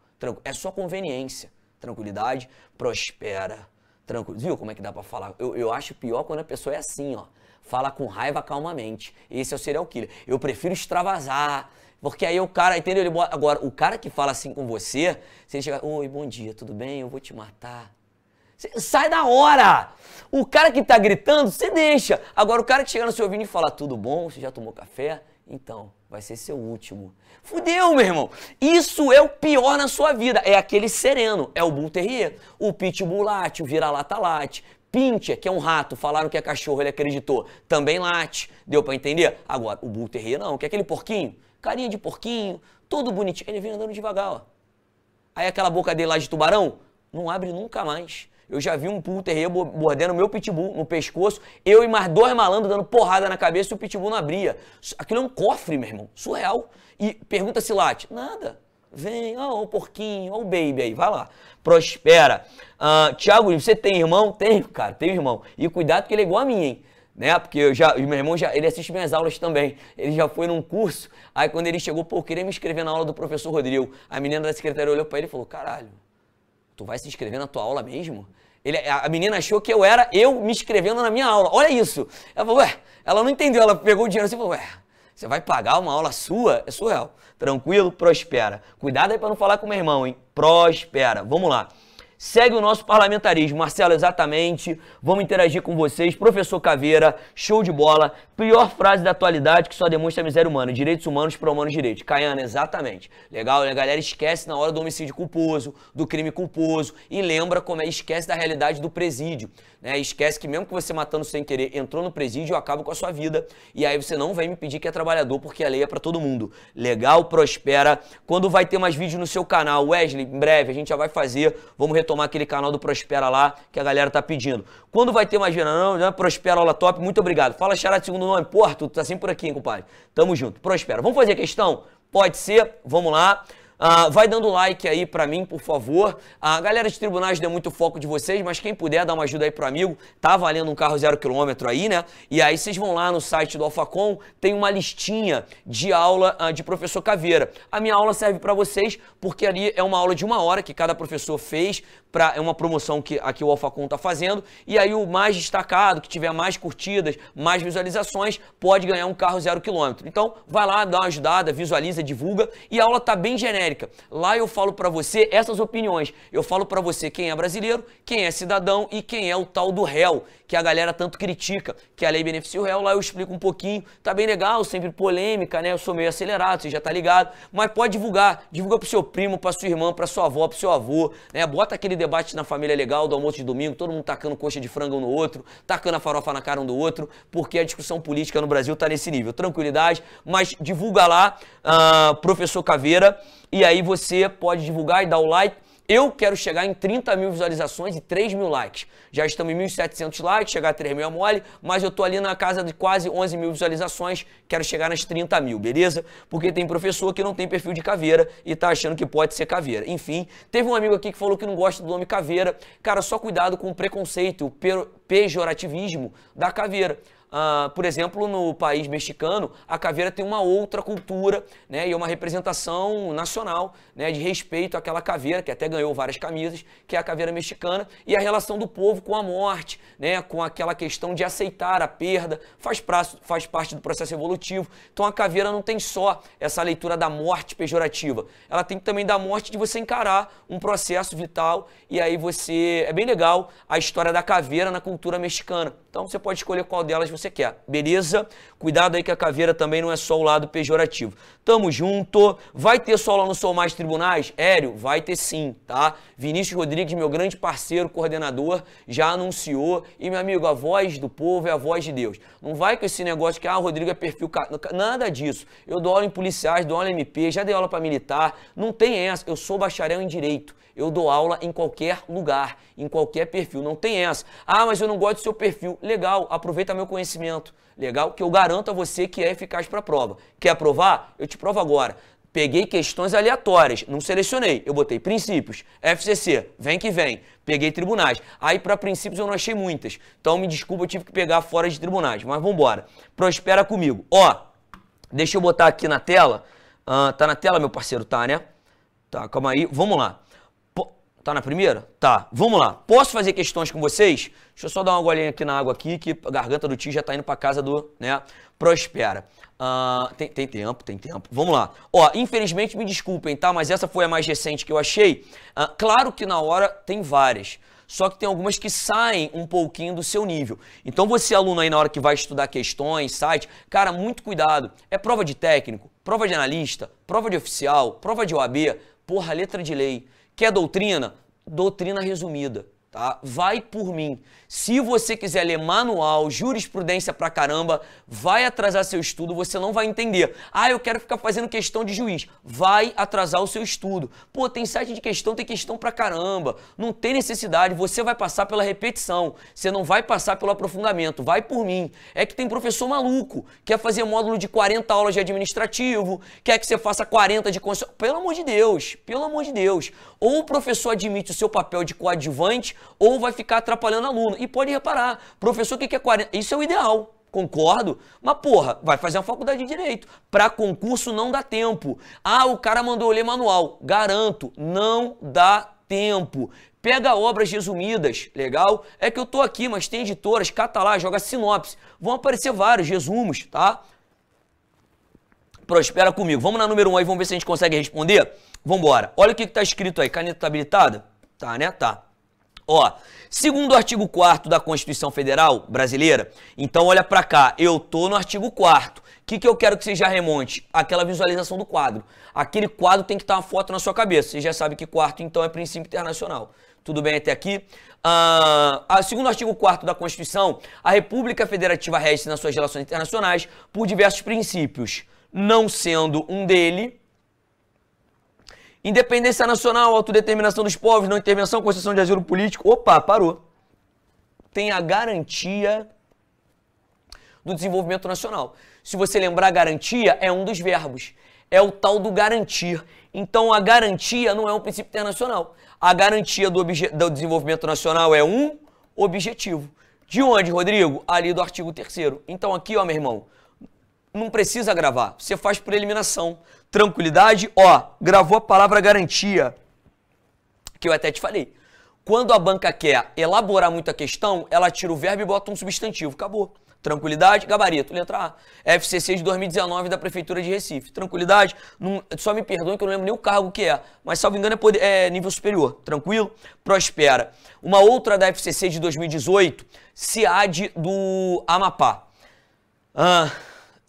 É só conveniência. Tranquilidade prospera. Tranquilo. Viu como é que dá para falar? Eu, eu acho pior quando a pessoa é assim, ó. Fala com raiva calmamente. Esse é o serial killer. Eu prefiro extravasar. Porque aí o cara, entendeu? Ele Agora, o cara que fala assim com você, você chega oi, bom dia, tudo bem? Eu vou te matar. sai da hora! O cara que tá gritando, você deixa. Agora, o cara que chega no seu ouvido e fala, tudo bom? Você já tomou café? Então, vai ser seu último. Fudeu, meu irmão. Isso é o pior na sua vida. É aquele sereno. É o Bull Terrier, o Pitbull late, o Vira-Lata late, Pincher, que é um rato, falaram que é cachorro, ele acreditou, também late. Deu para entender? Agora, o Bull Terrier não, que é aquele porquinho, carinha de porquinho, todo bonitinho. Ele vem andando devagar, ó. Aí aquela boca dele lá de tubarão, não abre nunca mais. Eu já vi um pool mordendo meu pitbull no pescoço, eu e mais dois malandros dando porrada na cabeça e o pitbull não abria. Aquilo é um cofre, meu irmão. Surreal. E pergunta se late. Nada. Vem, ó, oh, o porquinho, ó, oh, o baby aí, vai lá. Prospera. Uh, ah, Tiago, você tem irmão? Tem, cara, Tem irmão. E cuidado que ele é igual a mim, hein? né? Porque eu já, meu irmão já, ele assiste minhas aulas também. Ele já foi num curso. Aí quando ele chegou, pô, queria me inscrever na aula do professor Rodrigo. A menina da secretaria olhou para ele e falou: "Caralho, tu vai se inscrever na tua aula mesmo?" Ele, a menina achou que eu era eu me inscrevendo na minha aula. Olha isso. Ela falou, ué, ela não entendeu. Ela pegou o dinheiro assim e falou, ué, você vai pagar uma aula sua? É surreal. Tranquilo, prospera. Cuidado aí para não falar com meu irmão, hein? Prospera. Vamos lá. Segue o nosso parlamentarismo. Marcelo, exatamente. Vamos interagir com vocês. Professor Caveira, show de bola. Pior frase da atualidade que só demonstra a miséria humana. Direitos humanos para humanos direitos. Caiana, exatamente. Legal? A né, galera esquece na hora do homicídio culposo, do crime culposo e lembra como é, esquece da realidade do presídio. Né? Esquece que mesmo que você matando sem querer, entrou no presídio, acaba com a sua vida. E aí você não vai me pedir que é trabalhador, porque a lei é para todo mundo. Legal? Prospera. Quando vai ter mais vídeos no seu canal? Wesley, em breve, a gente já vai fazer. Vamos retomar aquele canal do Prospera lá, que a galera tá pedindo. Quando vai ter mais... Não, não, não, Prospera, aula top. Muito obrigado. Fala, Chará de segundo nome. Porto, tu tá sempre por aqui, hein, compadre? Tamo junto. Prospera. Vamos fazer a questão? Pode ser. Vamos lá. Ah, vai dando like aí para mim, por favor. A ah, galera de tribunais deu muito foco de vocês, mas quem puder dar uma ajuda aí pro amigo, tá valendo um carro zero quilômetro aí, né? E aí vocês vão lá no site do Alfacom, tem uma listinha de aula ah, de professor Caveira. A minha aula serve para vocês porque ali é uma aula de uma hora que cada professor fez para é uma promoção que aqui o Alfacom tá fazendo. E aí o mais destacado, que tiver mais curtidas, mais visualizações, pode ganhar um carro zero quilômetro. Então vai lá, dá uma ajudada, visualiza, divulga. E a aula tá bem genérica América. Lá eu falo para você essas opiniões. Eu falo para você quem é brasileiro, quem é cidadão e quem é o tal do réu, que a galera tanto critica, que a lei beneficia o réu. Lá eu explico um pouquinho. Tá bem legal, sempre polêmica, né? Eu sou meio acelerado, você já tá ligado. Mas pode divulgar. Divulga pro seu primo, pra sua irmã, pra sua avó, pro seu avô, né? Bota aquele debate na família legal do almoço de domingo, todo mundo tacando coxa de frango um no outro, tacando a farofa na cara um do outro, porque a discussão política no Brasil tá nesse nível. Tranquilidade, mas divulga lá, uh, professor Caveira. E aí você pode divulgar e dar o like. Eu quero chegar em 30 mil visualizações e 3 mil likes. Já estamos em 1.700 likes, chegar a 3 mil é mole, mas eu tô ali na casa de quase 11 mil visualizações, quero chegar nas 30 mil, beleza? Porque tem professor que não tem perfil de caveira e tá achando que pode ser caveira. Enfim, teve um amigo aqui que falou que não gosta do nome caveira. Cara, só cuidado com o preconceito, o pejorativismo da caveira. Uh, por exemplo, no país mexicano, a caveira tem uma outra cultura né, e uma representação nacional né, de respeito àquela caveira, que até ganhou várias camisas, que é a caveira mexicana, e a relação do povo com a morte, né, com aquela questão de aceitar a perda, faz, prazo, faz parte do processo evolutivo. Então a caveira não tem só essa leitura da morte pejorativa, ela tem também da morte de você encarar um processo vital, e aí você. É bem legal a história da caveira na cultura mexicana. Então você pode escolher qual delas você quer, beleza? Cuidado aí que a caveira também não é só o lado pejorativo. Tamo junto. Vai ter solo no Sou Mais Tribunais? Hélio, vai ter sim, tá? Vinícius Rodrigues, meu grande parceiro, coordenador, já anunciou. E meu amigo, a voz do povo é a voz de Deus. Não vai com esse negócio que, ah, o Rodrigo é perfil... Nada disso. Eu dou aula em policiais, dou aula em MP, já dei aula para militar. Não tem essa. Eu sou bacharel em Direito. Eu dou aula em qualquer lugar, em qualquer perfil, não tem essa. Ah, mas eu não gosto do seu perfil. Legal, aproveita meu conhecimento. Legal, que eu garanto a você que é eficaz para a prova. Quer provar? Eu te provo agora. Peguei questões aleatórias, não selecionei. Eu botei princípios, FCC, vem que vem. Peguei tribunais. Aí para princípios eu não achei muitas. Então me desculpa, eu tive que pegar fora de tribunais. Mas vamos embora. Prospera comigo. Ó, deixa eu botar aqui na tela. Uh, tá na tela, meu parceiro, tá, né? Tá, calma aí. Vamos lá. Tá na primeira? Tá. Vamos lá. Posso fazer questões com vocês? Deixa eu só dar uma golinha aqui na água aqui, que a garganta do tio já tá indo pra casa do, né, Prospera. Uh, tem, tem, tempo, tem tempo. Vamos lá. Ó, infelizmente me desculpem, tá? Mas essa foi a mais recente que eu achei. Uh, claro que na hora tem várias. Só que tem algumas que saem um pouquinho do seu nível. Então você, aluno aí, na hora que vai estudar questões, site, cara, muito cuidado. É prova de técnico, prova de analista, prova de oficial, prova de OAB, porra, letra de lei. Que é doutrina? Doutrina resumida tá? Vai por mim. Se você quiser ler manual, jurisprudência pra caramba, vai atrasar seu estudo, você não vai entender. Ah, eu quero ficar fazendo questão de juiz. Vai atrasar o seu estudo. Pô, tem site de questão, tem questão pra caramba. Não tem necessidade, você vai passar pela repetição, você não vai passar pelo aprofundamento. Vai por mim. É que tem professor maluco, quer fazer módulo de 40 aulas de administrativo, quer que você faça 40 de constitucional. Pelo amor de Deus, pelo amor de Deus. Ou o professor admite o seu papel de coadjuvante ou vai ficar atrapalhando aluno. E pode reparar, professor o que quer 40, isso é o ideal. Concordo, mas porra, vai fazer uma faculdade de direito. Para concurso não dá tempo. Ah, o cara mandou ler manual. Garanto, não dá tempo. Pega obras resumidas, legal? É que eu tô aqui, mas tem editoras, cata lá, joga sinopse. Vão aparecer vários resumos, tá? Prospera comigo. Vamos na número 1 um aí, vamos ver se a gente consegue responder? Vamos embora. Olha o que, que tá escrito aí. Caneta tá habilitada? Tá, né? Tá. Ó, segundo o artigo 4 da Constituição Federal Brasileira, então olha para cá, eu tô no artigo 4 O que, que eu quero que você já remonte? Aquela visualização do quadro. Aquele quadro tem que estar tá uma foto na sua cabeça. Você já sabe que quarto, então, é princípio internacional. Tudo bem até aqui? Ah, segundo o artigo 4 da Constituição, a República Federativa rege nas suas relações internacionais por diversos princípios, não sendo um dele Independência nacional, autodeterminação dos povos, não intervenção, concessão de asilo político. Opa, parou. Tem a garantia do desenvolvimento nacional. Se você lembrar, garantia é um dos verbos. É o tal do garantir. Então, a garantia não é um princípio internacional. A garantia do, do desenvolvimento nacional é um objetivo. De onde, Rodrigo? Ali do artigo 3. Então, aqui, ó, meu irmão, não precisa gravar. Você faz por eliminação tranquilidade, ó, gravou a palavra garantia, que eu até te falei. Quando a banca quer elaborar muito a questão, ela tira o verbo e bota um substantivo. Acabou. Tranquilidade, gabarito, letra A. FCC de 2019 da Prefeitura de Recife. Tranquilidade, não, só me perdoem que eu não lembro nem o cargo que é, mas salvo engano é, poder, é nível superior. Tranquilo? Prospera. Uma outra da FCC de 2018, CIAD do Amapá. Ah,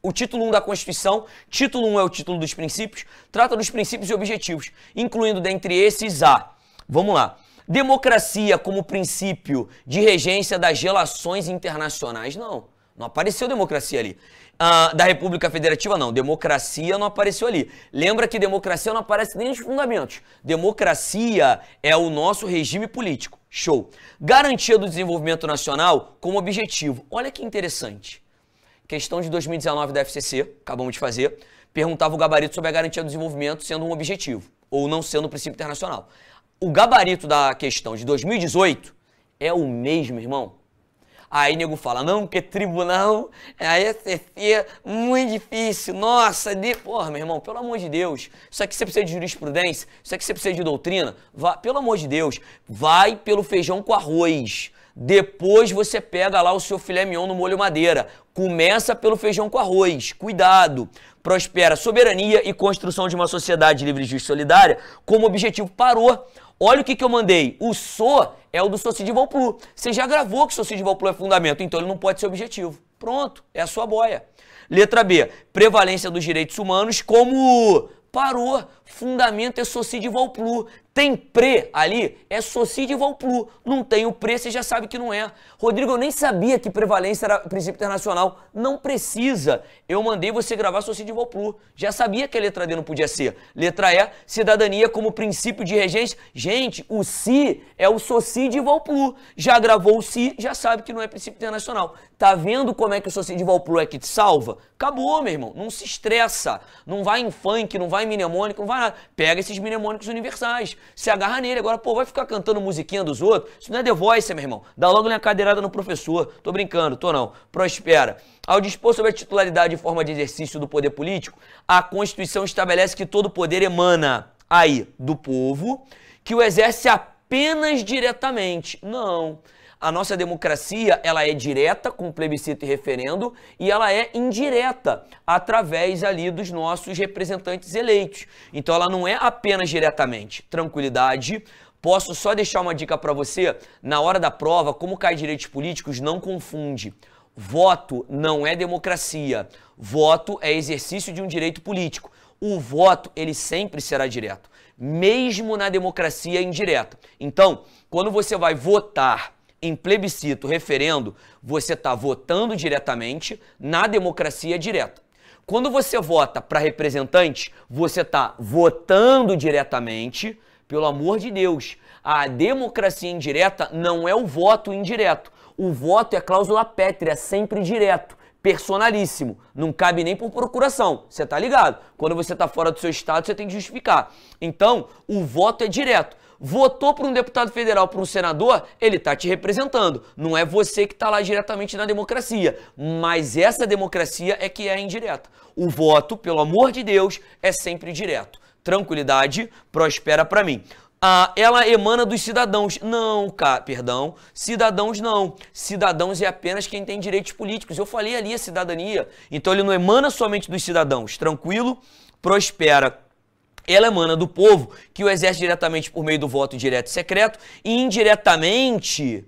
o título 1 da Constituição, título 1 é o título dos princípios, trata dos princípios e objetivos, incluindo dentre esses a. Vamos lá. Democracia como princípio de regência das relações internacionais. Não, não apareceu democracia ali. Ah, da República Federativa, não. Democracia não apareceu ali. Lembra que democracia não aparece nem nos fundamentos. Democracia é o nosso regime político. Show. Garantia do desenvolvimento nacional como objetivo. Olha que interessante questão de 2019 da FCC, acabamos de fazer, perguntava o gabarito sobre a garantia do desenvolvimento sendo um objetivo, ou não sendo um princípio internacional. O gabarito da questão de 2018 é o mesmo, irmão. Aí nego fala, não, porque tribunal, é a FCC muito difícil, nossa, de... Porra, meu irmão, pelo amor de Deus, isso aqui você precisa de jurisprudência, isso aqui você precisa de doutrina, Vá, pelo amor de Deus, vai pelo feijão com arroz. Depois você pega lá o seu filé mignon no molho madeira. Começa pelo feijão com arroz. Cuidado. Prospera soberania e construção de uma sociedade livre, justa e solidária como objetivo. Parou. Olha o que, que eu mandei. O SO é o do Soci de Valplu. Você já gravou que o Soci de Valplu é fundamento, então ele não pode ser objetivo. Pronto, é a sua boia. Letra B, prevalência dos direitos humanos como parou fundamento é socide valplu. Tem pré ali, é socide valplu. Não tem o pré, você já sabe que não é. Rodrigo, eu nem sabia que prevalência era princípio internacional. Não precisa. Eu mandei você gravar socide valplu. Já sabia que a letra D não podia ser. Letra E, cidadania como princípio de regência. Gente, o si é o socide valplu. Já gravou o si, já sabe que não é princípio internacional. Tá vendo como é que o socide valplu é que te salva? Acabou, meu irmão. Não se estressa. Não vai em funk, não vai em mnemônico, não vai Pega esses mnemônicos universais, se agarra nele. Agora, pô, vai ficar cantando musiquinha dos outros? Isso não é The Voice, meu irmão. Dá logo uma cadeirada no professor. Tô brincando, tô não. Prospera. Ao dispor sobre a titularidade em forma de exercício do poder político, a Constituição estabelece que todo poder emana aí do povo, que o exerce apenas diretamente. Não. Não a nossa democracia ela é direta com plebiscito e referendo e ela é indireta através ali dos nossos representantes eleitos. Então ela não é apenas diretamente. Tranquilidade. Posso só deixar uma dica para você? Na hora da prova, como cai direitos políticos, não confunde. Voto não é democracia. Voto é exercício de um direito político. O voto, ele sempre será direto, mesmo na democracia indireta. Então, quando você vai votar em plebiscito, referendo, você está votando diretamente na democracia direta. Quando você vota para representante, você está votando diretamente, pelo amor de Deus. A democracia indireta não é o voto indireto. O voto é cláusula pétrea, é sempre direto, personalíssimo. Não cabe nem por procuração, você está ligado? Quando você está fora do seu estado, você tem que justificar. Então, o voto é direto votou para um deputado federal, para um senador, ele está te representando. Não é você que está lá diretamente na democracia. Mas essa democracia é que é indireta. O voto, pelo amor de Deus, é sempre direto. Tranquilidade prospera para mim. Ah, ela emana dos cidadãos. Não, cara, perdão. Cidadãos não. Cidadãos é apenas quem tem direitos políticos. Eu falei ali a cidadania. Então ele não emana somente dos cidadãos. Tranquilo? Prospera ela emana do povo, que o exerce diretamente por meio do voto direto e secreto, e indiretamente,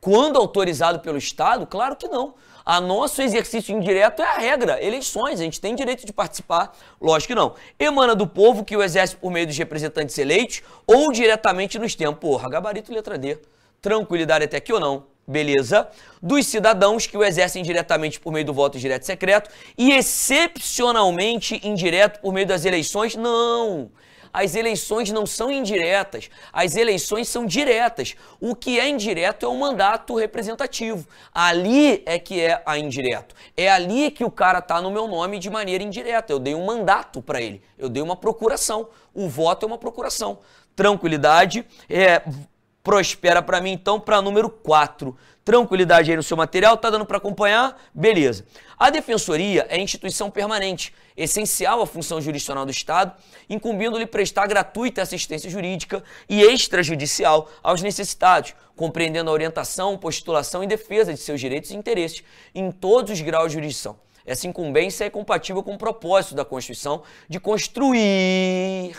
quando autorizado pelo Estado? Claro que não. A nosso exercício indireto é a regra, eleições, a gente tem direito de participar, lógico que não. Emana do povo que o exerce por meio dos representantes eleitos ou diretamente nos tempos. Porra, gabarito letra D. Tranquilidade até aqui ou não? beleza? Dos cidadãos que o exercem diretamente por meio do voto direto e secreto e excepcionalmente indireto por meio das eleições? Não! As eleições não são indiretas, as eleições são diretas. O que é indireto é o mandato representativo. Ali é que é a indireto. É ali que o cara tá no meu nome de maneira indireta. Eu dei um mandato para ele, eu dei uma procuração. O voto é uma procuração. Tranquilidade, é prospera para mim então para número 4. Tranquilidade aí no seu material, tá dando para acompanhar? Beleza. A defensoria é instituição permanente, essencial à função jurisdicional do Estado, incumbindo-lhe prestar gratuita assistência jurídica e extrajudicial aos necessitados, compreendendo a orientação, postulação e defesa de seus direitos e interesses em todos os graus de jurisdição. Essa incumbência é compatível com o propósito da Constituição de construir.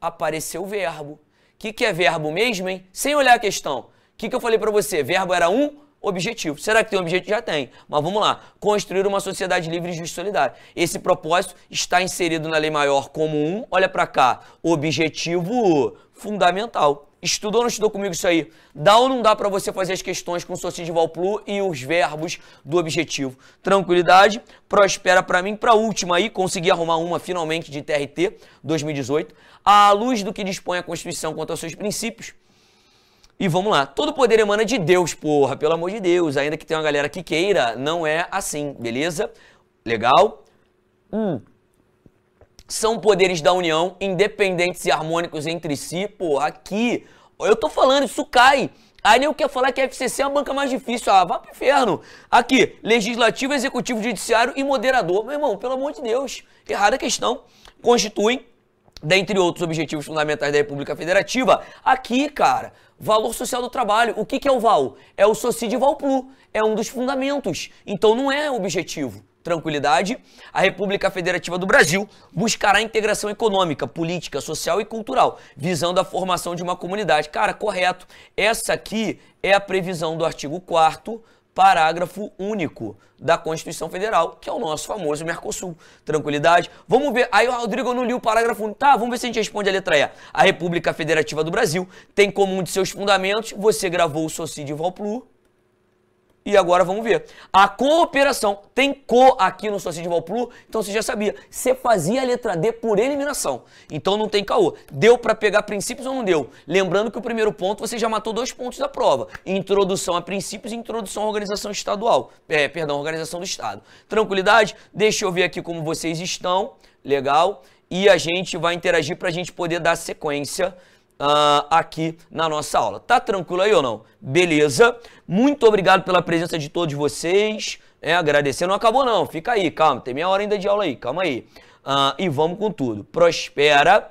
Apareceu o verbo que, que é verbo mesmo, hein? Sem olhar a questão. O que, que eu falei para você? Verbo era um objetivo. Será que tem um objetivo? Já tem. Mas vamos lá. Construir uma sociedade livre, justa e solidária. Esse propósito está inserido na lei maior como um, olha para cá, objetivo fundamental. Estudou ou não estudou comigo isso aí? Dá ou não dá para você fazer as questões com o de Valplu e os verbos do objetivo? Tranquilidade, prospera para mim. Para última aí, consegui arrumar uma finalmente de TRT 2018. À luz do que dispõe a Constituição quanto aos seus princípios. E vamos lá. Todo poder emana de Deus, porra, pelo amor de Deus. Ainda que tenha uma galera que queira, não é assim, beleza? Legal? Hum são poderes da União, independentes e harmônicos entre si, pô, aqui. Eu tô falando, isso cai. Aí nem eu quero falar é que a FCC é a banca mais difícil. Ah, vá pro inferno. Aqui, Legislativo, Executivo, Judiciário e Moderador. Meu irmão, pelo amor de Deus. Errada a questão. Constituem, dentre outros objetivos fundamentais da República Federativa, aqui, cara, valor social do trabalho. O que, que é o VAL? É o Sociedade VAL Plus. É um dos fundamentos. Então não é objetivo tranquilidade, a República Federativa do Brasil buscará integração econômica, política, social e cultural, visando a formação de uma comunidade. Cara, correto. Essa aqui é a previsão do artigo 4 parágrafo único da Constituição Federal, que é o nosso famoso Mercosul. Tranquilidade? Vamos ver. Aí o Rodrigo não li o parágrafo único. Tá, vamos ver se a gente responde a letra E. A República Federativa do Brasil tem como um de seus fundamentos, você gravou o Sociedade Valplu, e agora vamos ver. A cooperação. Tem co aqui no Sociedade de Valplu, então você já sabia. Você fazia a letra D por eliminação. Então não tem caô. Deu para pegar princípios ou não deu? Lembrando que o primeiro ponto você já matou dois pontos da prova. Introdução a princípios e introdução à organização estadual. É, perdão, organização do Estado. Tranquilidade? Deixa eu ver aqui como vocês estão. Legal. E a gente vai interagir para a gente poder dar sequência uh, aqui na nossa aula. Tá tranquilo aí ou não? Beleza? Muito obrigado pela presença de todos vocês. É, agradecer não acabou não, fica aí, calma, tem meia hora ainda de aula aí, calma aí. Uh, e vamos com tudo. Prospera.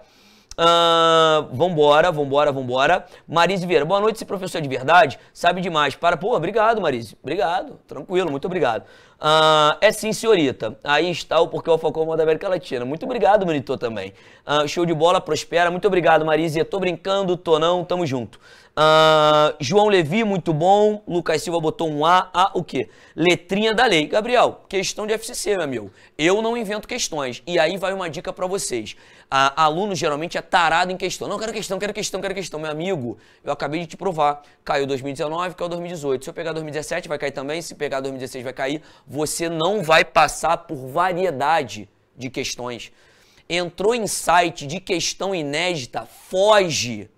Uh, vambora, vambora, vambora. Marise Vieira, boa noite, se professor é de verdade, sabe demais. Para, pô, obrigado, Marise. Obrigado, tranquilo, muito obrigado. Ah, é sim, senhorita. Aí está o Porquê o Falcão da América Latina. Muito obrigado, monitor, também. Ah, show de bola, prospera. Muito obrigado, Marisa. Tô brincando, tô não, tamo junto. Uh, João Levi, muito bom. Lucas Silva botou um A. A o quê? Letrinha da lei. Gabriel, questão de FCC, meu amigo. Eu não invento questões. E aí vai uma dica para vocês. Uh, aluno geralmente é tarado em questão. Não, quero questão, quero questão, quero questão. Meu amigo, eu acabei de te provar. Caiu 2019, caiu 2018. Se eu pegar 2017, vai cair também. Se pegar 2016, vai cair. Você não vai passar por variedade de questões. Entrou em site de questão inédita, foge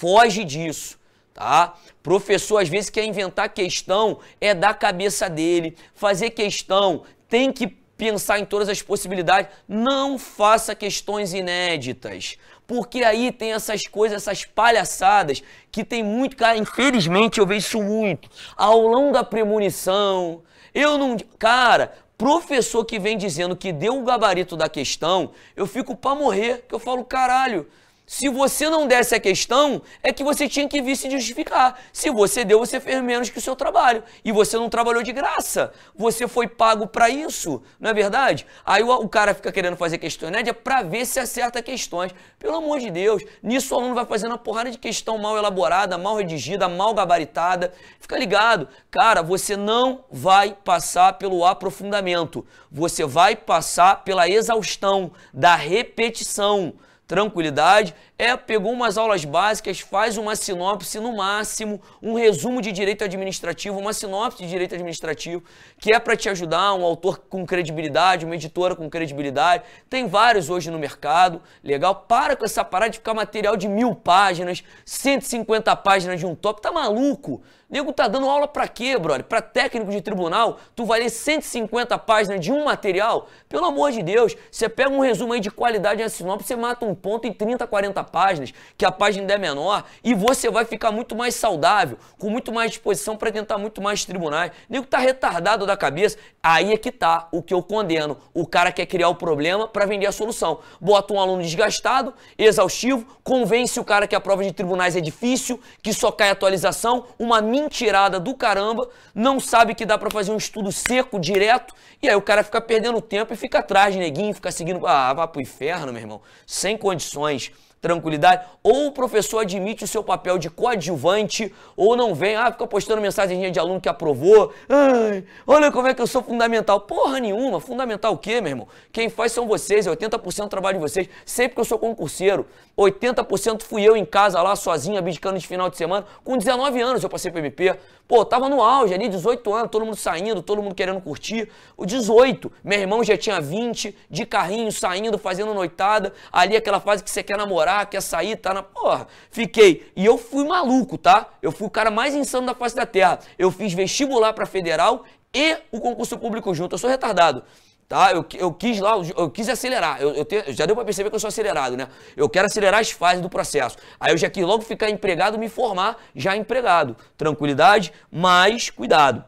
foge disso. Tá? Professor às vezes quer inventar questão, é da cabeça dele. Fazer questão tem que pensar em todas as possibilidades. Não faça questões inéditas. Porque aí tem essas coisas, essas palhaçadas, que tem muito, cara, infelizmente eu vejo isso muito. Aulão da premonição. Eu não. Cara, professor que vem dizendo que deu o gabarito da questão, eu fico pra morrer, que eu falo, caralho, se você não desse a questão, é que você tinha que vir se justificar. Se você deu, você fez menos que o seu trabalho. E você não trabalhou de graça. Você foi pago para isso, não é verdade? Aí o, o cara fica querendo fazer questionédia é para ver se acerta questões. Pelo amor de Deus, nisso o aluno vai fazendo uma porrada de questão mal elaborada, mal redigida, mal gabaritada. Fica ligado. Cara, você não vai passar pelo aprofundamento. Você vai passar pela exaustão da repetição tranquilidade, é pegou umas aulas básicas, faz uma sinopse no máximo, um resumo de direito administrativo, uma sinopse de direito administrativo, que é para te ajudar, um autor com credibilidade, uma editora com credibilidade. Tem vários hoje no mercado, legal? Para com essa parada de ficar material de mil páginas, 150 páginas de um top, tá maluco? Nego tá dando aula pra quê, brother? Pra técnico de tribunal, tu vai ler 150 páginas de um material? Pelo amor de Deus, você pega um resumo aí de qualidade na é assim, sinopse, você mata um ponto em 30, 40 páginas, que a página ainda é menor, e você vai ficar muito mais saudável, com muito mais disposição para tentar muito mais tribunais. Nego tá retardado da cabeça. Aí é que tá o que eu condeno. O cara quer criar o problema para vender a solução. Bota um aluno desgastado, exaustivo, convence o cara que a prova de tribunais é difícil, que só cai atualização, uma mini mentirada do caramba, não sabe que dá para fazer um estudo seco, direto, e aí o cara fica perdendo tempo e fica atrás, neguinho, fica seguindo. Ah, vá pro inferno, meu irmão. Sem condições tranquilidade, ou o professor admite o seu papel de coadjuvante, ou não vem, ah, fica postando mensagem de aluno que aprovou, ai, olha como é que eu sou fundamental. Porra nenhuma, fundamental o quê, meu irmão? Quem faz são vocês, 80% é do trabalho de vocês, sempre que eu sou concurseiro, 80% fui eu em casa lá, sozinho, abdicando de final de semana, com 19 anos eu passei PMP, pô, tava no auge ali, 18 anos, todo mundo saindo, todo mundo querendo curtir, o 18, meu irmão já tinha 20, de carrinho, saindo, fazendo noitada, ali aquela fase que você quer namorar, parar, quer sair, tá na. Porra, fiquei. E eu fui maluco, tá? Eu fui o cara mais insano da face da terra. Eu fiz vestibular para federal e o concurso público junto. Eu sou retardado. Tá? Eu, eu quis lá, eu quis acelerar. Eu, eu te, já deu para perceber que eu sou acelerado, né? Eu quero acelerar as fases do processo. Aí eu já quis logo ficar empregado, me formar já empregado. Tranquilidade, mas cuidado.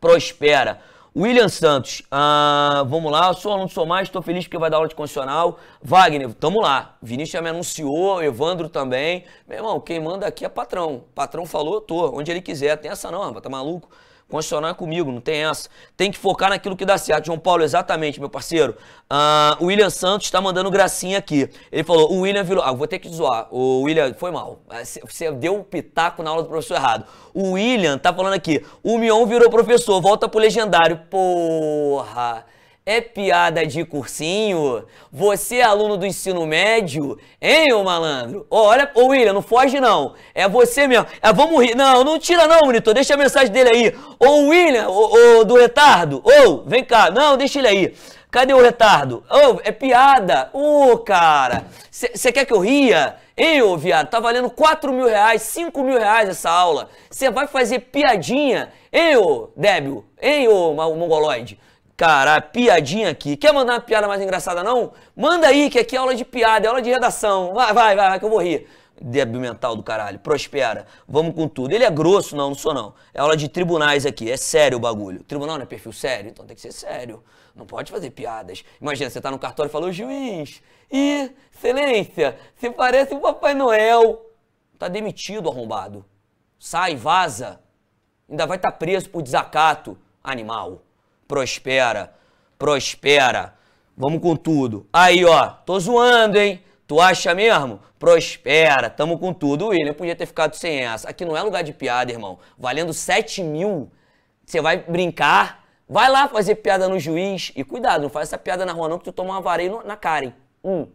Prospera. William Santos, ah, vamos lá, eu sou aluno sou mais, estou feliz porque vai dar aula de condicional. Wagner, tamo lá. Vinícius já me anunciou, Evandro também. Meu irmão, quem manda aqui é patrão. Patrão falou, tô, onde ele quiser. Tem essa não, tá maluco? Constitucional é comigo, não tem essa. Tem que focar naquilo que dá certo. João Paulo, exatamente, meu parceiro. Ah, o William Santos está mandando gracinha aqui. Ele falou, o William Vilo... Ah, vou ter que zoar. O William, foi mal. Você ah, deu um pitaco na aula do professor errado. O William tá falando aqui, o Mion virou professor, volta pro legendário. Porra... É piada de cursinho? Você é aluno do ensino médio? Hein, ô malandro? olha, ô William, não foge não. É você mesmo. É, vamos rir. Não, não tira não, monitor. Deixa a mensagem dele aí. Ô William, ô, do retardo. Ô, vem cá. Não, deixa ele aí. Cadê o retardo? Ô, é piada. Ô, cara. Você quer que eu ria? Hein, ô viado? Tá valendo 4 mil reais, 5 mil reais essa aula. Você vai fazer piadinha? Hein, ô débil? Hein, ô mongoloide? Caralho, piadinha aqui. Quer mandar uma piada mais engraçada, não? Manda aí, que aqui é aula de piada, é aula de redação. Vai, vai, vai, vai que eu vou rir. Débil mental do caralho. Prospera. Vamos com tudo. Ele é grosso, não, não sou não. É aula de tribunais aqui. É sério o bagulho. Tribunal não é perfil sério? Então tem que ser sério. Não pode fazer piadas. Imagina, você tá no cartório e falou, juiz, e, excelência, você parece o Papai Noel. Tá demitido, arrombado. Sai, vaza. Ainda vai estar tá preso por desacato, animal prospera, prospera. Vamos com tudo. Aí, ó, tô zoando, hein? Tu acha mesmo? Prospera, tamo com tudo. William, podia ter ficado sem essa. Aqui não é lugar de piada, irmão. Valendo 7 mil, você vai brincar, vai lá fazer piada no juiz. E cuidado, não faz essa piada na rua não, que tu toma uma vareia na cara, hein? Hum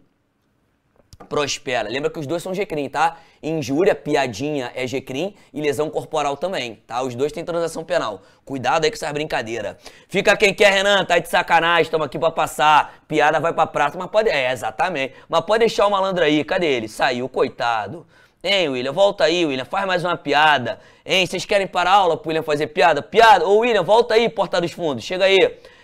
prospera. Lembra que os dois são Gcrim, tá? Injúria, piadinha é Gcrim e lesão corporal também, tá? Os dois têm transação penal. Cuidado aí com essas brincadeiras. Fica quem quer, Renan, tá de sacanagem, estamos aqui para passar. Piada vai pra prata, mas pode... É, exatamente. Mas pode deixar o malandro aí, cadê ele? Saiu, coitado. Hein, William, volta aí, William, faz mais uma piada. Hein, vocês querem parar a aula pro William fazer piada? Piada? Ô, William, volta aí, porta dos fundos, chega aí.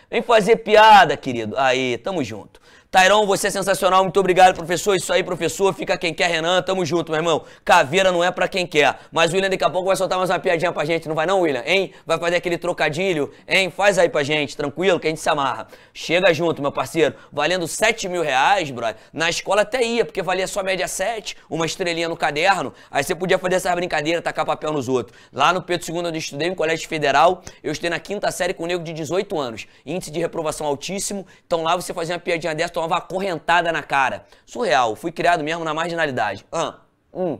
Vem fazer piada, querido. Aí, tamo junto. Tairão, você é sensacional, muito obrigado, professor. Isso aí, professor. Fica quem quer, Renan. Tamo junto, meu irmão. Caveira não é pra quem quer. Mas o William daqui a pouco vai soltar mais uma piadinha pra gente, não vai não, William? Hein? Vai fazer aquele trocadilho? Hein? Faz aí pra gente, tranquilo, que a gente se amarra. Chega junto, meu parceiro. Valendo 7 mil reais, brother. Na escola até ia, porque valia só média 7, uma estrelinha no caderno. Aí você podia fazer essas brincadeiras, tacar papel nos outros. Lá no Pedro II, onde eu estudei, no Colégio Federal, eu estudei na quinta série com um nego de 18 anos. Índice de reprovação altíssimo. Então lá você fazia uma piadinha dessa, tomava correntada na cara. Surreal, fui criado mesmo na marginalidade. Ah, hum.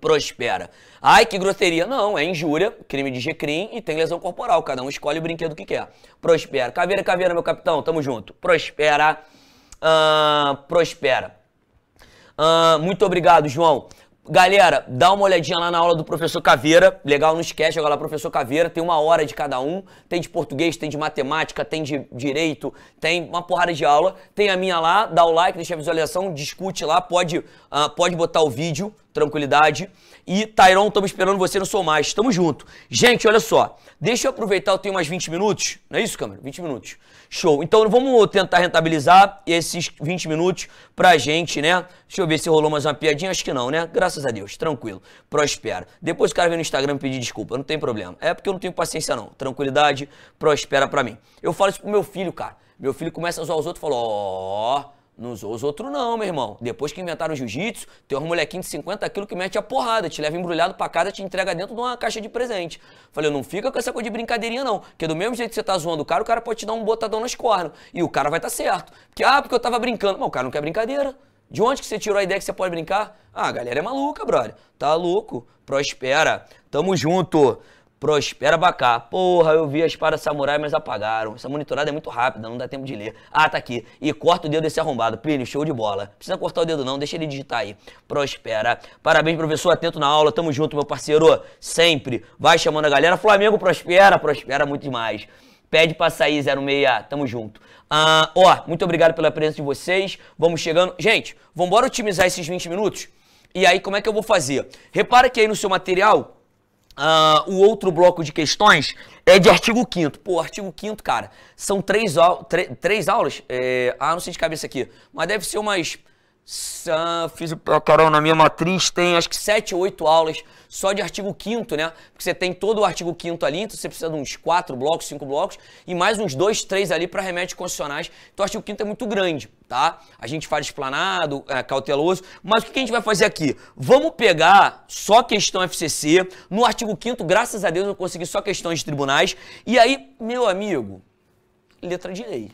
Prospera. Ai, que grosseria. Não, é injúria, crime de jecrim e tem lesão corporal. Cada um escolhe o brinquedo que quer. Prospera. Caveira, caveira, meu capitão, tamo junto. Prospera. Ah, prospera. Ah, muito obrigado, João. Galera, dá uma olhadinha lá na aula do professor Caveira. Legal, não esquece, agora lá, professor Caveira. Tem uma hora de cada um. Tem de português, tem de matemática, tem de direito, tem uma porrada de aula. Tem a minha lá, dá o like, deixa a visualização, discute lá, pode, uh, pode botar o vídeo, tranquilidade. E, Tairon, estamos esperando você no Sou Mais. Tamo junto. Gente, olha só. Deixa eu aproveitar, eu tenho mais 20 minutos. Não é isso, câmera? 20 minutos. Show. Então vamos tentar rentabilizar esses 20 minutos pra gente, né? Deixa eu ver se rolou mais uma piadinha. Acho que não, né? Graças a Deus. Tranquilo. Prospera. Depois o cara vem no Instagram pedir desculpa. Não tem problema. É porque eu não tenho paciência, não. Tranquilidade, prospera pra mim. Eu falo isso pro meu filho, cara. Meu filho começa a zoar os outros e fala: Ó. Oh, não usou os outros não, meu irmão. Depois que inventaram o jiu-jitsu, tem uns molequinhos de 50 quilos que mete a porrada, te leva embrulhado pra casa, te entrega dentro de uma caixa de presente. Falei, não fica com essa coisa de brincadeirinha não, porque do mesmo jeito que você tá zoando o cara, o cara pode te dar um botadão nas cornas. E o cara vai estar tá certo. Porque, ah, porque eu tava brincando. Mas o cara não quer brincadeira. De onde que você tirou a ideia que você pode brincar? Ah, a galera é maluca, brother. Tá louco. Prospera. Tamo junto. Prospera Bacá. Porra, eu vi as para samurai, mas apagaram. Essa monitorada é muito rápida, não dá tempo de ler. Ah, tá aqui. E corta o dedo desse arrombado. Plínio, show de bola. Precisa cortar o dedo não, deixa ele digitar aí. Prospera. Parabéns, professor, atento na aula. Tamo junto, meu parceiro. Sempre. Vai chamando a galera. Flamengo prospera, prospera muito demais. Pede pra sair 06, tamo junto. Ah, ó, muito obrigado pela presença de vocês. Vamos chegando. Gente, vambora otimizar esses 20 minutos? E aí, como é que eu vou fazer? Repara que aí no seu material Uh, o outro bloco de questões é de artigo 5 Pô, artigo 5 cara, são três, três aulas, é, ah, não sei de cabeça aqui, mas deve ser umas fiz o na minha matriz tem acho que 7 ou 8 aulas só de artigo 5 né? Porque você tem todo o artigo 5 ali, então você precisa de uns 4 blocos, 5 blocos e mais uns 2, 3 ali para remédios constitucionais. Então o artigo 5 é muito grande, tá? A gente faz explanado, é, cauteloso, mas o que a gente vai fazer aqui? Vamos pegar só questão FCC, no artigo 5 graças a Deus eu consegui só questões de tribunais, e aí, meu amigo, letra de lei,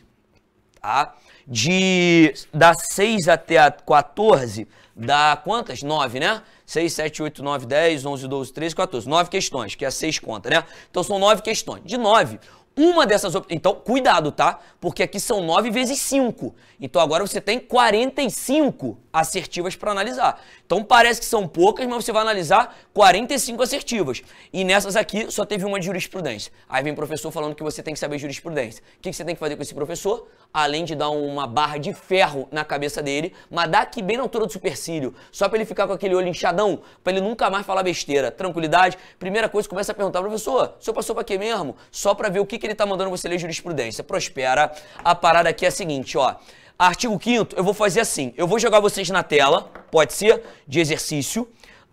tá? de das 6 até a 14, dá quantas? 9, né? 6, 7, 8, 9, 10, 11, 12, 13, 14. 9 questões, que é 6 conta, né? Então são 9 questões. De 9, uma dessas opções. Então, cuidado, tá? Porque aqui são 9 vezes 5. Então agora você tem 45 assertivas para analisar. Então parece que são poucas, mas você vai analisar 45 assertivas. E nessas aqui só teve uma de jurisprudência. Aí vem o professor falando que você tem que saber jurisprudência. O que você tem que fazer com esse professor? além de dar uma barra de ferro na cabeça dele, mas dá aqui bem na altura do supercílio, só para ele ficar com aquele olho inchadão, para ele nunca mais falar besteira. Tranquilidade. Primeira coisa, começa a perguntar, professor, o senhor passou para quê mesmo? Só para ver o que, que ele tá mandando você ler jurisprudência. Prospera. A parada aqui é a seguinte, ó. Artigo 5 eu vou fazer assim, eu vou jogar vocês na tela, pode ser, de exercício,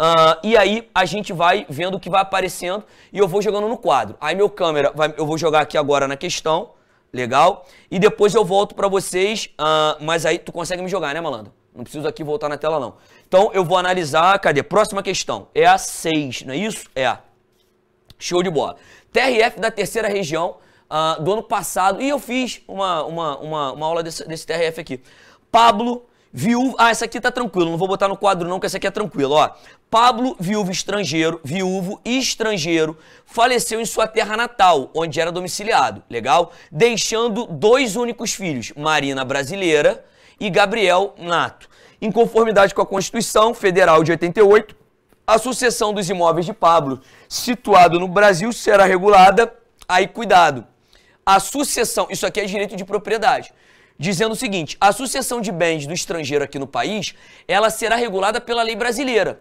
uh, e aí a gente vai vendo o que vai aparecendo e eu vou jogando no quadro. Aí meu câmera, vai, eu vou jogar aqui agora na questão, Legal? E depois eu volto para vocês, uh, mas aí tu consegue me jogar, né, malandro? Não preciso aqui voltar na tela, não. Então eu vou analisar, cadê? Próxima questão. É a 6, não é isso? É. Show de bola. TRF da terceira região uh, do ano passado. E eu fiz uma, uma, uma, uma aula desse, desse TRF aqui. Pablo Viúva. Ah, essa aqui tá tranquilo, não vou botar no quadro não, que essa aqui é tranquilo, ó. Pablo, viúvo estrangeiro, viúvo estrangeiro, faleceu em sua terra natal, onde era domiciliado, legal? Deixando dois únicos filhos, Marina brasileira e Gabriel Nato. Em conformidade com a Constituição Federal de 88, a sucessão dos imóveis de Pablo, situado no Brasil, será regulada. Aí, cuidado. A sucessão, isso aqui é direito de propriedade dizendo o seguinte: a sucessão de bens do estrangeiro aqui no país, ela será regulada pela lei brasileira.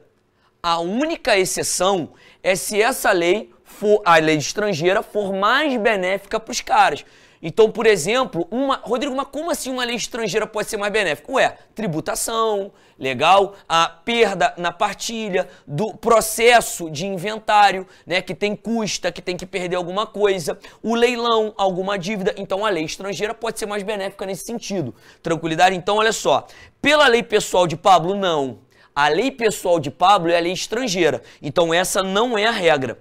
A única exceção é se essa lei for a lei estrangeira for mais benéfica para os caras. Então, por exemplo, uma. Rodrigo, mas como assim uma lei estrangeira pode ser mais benéfica? Ué, tributação, legal, a perda na partilha, do processo de inventário, né? Que tem custa, que tem que perder alguma coisa, o leilão, alguma dívida. Então, a lei estrangeira pode ser mais benéfica nesse sentido. Tranquilidade? Então, olha só. Pela lei pessoal de Pablo, não. A lei pessoal de Pablo é a lei estrangeira. Então, essa não é a regra.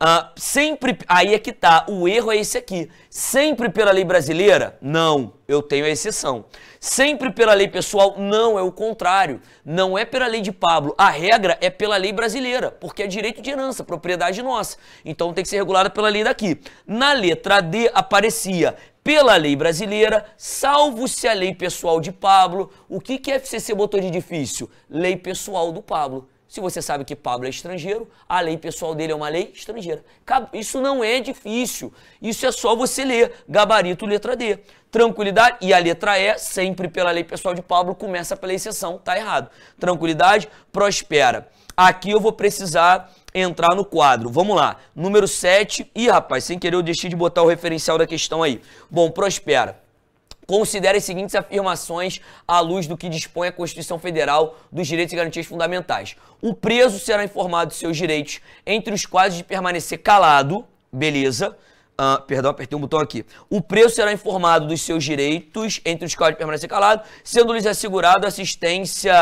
Ah, sempre. Aí é que tá. O erro é esse aqui. Sempre pela lei brasileira? Não, eu tenho a exceção. Sempre pela lei pessoal? Não, é o contrário. Não é pela lei de Pablo. A regra é pela lei brasileira, porque é direito de herança, propriedade nossa. Então tem que ser regulada pela lei daqui. Na letra D aparecia pela lei brasileira, salvo se a lei pessoal de Pablo. O que, que a FCC botou de difícil? Lei pessoal do Pablo. Se você sabe que Pablo é estrangeiro, a lei pessoal dele é uma lei estrangeira. Isso não é difícil. Isso é só você ler. Gabarito, letra D. Tranquilidade, e a letra E, sempre pela lei pessoal de Pablo, começa pela exceção. Tá errado. Tranquilidade, prospera. Aqui eu vou precisar entrar no quadro. Vamos lá. Número 7. Ih, rapaz, sem querer eu deixei de botar o referencial da questão aí. Bom, prospera. Considere as seguintes afirmações à luz do que dispõe a Constituição Federal dos Direitos e Garantias Fundamentais. O preso será informado de seus direitos, entre os quais de permanecer calado, beleza, Uh, perdão, apertei um botão aqui. O preso será informado dos seus direitos, entre os quais permanecer calado, sendo-lhes assegurado a assistência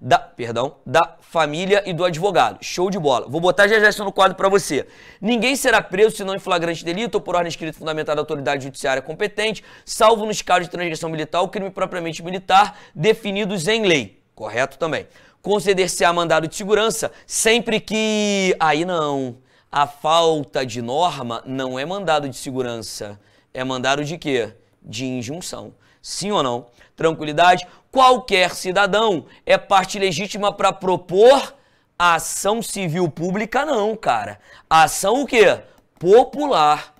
da, perdão, da família e do advogado. Show de bola. Vou botar já já isso no quadro para você. Ninguém será preso senão em flagrante delito ou por ordem escrita fundamentada da autoridade judiciária competente, salvo nos casos de transgressão militar ou crime propriamente militar, definidos em lei. Correto também. Conceder-se a mandado de segurança sempre que. Aí não. A falta de norma não é mandado de segurança, é mandado de quê? De injunção. Sim ou não? Tranquilidade? Qualquer cidadão é parte legítima para propor ação civil pública, não, cara. Ação o quê? Popular.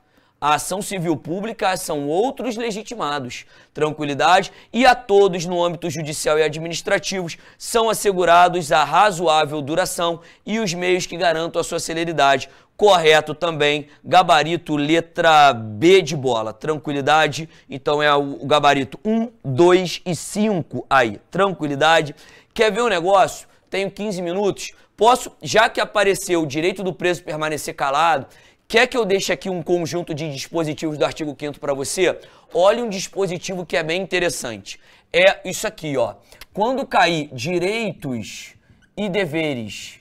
A ação civil pública são outros legitimados. Tranquilidade e a todos no âmbito judicial e administrativos são assegurados a razoável duração e os meios que garantam a sua celeridade. Correto também, gabarito letra B de bola. Tranquilidade, então é o gabarito 1, 2 e 5 aí. Tranquilidade. Quer ver um negócio? Tenho 15 minutos. Posso, já que apareceu o direito do preso permanecer calado Quer que eu deixe aqui um conjunto de dispositivos do artigo 5 para você? Olha um dispositivo que é bem interessante. É isso aqui, ó. Quando cair direitos e deveres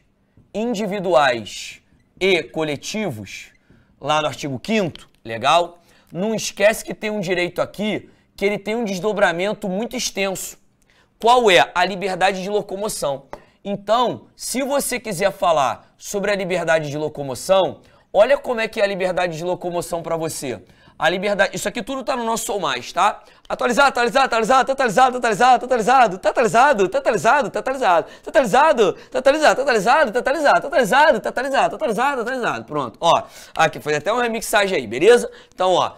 individuais e coletivos, lá no artigo 5 legal? Não esquece que tem um direito aqui que ele tem um desdobramento muito extenso. Qual é? A liberdade de locomoção. Então, se você quiser falar sobre a liberdade de locomoção, Olha como é que é a liberdade de locomoção para você. A liberdade. Isso aqui tudo tá no nosso Sou mais, tá? Atualizado, atualizado, atualizado, atualizado, atualizado, atualizado, atualizado, atualizado, atualizado, atualizado, atualizado, atualizado, atualizado, atualizado, atualizado, atualizado, atualizado. Pronto, ó. Aqui, foi até uma remixagem aí, beleza? Então, ó.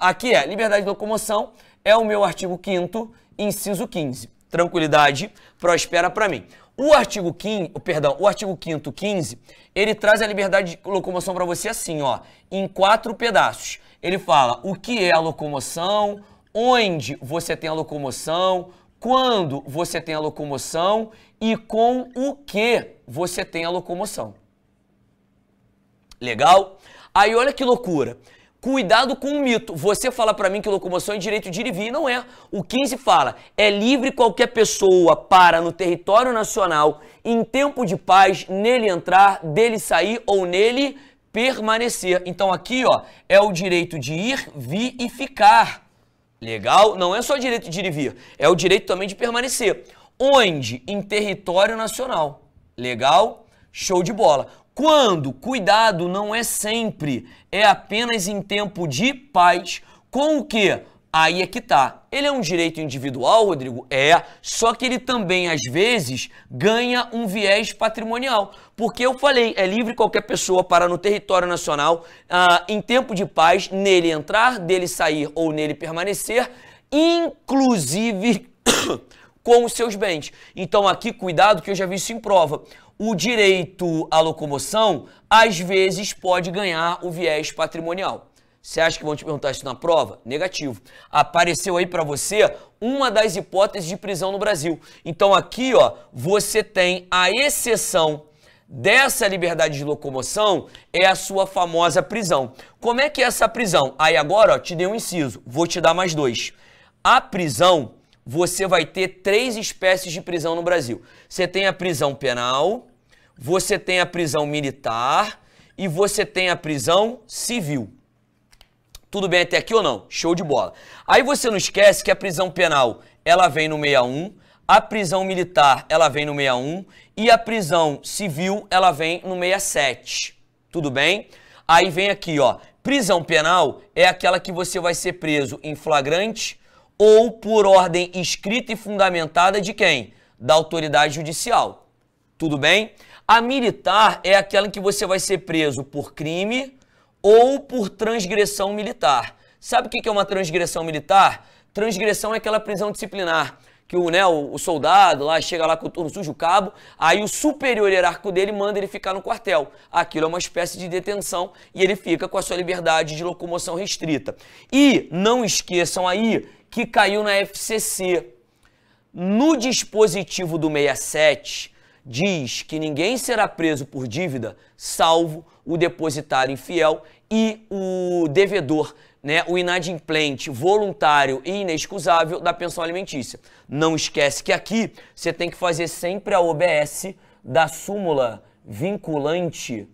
Aqui é liberdade de locomoção, é o meu artigo 5 inciso 15. Tranquilidade prospera para mim. O artigo 15, perdão, o artigo 5 15, ele traz a liberdade de locomoção para você assim, ó, em quatro pedaços. Ele fala o que é a locomoção, onde você tem a locomoção, quando você tem a locomoção e com o que você tem a locomoção. Legal? Aí olha que loucura. Cuidado com o mito. Você fala para mim que locomoção é direito de ir e vir, não é. O 15 fala: é livre qualquer pessoa para no território nacional, em tempo de paz, nele entrar, dele sair ou nele permanecer. Então aqui, ó, é o direito de ir, vir e ficar. Legal? Não é só direito de ir e vir, é o direito também de permanecer. Onde? Em território nacional. Legal? Show de bola. Quando cuidado não é sempre, é apenas em tempo de paz, com o que? Aí é que tá. Ele é um direito individual, Rodrigo? É, só que ele também, às vezes, ganha um viés patrimonial. Porque eu falei, é livre qualquer pessoa para no território nacional, ah, em tempo de paz, nele entrar, dele sair ou nele permanecer, inclusive <coughs> com os seus bens. Então aqui, cuidado que eu já vi isso em prova o direito à locomoção, às vezes pode ganhar o viés patrimonial. Você acha que vão te perguntar isso na prova? Negativo. Apareceu aí para você uma das hipóteses de prisão no Brasil. Então aqui, ó, você tem a exceção dessa liberdade de locomoção é a sua famosa prisão. Como é que é essa prisão? Aí agora, ó, te dei um inciso, vou te dar mais dois. A prisão, você vai ter três espécies de prisão no Brasil. Você tem a prisão penal, você tem a prisão militar e você tem a prisão civil. Tudo bem até aqui ou não? Show de bola. Aí você não esquece que a prisão penal, ela vem no 61, a prisão militar, ela vem no 61 e a prisão civil, ela vem no 67. Tudo bem? Aí vem aqui, ó. Prisão penal é aquela que você vai ser preso em flagrante ou por ordem escrita e fundamentada de quem? Da autoridade judicial. Tudo bem? A militar é aquela em que você vai ser preso por crime ou por transgressão militar. Sabe o que é uma transgressão militar? Transgressão é aquela prisão disciplinar que o, né, o, soldado lá chega lá com o turno sujo, o cabo, aí o superior hierarco dele manda ele ficar no quartel. Aquilo é uma espécie de detenção e ele fica com a sua liberdade de locomoção restrita. E não esqueçam aí que caiu na FCC. No dispositivo do 67, diz que ninguém será preso por dívida, salvo o depositário infiel e o devedor, né, o inadimplente, voluntário e inexcusável da pensão alimentícia. Não esquece que aqui você tem que fazer sempre a OBS da súmula vinculante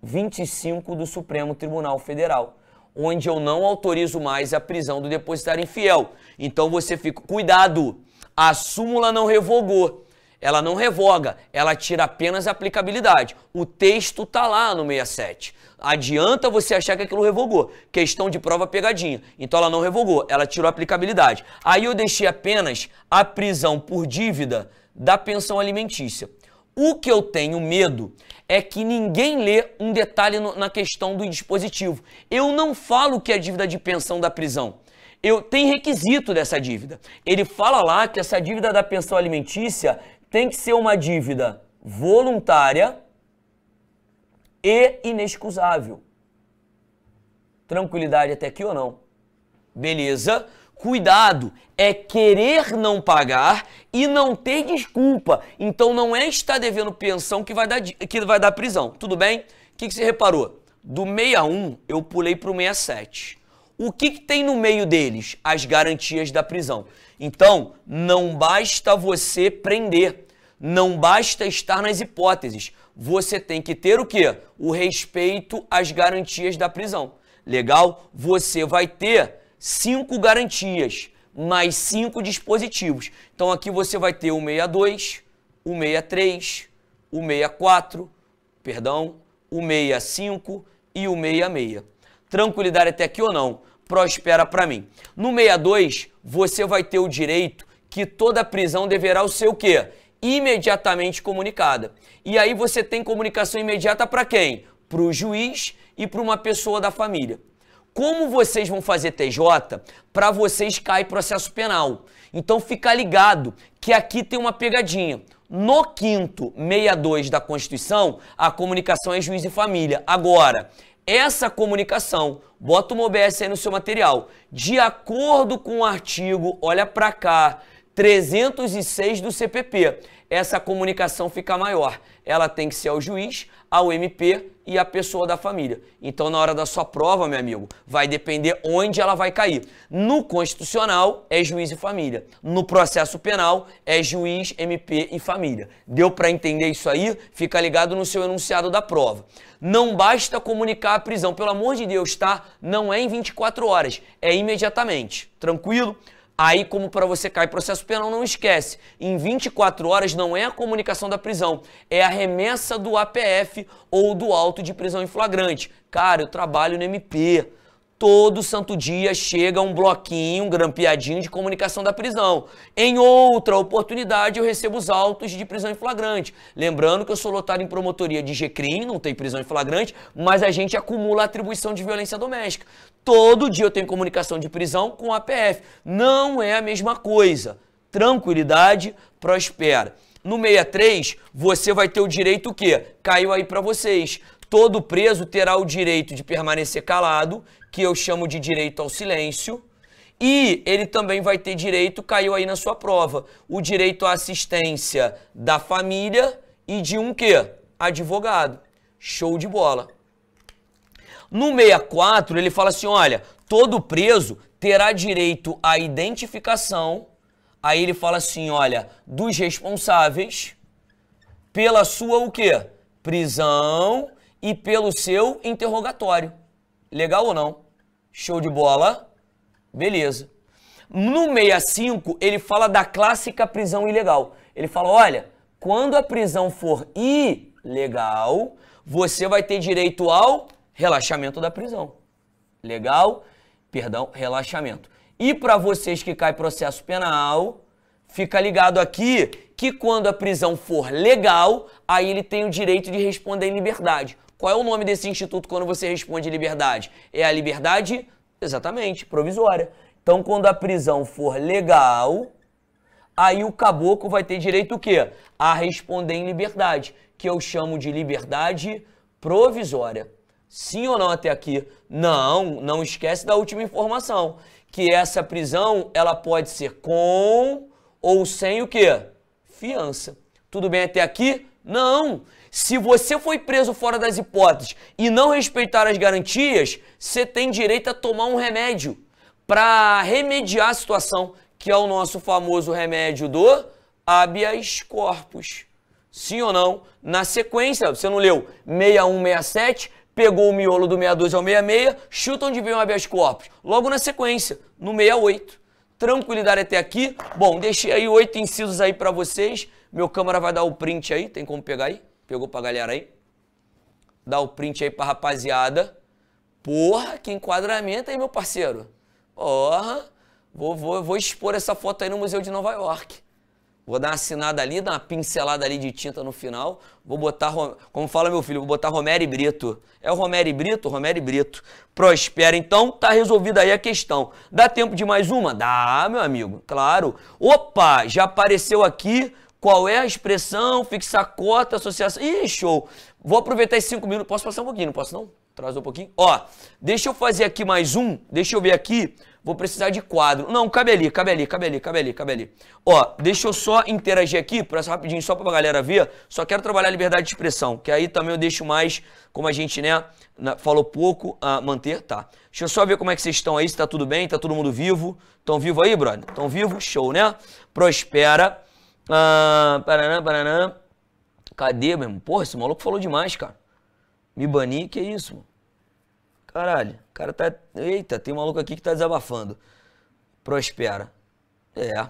25 do Supremo Tribunal Federal, onde eu não autorizo mais a prisão do depositário infiel. Então você fica, cuidado, a súmula não revogou ela não revoga, ela tira apenas a aplicabilidade. O texto tá lá no 67. Adianta você achar que aquilo revogou. Questão de prova pegadinha. Então ela não revogou, ela tirou a aplicabilidade. Aí eu deixei apenas a prisão por dívida da pensão alimentícia. O que eu tenho medo é que ninguém lê um detalhe no, na questão do dispositivo. Eu não falo que é dívida de pensão da prisão. Eu tem requisito dessa dívida. Ele fala lá que essa dívida da pensão alimentícia tem que ser uma dívida voluntária e inexcusável. Tranquilidade até aqui ou não? Beleza? Cuidado, é querer não pagar e não ter desculpa. Então não é estar devendo pensão que vai dar, que vai dar prisão. Tudo bem? O que, que você reparou? Do 61 eu pulei para o 67. O que, que tem no meio deles? As garantias da prisão. Então, não basta você prender, não basta estar nas hipóteses. Você tem que ter o quê? O respeito às garantias da prisão. Legal? Você vai ter cinco garantias, mais cinco dispositivos. Então, aqui você vai ter o 62, o 63, o 64, perdão, o 65 e o 66. Tranquilidade até aqui ou não? prospera para mim. No 62, você vai ter o direito que toda prisão deverá o ser o quê? Imediatamente comunicada. E aí você tem comunicação imediata para quem? Para o juiz e para uma pessoa da família. Como vocês vão fazer TJ, para vocês cai processo penal. Então fica ligado que aqui tem uma pegadinha. No quinto 62 da Constituição, a comunicação é juiz e família. Agora, essa comunicação. Bota uma OBS aí no seu material. De acordo com o artigo, olha para cá, 306 do CPP, essa comunicação fica maior. Ela tem que ser ao juiz, ao MP e à pessoa da família. Então, na hora da sua prova, meu amigo, vai depender onde ela vai cair. No constitucional, é juiz e família. No processo penal, é juiz, MP e família. Deu para entender isso aí? Fica ligado no seu enunciado da prova. Não basta comunicar a prisão, pelo amor de Deus, tá? Não é em 24 horas, é imediatamente. Tranquilo? Aí, como para você cair processo penal, não esquece. Em 24 horas não é a comunicação da prisão, é a remessa do APF ou do auto de prisão em flagrante. Cara, eu trabalho no MP todo santo dia chega um bloquinho, um grampeadinho de comunicação da prisão. Em outra oportunidade, eu recebo os autos de prisão em flagrante. Lembrando que eu sou lotado em promotoria de GCRIM, não tem prisão em flagrante, mas a gente acumula atribuição de violência doméstica. Todo dia eu tenho comunicação de prisão com a PF. Não é a mesma coisa. Tranquilidade prospera. No 63, você vai ter o direito o quê? Caiu aí para vocês todo preso terá o direito de permanecer calado, que eu chamo de direito ao silêncio, e ele também vai ter direito, caiu aí na sua prova, o direito à assistência da família e de um quê? Advogado. Show de bola. No 64, ele fala assim: olha, todo preso terá direito à identificação. Aí ele fala assim: olha, dos responsáveis pela sua o quê? Prisão e pelo seu interrogatório. Legal ou não? Show de bola. Beleza. No 65, ele fala da clássica prisão ilegal. Ele fala: olha, quando a prisão for ilegal, você vai ter direito ao relaxamento da prisão. Legal? Perdão, relaxamento. E para vocês que cai processo penal, fica ligado aqui que quando a prisão for legal, aí ele tem o direito de responder em liberdade. Qual é o nome desse instituto quando você responde liberdade? É a liberdade, exatamente, provisória. Então, quando a prisão for legal, aí o caboclo vai ter direito o quê? A responder em liberdade, que eu chamo de liberdade provisória. Sim ou não até aqui? Não, não esquece da última informação, que essa prisão ela pode ser com ou sem o quê? Fiança. Tudo bem até aqui? Não. Se você foi preso fora das hipóteses e não respeitar as garantias, você tem direito a tomar um remédio para remediar a situação, que é o nosso famoso remédio do habeas corpus. Sim ou não? Na sequência, você não leu 6167, pegou o miolo do 62 ao 66, chuta onde vem o habeas corpus. Logo na sequência, no 68. Tranquilidade até aqui. Bom, deixei aí oito incisos aí para vocês. Meu câmera vai dar o print aí, tem como pegar aí? Pegou pra galera aí? Dá o print aí pra rapaziada. Porra, que enquadramento aí, meu parceiro. Porra, vou, vou, vou expor essa foto aí no Museu de Nova York. Vou dar uma assinada ali, dar uma pincelada ali de tinta no final. Vou botar, como fala meu filho, vou botar Romero e Brito. É o Romero e Brito? Romero e Brito. Prospera. Então, tá resolvida aí a questão. Dá tempo de mais uma? Dá, meu amigo. Claro. Opa, já apareceu aqui qual é a expressão, fixar cota, associação. Ih, show! Vou aproveitar esses cinco minutos. Posso passar um pouquinho, não posso não? Traz um pouquinho. Ó, deixa eu fazer aqui mais um. Deixa eu ver aqui. Vou precisar de quadro. Não, cabe ali, cabe ali, cabe ali, cabe ali, cabe ali. Ó, deixa eu só interagir aqui, pra, rapidinho, só pra galera ver. Só quero trabalhar a liberdade de expressão, que aí também eu deixo mais, como a gente, né, falou pouco, a manter, tá. Deixa eu só ver como é que vocês estão aí, se tá tudo bem, tá todo mundo vivo. Tão vivo aí, brother? Tão vivo? Show, né? Prospera ah, paraná, paraná. Cadê, meu irmão? Porra, esse maluco falou demais, cara. Me bani, que é isso, mano? Caralho, o cara tá. Eita, tem um maluco aqui que tá desabafando. Prospera. É.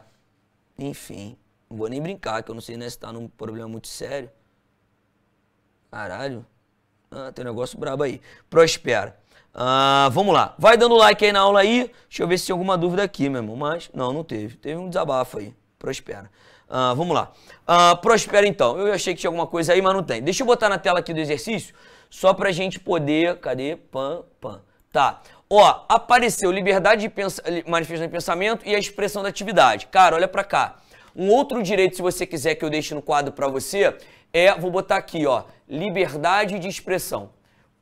Enfim. Não vou nem brincar, que eu não sei né, se tá num problema muito sério. Caralho. Ah, tem um negócio brabo aí. Prospera. Ah, vamos lá. Vai dando like aí na aula aí. Deixa eu ver se tem alguma dúvida aqui, meu irmão. Mas, não, não teve. Teve um desabafo aí. Prospera. Ah, vamos lá. Ah, prospera então. Eu achei que tinha alguma coisa aí, mas não tem. Deixa eu botar na tela aqui do exercício, só pra gente poder... Cadê? Pam, pam. Tá. Ó, apareceu liberdade de pens... manifestação de pensamento e a expressão da atividade. Cara, olha pra cá. Um outro direito, se você quiser que eu deixe no quadro para você, é, vou botar aqui, ó, liberdade de expressão.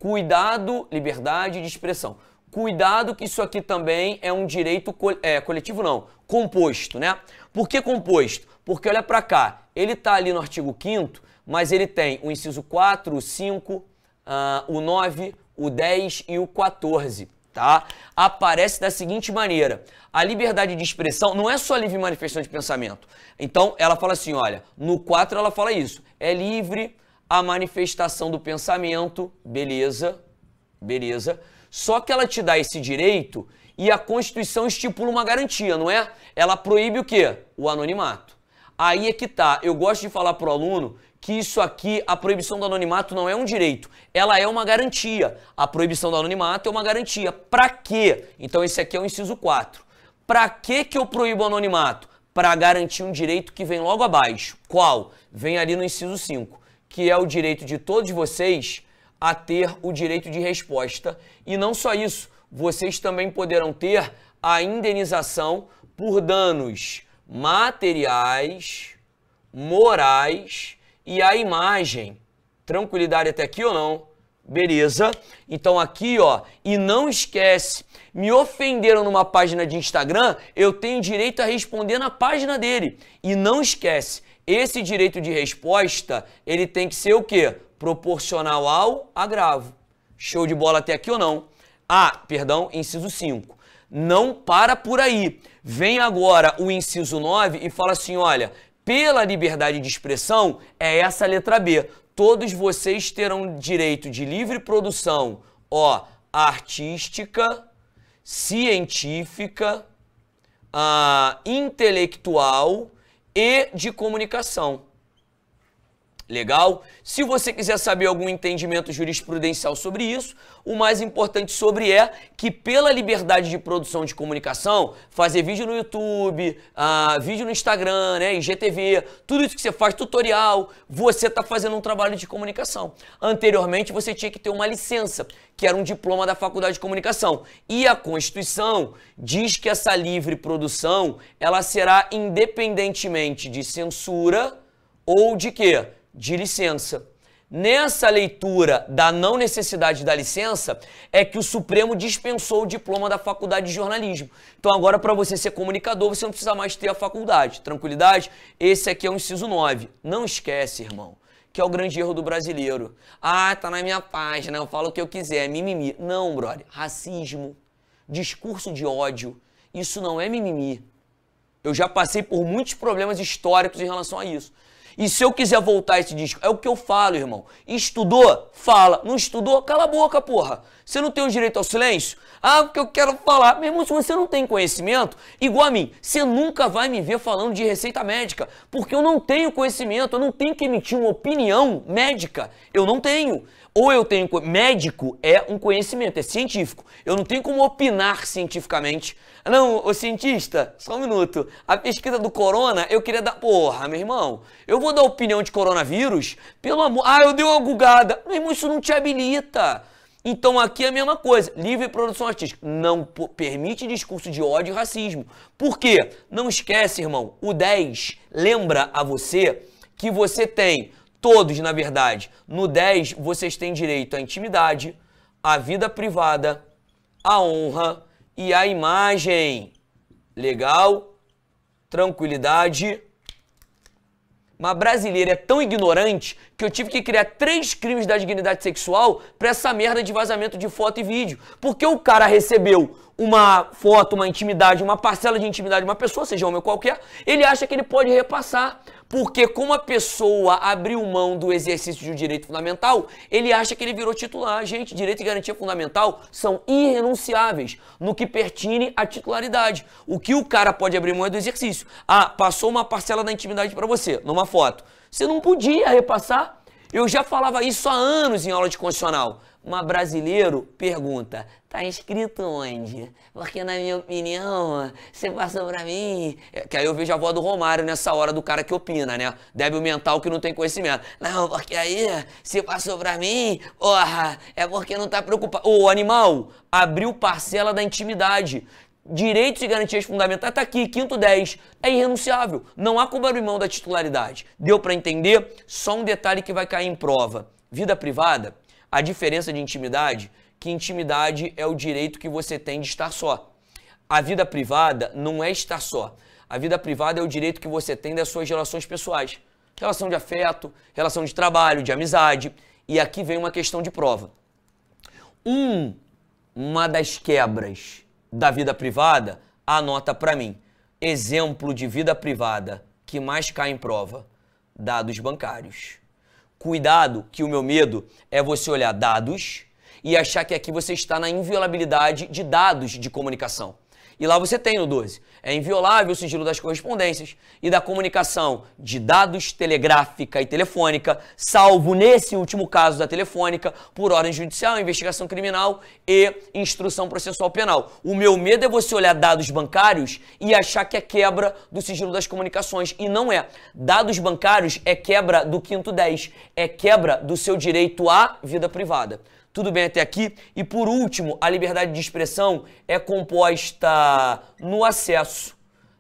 Cuidado, liberdade de expressão. Cuidado que isso aqui também é um direito co é, coletivo, não, composto, né? Por que composto? Porque olha para cá, ele está ali no artigo 5 mas ele tem o inciso 4, o 5, uh, ah, o 9, o 10 e o 14 tá? Aparece da seguinte maneira: a liberdade de expressão não é só livre manifestação de pensamento. Então, ela fala assim: olha, no 4 ela fala isso. É livre a manifestação do pensamento, beleza, beleza. Só que ela te dá esse direito e a Constituição estipula uma garantia, não é? Ela proíbe o quê? O anonimato. Aí é que tá. Eu gosto de falar pro aluno que isso aqui, a proibição do anonimato não é um direito, ela é uma garantia. A proibição do anonimato é uma garantia. Para quê? Então esse aqui é o inciso 4. Para que que eu proíbo o anonimato? Para garantir um direito que vem logo abaixo. Qual? Vem ali no inciso 5, que é o direito de todos vocês a ter o direito de resposta. E não só isso, vocês também poderão ter a indenização por danos materiais, morais e a imagem. Tranquilidade até aqui ou não? Beleza? Então aqui, ó, e não esquece, me ofenderam numa página de Instagram, eu tenho direito a responder na página dele. E não esquece, esse direito de resposta, ele tem que ser o quê? Proporcional ao agravo. Show de bola até aqui ou não? Ah, perdão, inciso 5 não para por aí. Vem agora o inciso 9 e fala assim: olha, pela liberdade de expressão é essa letra B. Todos vocês terão direito de livre produção, ó, artística, científica, uh, intelectual e de comunicação. Legal? Se você quiser saber algum entendimento jurisprudencial sobre isso, o mais importante sobre é que pela liberdade de produção de comunicação, fazer vídeo no YouTube, uh, vídeo no Instagram, né, IGTV, tudo isso que você faz, tutorial, você está fazendo um trabalho de comunicação. Anteriormente você tinha que ter uma licença, que era um diploma da Faculdade de Comunicação. E a Constituição diz que essa livre produção, ela será independentemente de censura ou de quê? de licença. Nessa leitura da não necessidade da licença é que o Supremo dispensou o diploma da faculdade de jornalismo. Então agora para você ser comunicador, você não precisa mais ter a faculdade. Tranquilidade? Esse aqui é o inciso 9. Não esquece, irmão, que é o grande erro do brasileiro. Ah, tá na minha página, eu falo o que eu quiser, é mimimi. Não, brother. Racismo, discurso de ódio, isso não é mimimi. Eu já passei por muitos problemas históricos em relação a isso. E se eu quiser voltar esse disco, é o que eu falo, irmão. Estudou? Fala. Não estudou? Cala a boca, porra. Você não tem o direito ao silêncio? Ah, porque eu quero falar. Meu irmão, se você não tem conhecimento, igual a mim, você nunca vai me ver falando de receita médica, porque eu não tenho conhecimento, eu não tenho que emitir uma opinião médica. Eu não tenho. Ou eu tenho. Médico é um conhecimento, é científico. Eu não tenho como opinar cientificamente. Não, ô cientista, só um minuto. A pesquisa do corona, eu queria dar. Porra, meu irmão, eu vou dar opinião de coronavírus? Pelo amor. Ah, eu dei uma gugada. Meu irmão, isso não te habilita. Então aqui é a mesma coisa, livre produção artística. Não permite discurso de ódio e racismo. Por quê? Não esquece, irmão, o 10 lembra a você que você tem todos, na verdade. No 10, vocês têm direito à intimidade, à vida privada, à honra e à imagem. Legal? Tranquilidade. Mas brasileiro é tão ignorante que eu tive que criar três crimes da dignidade sexual para essa merda de vazamento de foto e vídeo. Porque o cara recebeu uma foto, uma intimidade, uma parcela de intimidade de uma pessoa, seja homem ou qualquer, ele acha que ele pode repassar. Porque como a pessoa abriu mão do exercício de um direito fundamental, ele acha que ele virou titular. Gente, direito e garantia fundamental são irrenunciáveis no que pertine à titularidade. O que o cara pode abrir mão é do exercício. Ah, passou uma parcela da intimidade para você, numa foto. Você não podia repassar eu já falava isso há anos em aula de constitucional. Mas brasileiro pergunta, tá escrito onde? Porque na minha opinião, você passou pra mim. É, que aí eu vejo a avó do Romário nessa hora do cara que opina, né? Deve o mental que não tem conhecimento. Não, porque aí, se passou pra mim, porra, é porque não tá preocupado. Ô, animal, abriu parcela da intimidade. Direitos e garantias fundamentais está aqui, quinto 10. É irrenunciável. Não há como abrir mão da titularidade. Deu para entender? Só um detalhe que vai cair em prova. Vida privada, a diferença de intimidade, que intimidade é o direito que você tem de estar só. A vida privada não é estar só. A vida privada é o direito que você tem das suas relações pessoais. Relação de afeto, relação de trabalho, de amizade. E aqui vem uma questão de prova. Um, uma das quebras da vida privada, anota para mim. Exemplo de vida privada que mais cai em prova: dados bancários. Cuidado, que o meu medo é você olhar dados e achar que aqui você está na inviolabilidade de dados de comunicação. E lá você tem no 12 é inviolável o sigilo das correspondências e da comunicação de dados telegráfica e telefônica, salvo nesse último caso da telefônica, por ordem judicial, investigação criminal e instrução processual penal. O meu medo é você olhar dados bancários e achar que é quebra do sigilo das comunicações, e não é. Dados bancários é quebra do quinto 10, é quebra do seu direito à vida privada. Tudo bem até aqui? E por último, a liberdade de expressão é composta no acesso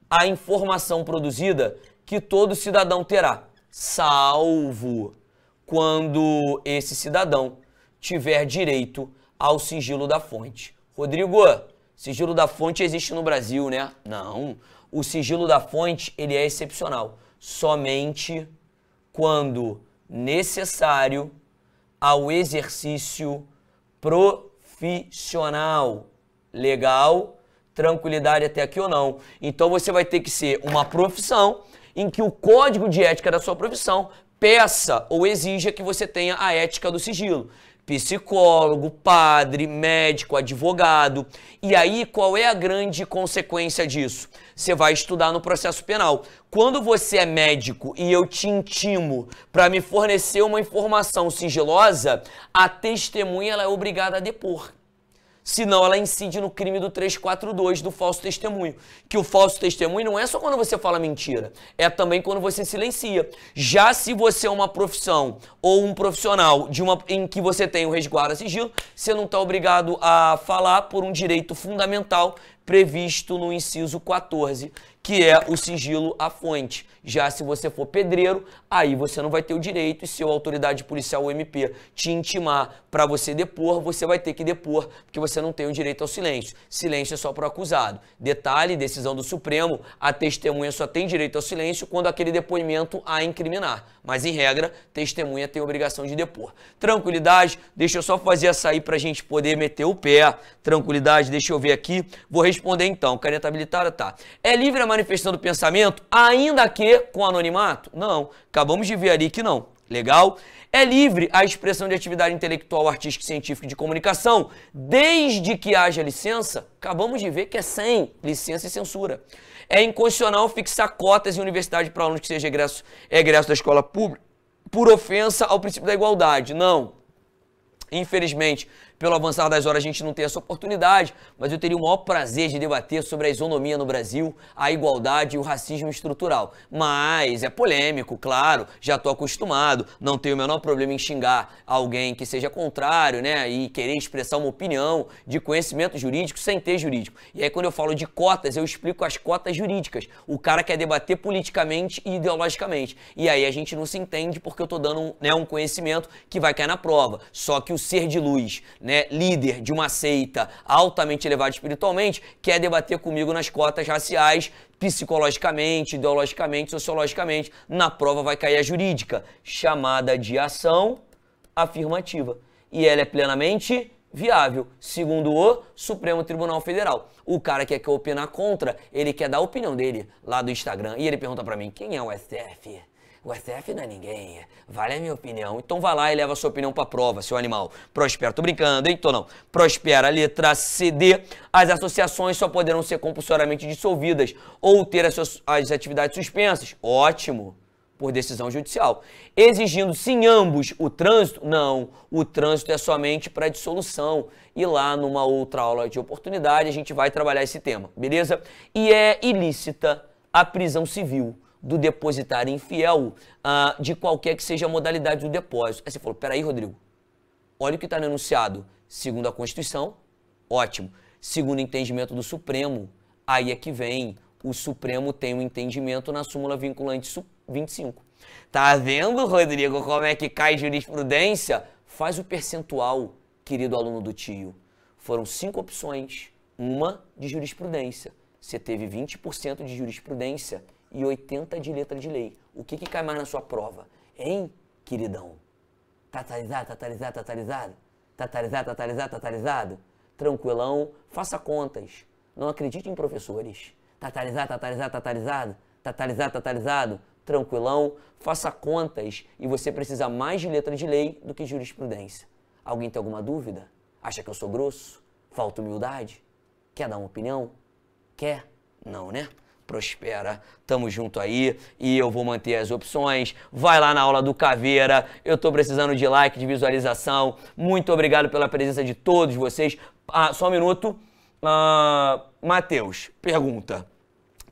à informação produzida que todo cidadão terá, salvo quando esse cidadão tiver direito ao sigilo da fonte. Rodrigo, sigilo da fonte existe no Brasil, né? Não. O sigilo da fonte, ele é excepcional. Somente quando necessário ao exercício profissional. Legal? Tranquilidade até aqui ou não? Então você vai ter que ser uma profissão em que o código de ética da sua profissão peça ou exija que você tenha a ética do sigilo. Psicólogo, padre, médico, advogado. E aí, qual é a grande consequência disso? você vai estudar no processo penal. Quando você é médico e eu te intimo para me fornecer uma informação sigilosa, a testemunha ela é obrigada a depor senão ela incide no crime do 342 do falso testemunho, que o falso testemunho não é só quando você fala mentira, é também quando você silencia. Já se você é uma profissão ou um profissional de uma em que você tem o resguardo a sigilo, você não está obrigado a falar por um direito fundamental previsto no inciso 14, que é o sigilo à fonte. Já se você for pedreiro, aí você não vai ter o direito, e se a autoridade policial o MP te intimar para você depor, você vai ter que depor, porque você não tem o direito ao silêncio. Silêncio é só para o acusado. Detalhe, decisão do Supremo, a testemunha só tem direito ao silêncio quando aquele depoimento a incriminar. Mas, em regra, testemunha tem obrigação de depor. Tranquilidade, deixa eu só fazer essa aí para a gente poder meter o pé. Tranquilidade, deixa eu ver aqui. Vou responder então. Caneta habilitada, tá. É livre a manifestação do pensamento, ainda que com anonimato? Não. Acabamos de ver ali que não. Legal? É livre a expressão de atividade intelectual, artística, científica e de comunicação, desde que haja licença. Acabamos de ver que é sem licença e censura. É inconstitucional fixar cotas em universidade para alunos que sejam egressos é egresso da escola pública por ofensa ao princípio da igualdade. Não. Infelizmente, pelo avançar das horas, a gente não tem essa oportunidade, mas eu teria o maior prazer de debater sobre a isonomia no Brasil, a igualdade e o racismo estrutural. Mas é polêmico, claro, já estou acostumado, não tenho o menor problema em xingar alguém que seja contrário, né? E querer expressar uma opinião de conhecimento jurídico sem ter jurídico. E aí, quando eu falo de cotas, eu explico as cotas jurídicas. O cara quer debater politicamente e ideologicamente. E aí a gente não se entende porque eu estou dando um, né, um conhecimento que vai cair na prova. Só que o ser de luz, né? né, líder de uma seita altamente elevada espiritualmente, quer debater comigo nas cotas raciais, psicologicamente, ideologicamente, sociologicamente, na prova vai cair a jurídica, chamada de ação afirmativa. E ela é plenamente viável, segundo o Supremo Tribunal Federal. O cara que quer opinar contra, ele quer dar a opinião dele lá do Instagram. E ele pergunta para mim, quem é o STF? O SF não é ninguém. É. Vale a minha opinião. Então vá lá e leva a sua opinião para prova, seu animal. Prospera, tô brincando, hein? Tô não. Prospera, letra CD. As associações só poderão ser compulsoriamente dissolvidas ou ter as, suas, as atividades suspensas. Ótimo por decisão judicial. exigindo sim ambos o trânsito? Não, o trânsito é somente para dissolução. E lá numa outra aula de oportunidade a gente vai trabalhar esse tema, beleza? E é ilícita a prisão civil do depositário infiel uh, de qualquer que seja a modalidade do depósito. Aí você falou, peraí, Rodrigo, olha o que está no enunciado. Segundo a Constituição, ótimo. Segundo o entendimento do Supremo, aí é que vem. O Supremo tem um entendimento na súmula vinculante 25. Tá vendo, Rodrigo, como é que cai jurisprudência? Faz o percentual, querido aluno do tio. Foram cinco opções, uma de jurisprudência. Você teve 20% de jurisprudência e 80 de letra de lei. O que, que cai mais na sua prova? Hein, queridão? Tatarizado, tatarizado, tatarizado? Tatarizado, tatarizado, tatarizado? Tranquilão, faça contas. Não acredite em professores. Tatarizado, tatarizado, tatarizado? Tatarizado, tatarizado? Tranquilão, faça contas e você precisa mais de letra de lei do que jurisprudência. Alguém tem alguma dúvida? Acha que eu sou grosso? Falta humildade? Quer dar uma opinião? Quer? Não, né? prospera. Tamo junto aí e eu vou manter as opções. Vai lá na aula do Caveira. Eu tô precisando de like, de visualização. Muito obrigado pela presença de todos vocês. Ah, só um minuto. Ah, Matheus, pergunta.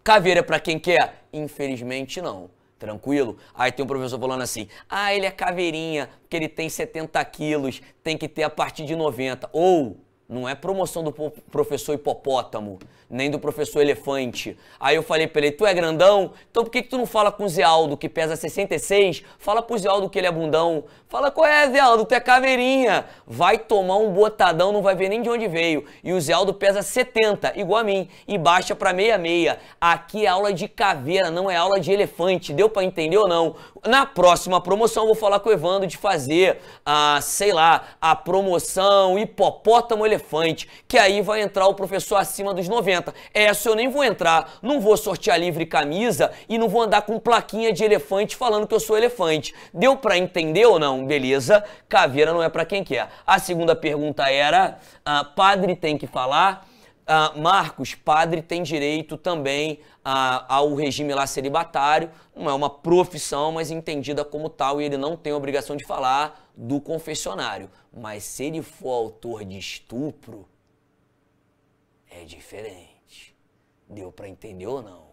Caveira para quem quer? Infelizmente não tranquilo? Aí tem um professor falando assim, ah, ele é caveirinha, porque ele tem 70 quilos, tem que ter a partir de 90. Ou, não é promoção do professor hipopótamo, nem do professor elefante. Aí eu falei pra ele, tu é grandão? Então por que, que tu não fala com o Zé Aldo, que pesa 66? Fala pro Zé Aldo que ele é bundão. Fala, qual é, Zé Aldo? Tu é caveirinha. Vai tomar um botadão, não vai ver nem de onde veio. E o Zé Aldo pesa 70, igual a mim, e baixa pra 66. Aqui é aula de caveira, não é aula de elefante. Deu pra entender ou não? Na próxima promoção eu vou falar com o Evandro de fazer, a, ah, sei lá, a promoção hipopótamo-elefante elefante, que aí vai entrar o professor acima dos 90. Essa é, eu nem vou entrar, não vou sortear livre camisa e não vou andar com plaquinha de elefante falando que eu sou elefante. Deu para entender ou não? Beleza, caveira não é para quem quer. A segunda pergunta era, ah, padre tem que falar... Ah, Marcos, padre tem direito também ah, ao regime lá celibatário, não é uma profissão, mas entendida como tal, e ele não tem obrigação de falar do confessionário. Mas se ele for autor de estupro, é diferente. Deu para entender ou não?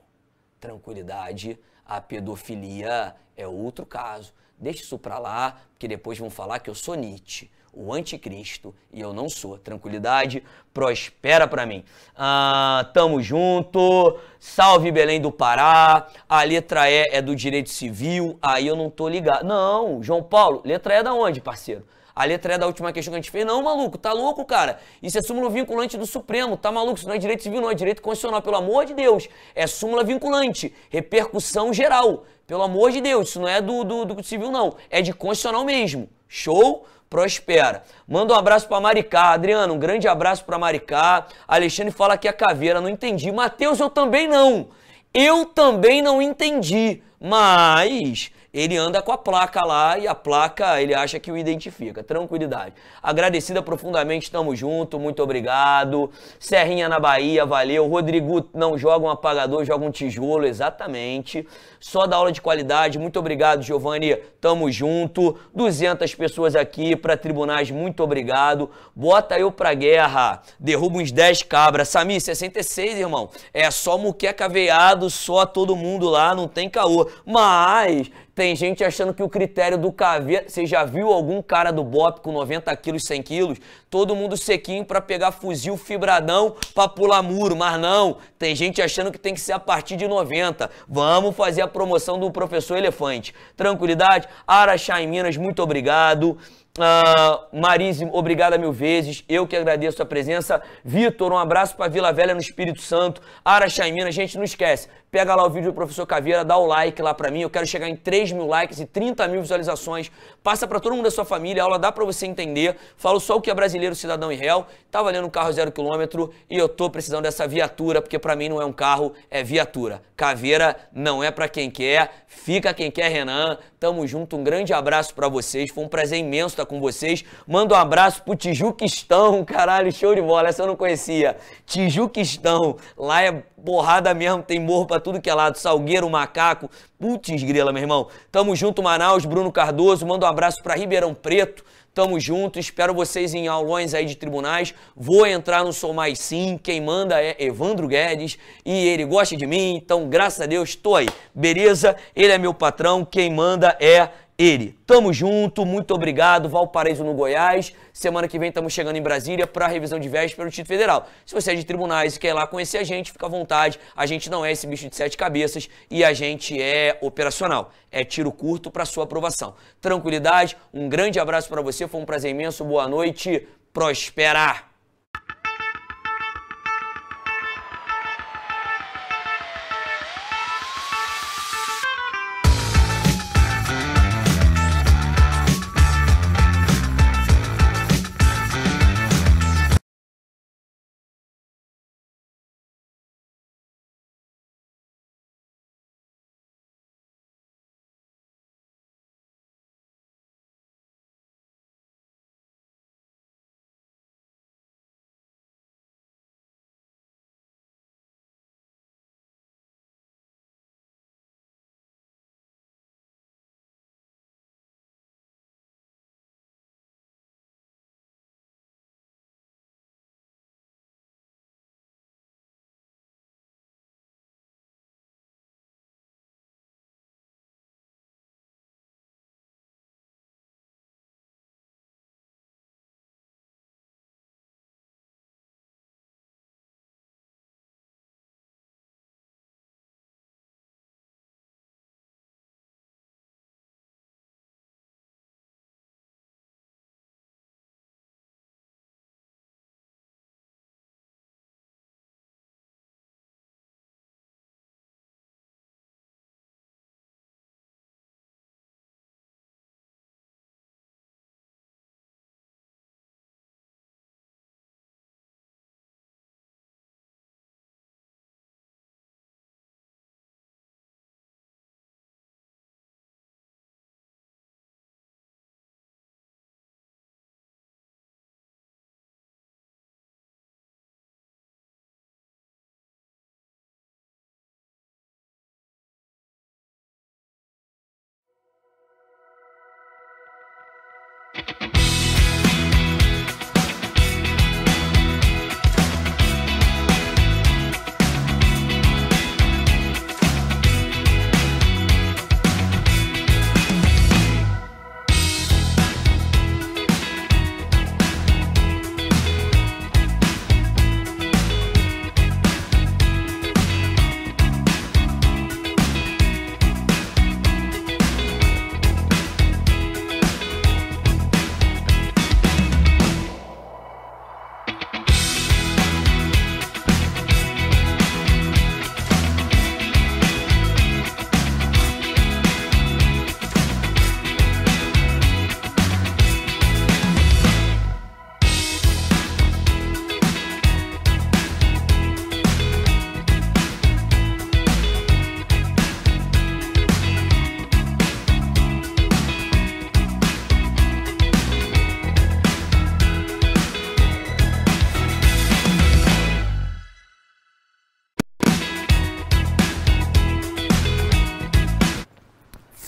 Tranquilidade, a pedofilia é outro caso. Deixa isso para lá, porque depois vão falar que eu sou Nietzsche o anticristo e eu não sou. Tranquilidade, prospera para mim. Ah, tamo junto. Salve Belém do Pará. A letra E é do direito civil. Aí eu não tô ligado. Não, João Paulo, letra E é da onde, parceiro? A letra é da última questão que a gente fez. Não, maluco, tá louco, cara. Isso é súmula vinculante do Supremo, tá maluco? Isso não é direito civil, não é direito constitucional, pelo amor de Deus. É súmula vinculante, repercussão geral. Pelo amor de Deus, isso não é do, do, do civil, não. É de constitucional mesmo. Show? prospera. Manda um abraço para Maricá. Adriano, um grande abraço para Maricá. Alexandre fala que é caveira, não entendi. Matheus, eu também não. Eu também não entendi. Mas ele anda com a placa lá e a placa ele acha que o identifica. Tranquilidade. Agradecida profundamente, tamo junto, muito obrigado. Serrinha na Bahia, valeu. Rodrigo não joga um apagador, joga um tijolo, exatamente. Só da aula de qualidade, muito obrigado, Giovanni, tamo junto. 200 pessoas aqui para tribunais, muito obrigado. Bota eu pra guerra, derruba uns 10 cabras. Sami, 66, irmão. É só muqueca veado, só todo mundo lá, não tem caô. Mas tem gente achando que o critério do Caveira. Você já viu algum cara do BOP com 90 quilos, 100 quilos? Todo mundo sequinho para pegar fuzil fibradão para pular muro, mas não. Tem gente achando que tem que ser a partir de 90. Vamos fazer a promoção do professor Elefante. Tranquilidade? Araxá em Minas, muito obrigado. Uh, ah, Marise, obrigada mil vezes. Eu que agradeço a presença. Vitor, um abraço para Vila Velha no Espírito Santo. Araxá em Minas, gente, não esquece. Pega lá o vídeo do professor Caveira, dá o like lá para mim. Eu quero chegar em 3 mil likes e 30 mil visualizações. Passa para todo mundo da sua família, a aula dá para você entender. Falo só o que é brasileiro, cidadão e réu. Tá valendo um carro zero quilômetro e eu tô precisando dessa viatura, porque para mim não é um carro, é viatura. Caveira não é para quem quer. Fica quem quer, Renan. Tamo junto, um grande abraço para vocês. Foi um prazer imenso estar tá com vocês. Manda um abraço pro Tijuquistão, <laughs> caralho, show de bola. Essa eu não conhecia. Tijuquistão, lá é porrada mesmo, tem morro pra tudo que é lado. Salgueiro, macaco. Putz, grela, meu irmão. Tamo junto, Manaus, Bruno Cardoso. Manda um abraço para Ribeirão Preto. Tamo junto, espero vocês em aulões aí de tribunais. Vou entrar no Sou Mais Sim, quem manda é Evandro Guedes e ele gosta de mim, então graças a Deus estou aí. Beleza? Ele é meu patrão, quem manda é ele. Tamo junto, muito obrigado. Valparaíso no Goiás. Semana que vem estamos chegando em Brasília para a revisão de véspera do Título Federal. Se você é de tribunais e quer ir lá conhecer a gente, fica à vontade. A gente não é esse bicho de sete cabeças e a gente é operacional. É tiro curto para sua aprovação. Tranquilidade, um grande abraço para você. Foi um prazer imenso. Boa noite. Prosperar!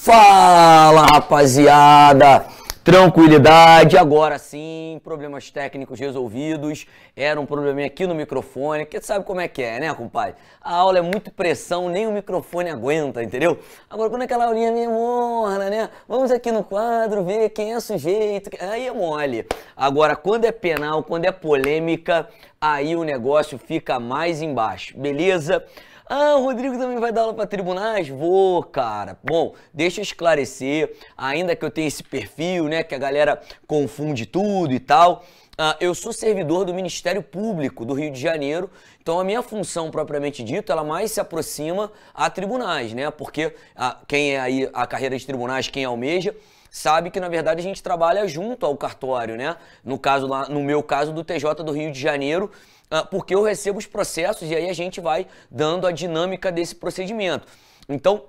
Fala rapaziada! Tranquilidade, agora sim, problemas técnicos resolvidos. Era um probleminha aqui no microfone, que sabe como é que é, né, compadre? A aula é muito pressão, nem o microfone aguenta, entendeu? Agora, quando é aquela aulinha meio morna, né? Vamos aqui no quadro ver quem é sujeito, aí é mole. Agora, quando é penal, quando é polêmica, aí o negócio fica mais embaixo, beleza? Ah, o Rodrigo também vai dar aula para tribunais? Vou, cara. Bom, deixa eu esclarecer, ainda que eu tenha esse perfil, né, que a galera confunde tudo e tal. Ah, eu sou servidor do Ministério Público do Rio de Janeiro, então a minha função propriamente dita, ela mais se aproxima a tribunais, né? Porque ah, quem é aí a carreira de tribunais, quem almeja, sabe que na verdade a gente trabalha junto ao cartório, né? No caso lá, no meu caso do TJ do Rio de Janeiro, ah, porque eu recebo os processos e aí a gente vai dando a dinâmica desse procedimento. Então,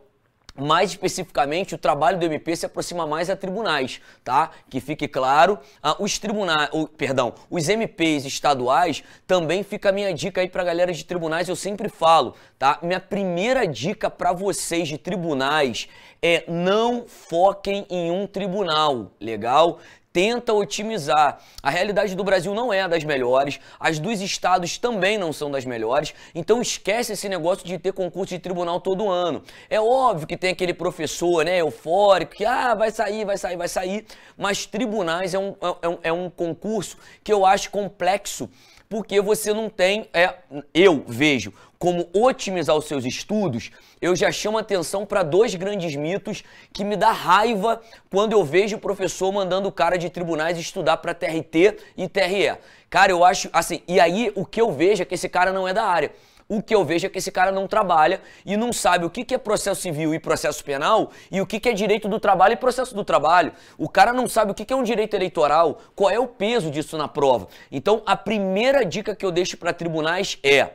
mais especificamente, o trabalho do MP se aproxima mais a tribunais, tá? Que fique claro. Ah, os tribunais, o, perdão, os MPs estaduais também fica a minha dica aí pra galera de tribunais, eu sempre falo, tá? Minha primeira dica para vocês de tribunais é não foquem em um tribunal, legal? tenta otimizar. A realidade do Brasil não é das melhores, as dos estados também não são das melhores, então esquece esse negócio de ter concurso de tribunal todo ano. É óbvio que tem aquele professor, né, eufórico, que ah, vai sair, vai sair, vai sair, mas tribunais é um, é, é um, é um concurso que eu acho complexo porque você não tem, é, eu vejo, como otimizar os seus estudos, eu já chamo atenção para dois grandes mitos que me dá raiva quando eu vejo o professor mandando o cara de tribunais estudar para TRT e TRE. Cara, eu acho assim, e aí o que eu vejo é que esse cara não é da área. O que eu vejo é que esse cara não trabalha e não sabe o que é processo civil e processo penal e o que é direito do trabalho e processo do trabalho. O cara não sabe o que é um direito eleitoral, qual é o peso disso na prova. Então, a primeira dica que eu deixo para tribunais é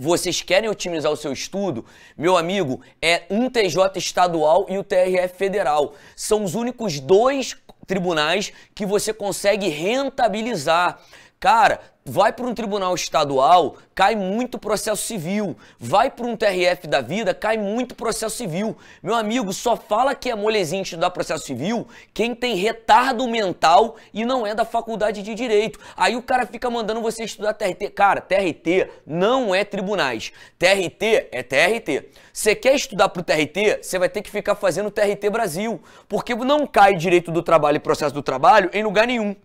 vocês querem otimizar o seu estudo, meu amigo, é um TJ estadual e o TRF federal. São os únicos dois tribunais que você consegue rentabilizar. Cara, vai para um tribunal estadual, cai muito processo civil. Vai para um TRF da vida, cai muito processo civil. Meu amigo, só fala que é molezinho estudar processo civil quem tem retardo mental e não é da faculdade de direito. Aí o cara fica mandando você estudar TRT. Cara, TRT não é tribunais. TRT é TRT. Você quer estudar para o TRT? Você vai ter que ficar fazendo TRT Brasil, porque não cai direito do trabalho e processo do trabalho em lugar nenhum.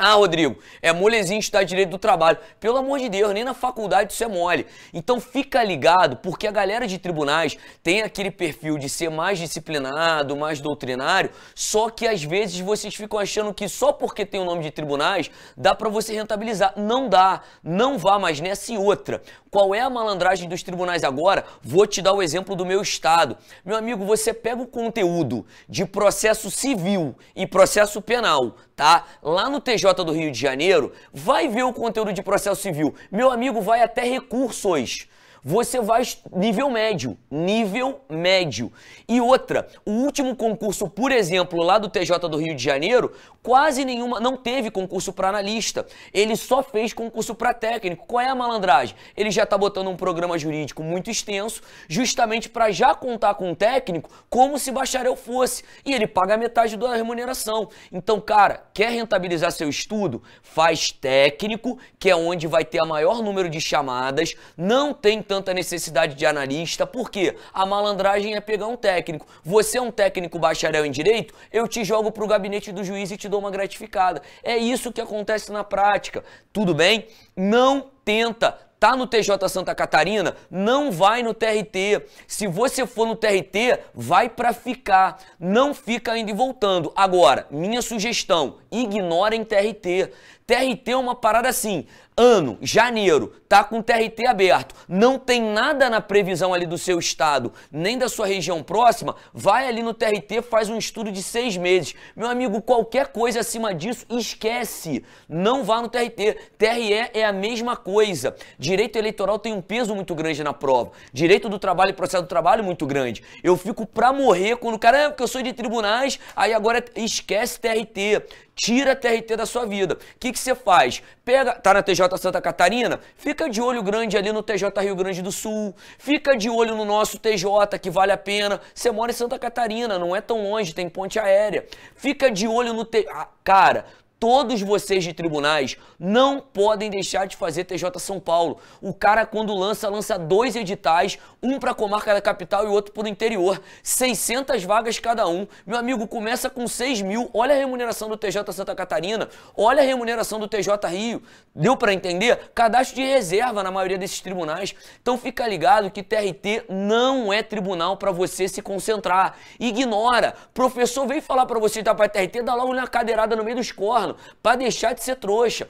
Ah, Rodrigo, é molezinho estudar direito do trabalho. Pelo amor de Deus, nem na faculdade isso é mole. Então fica ligado, porque a galera de tribunais tem aquele perfil de ser mais disciplinado, mais doutrinário, só que às vezes vocês ficam achando que só porque tem o nome de tribunais dá para você rentabilizar. Não dá, não vá mais nessa e outra. Qual é a malandragem dos tribunais agora? Vou te dar o exemplo do meu estado. Meu amigo, você pega o conteúdo de processo civil e processo penal tá? Lá no TJ do Rio de Janeiro, vai ver o conteúdo de processo civil. Meu amigo, vai até recursos. Você vai nível médio, nível médio. E outra, o último concurso, por exemplo, lá do TJ do Rio de Janeiro, quase nenhuma, não teve concurso para analista. Ele só fez concurso para técnico. Qual é a malandragem? Ele já está botando um programa jurídico muito extenso, justamente para já contar com o um técnico como se bacharel fosse. E ele paga metade da remuneração. Então, cara, quer rentabilizar seu estudo? Faz técnico, que é onde vai ter a maior número de chamadas, não tem tanta necessidade de analista, porque a malandragem é pegar um técnico. Você é um técnico bacharel em direito, eu te jogo para o gabinete do juiz e te dou uma gratificada. É isso que acontece na prática. Tudo bem? Não tenta tá no TJ Santa Catarina, não vai no TRT. Se você for no TRT, vai para ficar. Não fica indo e voltando. Agora, minha sugestão, ignorem TRT. TRT é uma parada assim, ano, janeiro, tá com TRT aberto, não tem nada na previsão ali do seu estado, nem da sua região próxima, vai ali no TRT, faz um estudo de seis meses. Meu amigo, qualquer coisa acima disso, esquece. Não vá no TRT. TRE é a mesma coisa. Direito eleitoral tem um peso muito grande na prova. Direito do trabalho e processo do trabalho muito grande. Eu fico pra morrer quando caramba que porque eu sou de tribunais, aí agora esquece TRT. Tira a TRT da sua vida. O que, que você faz? Pega, tá na TJ Santa Catarina? Fica de olho grande ali no TJ Rio Grande do Sul. Fica de olho no nosso TJ, que vale a pena. Você mora em Santa Catarina, não é tão longe, tem ponte aérea. Fica de olho no... TJ. Ah, cara, Todos vocês de tribunais não podem deixar de fazer TJ São Paulo. O cara, quando lança, lança dois editais, um para a comarca da capital e outro para o interior. 600 vagas cada um. Meu amigo, começa com 6 mil. Olha a remuneração do TJ Santa Catarina. Olha a remuneração do TJ Rio. Deu para entender? Cadastro de reserva na maioria desses tribunais. Então fica ligado que TRT não é tribunal para você se concentrar. Ignora. Professor vem falar para você da tá, TRT, dá logo uma cadeirada no meio dos cornos mano, para deixar de ser trouxa.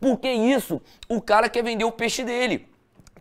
Porque isso, o cara quer vender o peixe dele.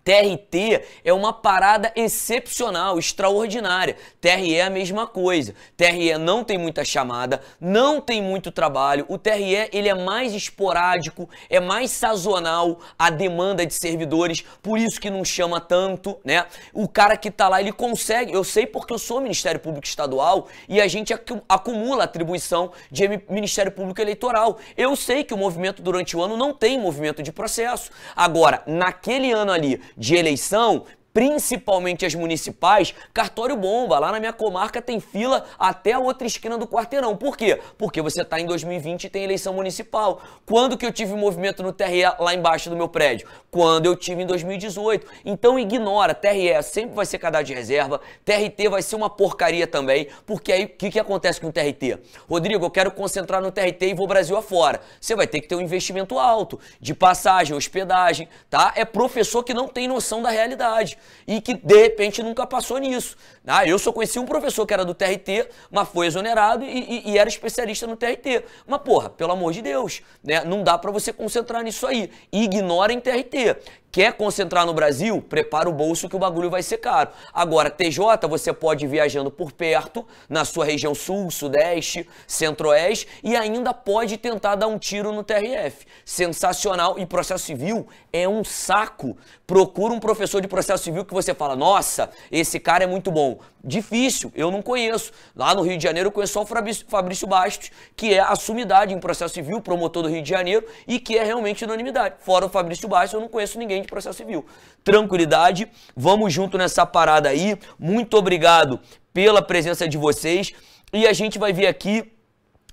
TRT é uma parada excepcional, extraordinária. TRE é a mesma coisa. TRE não tem muita chamada, não tem muito trabalho. O TRE ele é mais esporádico, é mais sazonal a demanda de servidores, por isso que não chama tanto, né? O cara que tá lá, ele consegue, eu sei porque eu sou Ministério Público Estadual e a gente acumula atribuição de Ministério Público Eleitoral. Eu sei que o movimento durante o ano não tem movimento de processo. Agora, naquele ano ali de eleição principalmente as municipais, cartório bomba. Lá na minha comarca tem fila até a outra esquina do quarteirão. Por quê? Porque você está em 2020 e tem eleição municipal. Quando que eu tive movimento no TRE lá embaixo do meu prédio? Quando eu tive em 2018. Então ignora, TRE sempre vai ser cadastro de reserva, TRT vai ser uma porcaria também, porque aí o que, que acontece com o TRT? Rodrigo, eu quero concentrar no TRT e vou Brasil afora. Você vai ter que ter um investimento alto de passagem, hospedagem, tá? É professor que não tem noção da realidade e que de repente nunca passou nisso. Ah, eu só conheci um professor que era do TRT, mas foi exonerado e, e, e era especialista no TRT. Mas porra, pelo amor de Deus, né? não dá para você concentrar nisso aí. Ignorem TRT. Quer concentrar no Brasil? Prepara o bolso que o bagulho vai ser caro. Agora, TJ, você pode ir viajando por perto, na sua região sul, sudeste, centro-oeste, e ainda pode tentar dar um tiro no TRF. Sensacional. E processo civil é um saco. Procura um professor de processo civil que você fala, nossa, esse cara é muito bom. Difícil, eu não conheço. Lá no Rio de Janeiro eu conheço só o Fabrício Bastos, que é a sumidade em processo civil, promotor do Rio de Janeiro, e que é realmente unanimidade. Fora o Fabrício Bastos, eu não conheço ninguém entende processo civil. Tranquilidade, vamos junto nessa parada aí. Muito obrigado pela presença de vocês. E a gente vai ver aqui.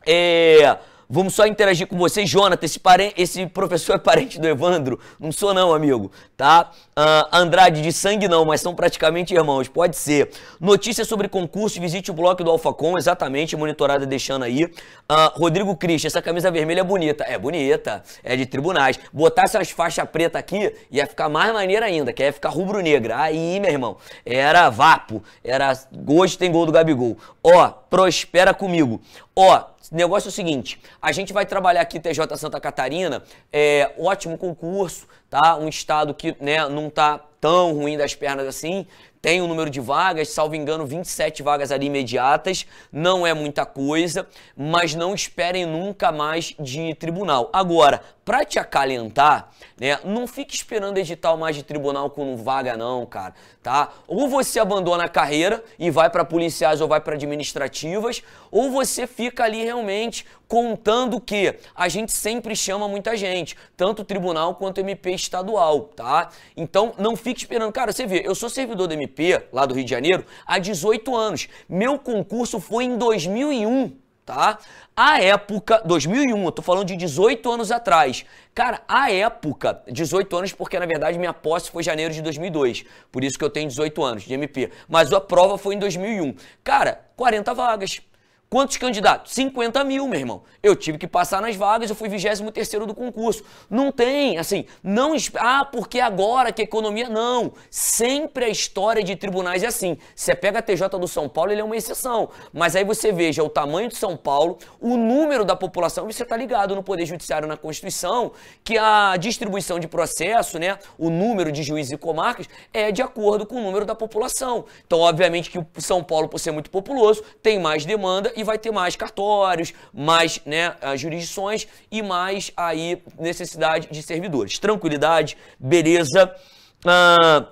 É Vamos só interagir com vocês. Jonathan, esse, pare... esse professor é <laughs> parente do Evandro? Não sou não, amigo, tá? Uh, Andrade, de sangue não, mas são praticamente irmãos, pode ser. Notícias sobre concurso, visite o bloco do Alfacom, exatamente, monitorada deixando aí. Uh, Rodrigo Cristo, essa camisa vermelha é bonita. É bonita, é de tribunais. Botar essas faixas preta aqui ia ficar mais maneira ainda, que ia ficar rubro-negra. Aí, meu irmão, era vapo, era... Hoje tem gol do Gabigol. Ó, prospera comigo. Ó, negócio é o seguinte, a gente vai trabalhar aqui TJ Santa Catarina, é ótimo concurso, tá? Um estado que né, não tá tão ruim das pernas assim, tem um número de vagas, salvo engano, 27 vagas ali imediatas, não é muita coisa, mas não esperem nunca mais de tribunal. Agora, para te acalentar, né, não fique esperando edital mais de tribunal com vaga não, cara, tá? Ou você abandona a carreira e vai para policiais ou vai para administrativas, ou você fica ali realmente contando que a gente sempre chama muita gente, tanto tribunal quanto MP estadual, tá? Então não fique esperando. Cara, você vê, eu sou servidor do MP lá do Rio de Janeiro há 18 anos. Meu concurso foi em 2001 tá? A época, 2001, eu tô falando de 18 anos atrás. Cara, a época, 18 anos porque na verdade minha posse foi janeiro de 2002, por isso que eu tenho 18 anos de MP, mas a prova foi em 2001. Cara, 40 vagas. Quantos candidatos? 50 mil, meu irmão. Eu tive que passar nas vagas, eu fui 23 do concurso. Não tem, assim, não. Ah, porque agora que economia. Não. Sempre a história de tribunais é assim. Você pega a TJ do São Paulo, ele é uma exceção. Mas aí você veja o tamanho de São Paulo, o número da população, e você está ligado no Poder Judiciário, na Constituição, que a distribuição de processo, né, o número de juízes e comarcas, é de acordo com o número da população. Então, obviamente, que o São Paulo, por ser muito populoso, tem mais demanda e vai ter mais cartórios, mais né, ah, jurisdições e mais aí necessidade de servidores. Tranquilidade, beleza. Ah,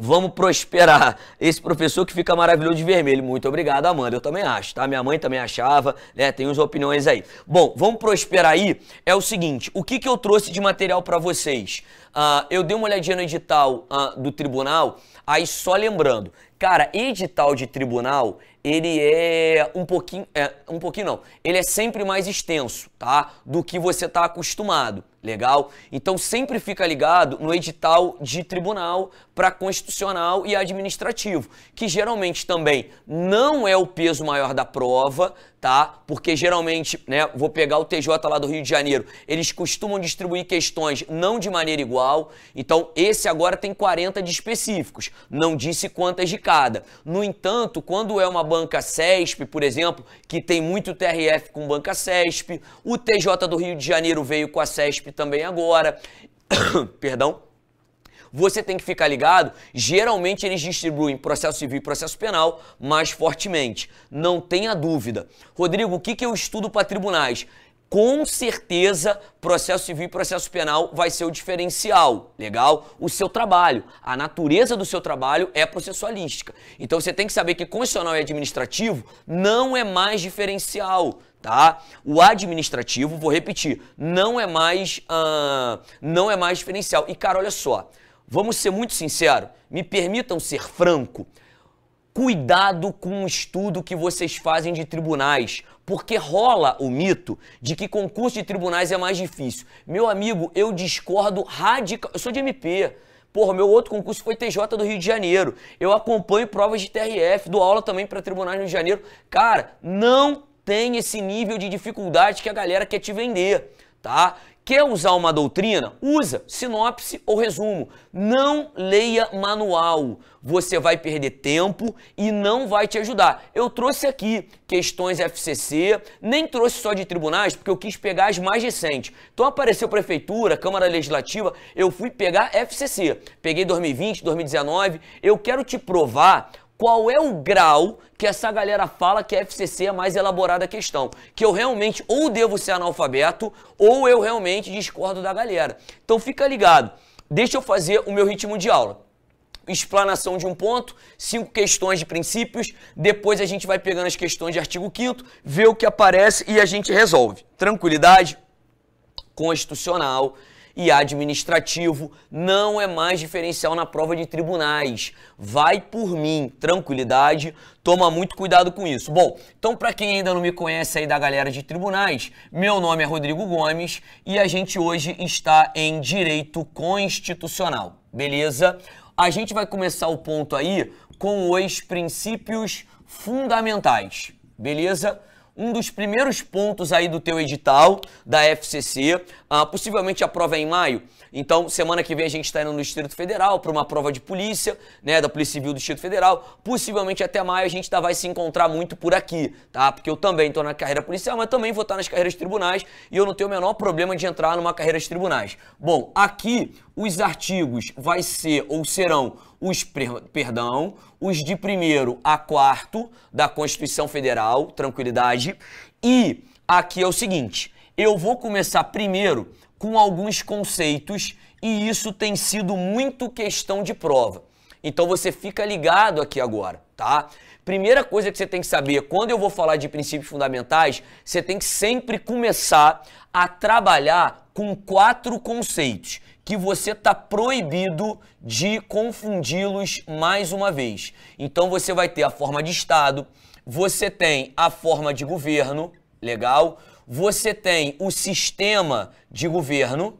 Vamos prosperar. Esse professor que fica maravilhoso de vermelho. Muito obrigado, Amanda. Eu também acho, tá? Minha mãe também achava, né? Tem uns opiniões aí. Bom, vamos prosperar aí. É o seguinte: o que, que eu trouxe de material para vocês? Ah, eu dei uma olhadinha no edital ah, do tribunal, aí só lembrando, cara, edital de tribunal ele é um pouquinho, é, um pouquinho não, ele é sempre mais extenso tá? Do que você está acostumado, legal? Então sempre fica ligado no edital de tribunal para constitucional e administrativo, que geralmente também não é o peso maior da prova, tá? Porque geralmente, né, vou pegar o TJ lá do Rio de Janeiro, eles costumam distribuir questões não de maneira igual, então esse agora tem 40 de específicos, não disse quantas de cada. No entanto, quando é uma banca CESP, por exemplo, que tem muito TRF com banca CESP, o TJ do Rio de Janeiro veio com a CESP também agora. <coughs> Perdão você tem que ficar ligado. Geralmente eles distribuem processo civil e processo penal mais fortemente. Não tenha dúvida. Rodrigo, o que, que eu estudo para tribunais? Com certeza, processo civil e processo penal vai ser o diferencial, legal? O seu trabalho, a natureza do seu trabalho é processualística. Então você tem que saber que constitucional e administrativo não é mais diferencial tá? O administrativo, vou repetir, não é mais uh, não é mais diferencial. E cara, olha só, vamos ser muito sincero, me permitam ser franco. Cuidado com o estudo que vocês fazem de tribunais, porque rola o mito de que concurso de tribunais é mais difícil. Meu amigo, eu discordo radical. Eu sou de MP. Porra, meu outro concurso foi TJ do Rio de Janeiro. Eu acompanho provas de TRF, dou aula também para tribunais no Rio de Janeiro. Cara, não tem esse nível de dificuldade que a galera quer te vender, tá? Quer usar uma doutrina? Usa sinopse ou resumo. Não leia manual. Você vai perder tempo e não vai te ajudar. Eu trouxe aqui questões FCC, nem trouxe só de tribunais, porque eu quis pegar as mais recentes. Então apareceu prefeitura, Câmara Legislativa, eu fui pegar FCC. Peguei 2020, 2019. Eu quero te provar qual é o grau que essa galera fala que a FCC é a mais elaborada questão. Que eu realmente ou devo ser analfabeto ou eu realmente discordo da galera. Então fica ligado. Deixa eu fazer o meu ritmo de aula explanação de um ponto, cinco questões de princípios, depois a gente vai pegando as questões de artigo 5 vê o que aparece e a gente resolve. Tranquilidade? Constitucional e administrativo não é mais diferencial na prova de tribunais. Vai por mim, tranquilidade, toma muito cuidado com isso. Bom, então para quem ainda não me conhece aí da galera de tribunais, meu nome é Rodrigo Gomes e a gente hoje está em direito constitucional, beleza? A gente vai começar o ponto aí com os princípios fundamentais, beleza? um dos primeiros pontos aí do teu edital da FCC ah, possivelmente a prova é em maio. Então, semana que vem a gente está indo no Distrito Federal para uma prova de polícia, né? Da Polícia Civil do Distrito Federal. Possivelmente até maio a gente tá vai se encontrar muito por aqui, tá? Porque eu também estou na carreira policial, mas também vou estar tá nas carreiras tribunais e eu não tenho o menor problema de entrar numa carreira de tribunais. Bom, aqui os artigos vai ser ou serão os, perdão, os de primeiro a quarto da Constituição Federal, tranquilidade. E aqui é o seguinte, eu vou começar primeiro com alguns conceitos e isso tem sido muito questão de prova. Então você fica ligado aqui agora, tá? Primeira coisa que você tem que saber, quando eu vou falar de princípios fundamentais, você tem que sempre começar a trabalhar com quatro conceitos que você está proibido de confundi-los mais uma vez. Então você vai ter a forma de Estado, você tem a forma de governo, legal? você tem o sistema de governo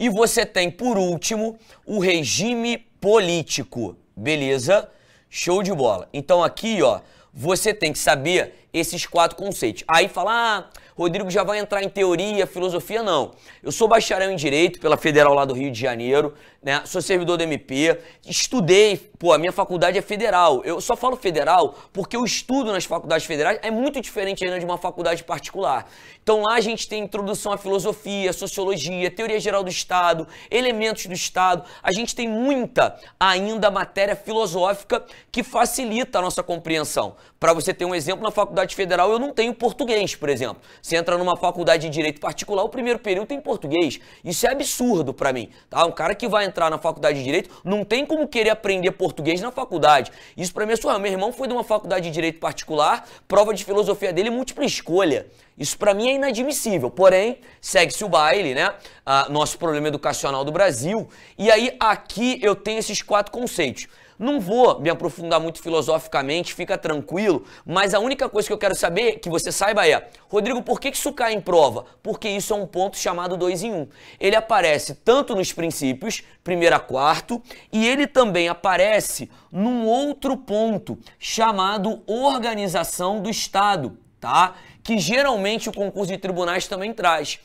e você tem, por último, o regime político. Beleza? Show de bola. Então aqui, ó, você tem que saber esses quatro conceitos. Aí fala, ah, Rodrigo já vai entrar em teoria, filosofia, não. Eu sou bacharel em Direito pela Federal lá do Rio de Janeiro, né? Sou servidor do MP, estudei, pô, a minha faculdade é federal. Eu só falo federal porque o estudo nas faculdades federais é muito diferente ainda de uma faculdade particular. Então lá a gente tem introdução à filosofia, sociologia, teoria geral do Estado, elementos do Estado. A gente tem muita ainda matéria filosófica que facilita a nossa compreensão. Para você ter um exemplo, na faculdade federal eu não tenho português, por exemplo. Você entra numa faculdade de direito particular, o primeiro período tem português. Isso é absurdo para mim, tá? Um cara que vai entrar entrar na faculdade de Direito, não tem como querer aprender português na faculdade. Isso para mim é surreal. Meu irmão foi de uma faculdade de Direito particular, prova de filosofia dele múltipla escolha. Isso para mim é inadmissível. Porém, segue-se o baile, né? Ah, nosso problema educacional do Brasil. E aí aqui eu tenho esses quatro conceitos. Não vou me aprofundar muito filosoficamente, fica tranquilo, mas a única coisa que eu quero saber, que você saiba é, Rodrigo, por que isso cai em prova? Porque isso é um ponto chamado 2 em 1. Um. Ele aparece tanto nos princípios, primeiro a quarto, e ele também aparece num outro ponto chamado organização do Estado, tá? Que geralmente o concurso de tribunais também traz.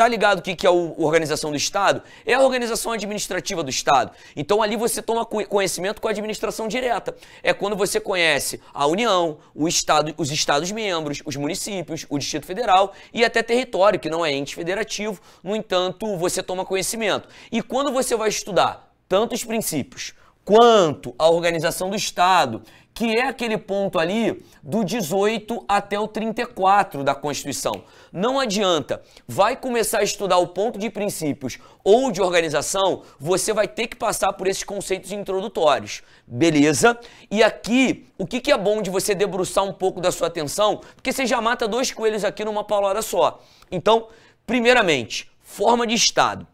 Tá ligado o que, que é a organização do Estado? É a organização administrativa do Estado. Então ali você toma conhecimento com a administração direta. É quando você conhece a União, o Estado, os Estados-membros, os municípios, o Distrito Federal e até território, que não é ente federativo. No entanto, você toma conhecimento. E quando você vai estudar tanto os princípios quanto à organização do Estado, que é aquele ponto ali do 18 até o 34 da Constituição. Não adianta, vai começar a estudar o ponto de princípios ou de organização, você vai ter que passar por esses conceitos introdutórios, beleza? E aqui, o que, que é bom de você debruçar um pouco da sua atenção, porque você já mata dois coelhos aqui numa palavra só. Então, primeiramente, forma de Estado.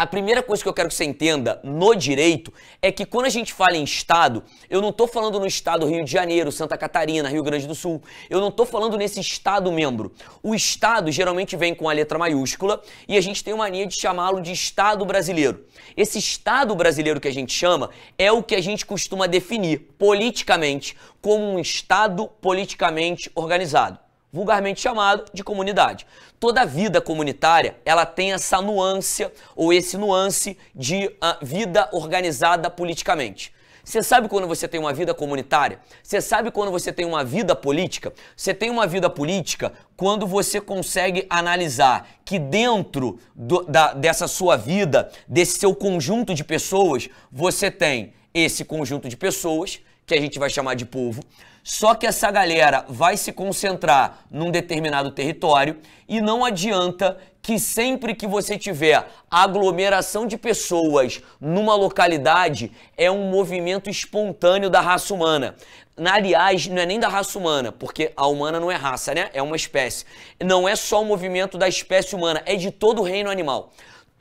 A primeira coisa que eu quero que você entenda no direito é que quando a gente fala em Estado, eu não estou falando no Estado Rio de Janeiro, Santa Catarina, Rio Grande do Sul. Eu não estou falando nesse Estado membro. O Estado geralmente vem com a letra maiúscula e a gente tem uma mania de chamá-lo de Estado brasileiro. Esse Estado brasileiro que a gente chama é o que a gente costuma definir politicamente como um Estado politicamente organizado vulgarmente chamado de comunidade toda vida comunitária ela tem essa nuance ou esse nuance de uh, vida organizada politicamente. Você sabe quando você tem uma vida comunitária? Você sabe quando você tem uma vida política? Você tem uma vida política quando você consegue analisar que dentro do, da, dessa sua vida, desse seu conjunto de pessoas, você tem esse conjunto de pessoas, que a gente vai chamar de povo, só que essa galera vai se concentrar num determinado território e não adianta que sempre que você tiver aglomeração de pessoas numa localidade, é um movimento espontâneo da raça humana. Aliás, não é nem da raça humana, porque a humana não é raça, né? É uma espécie. Não é só o movimento da espécie humana, é de todo o reino animal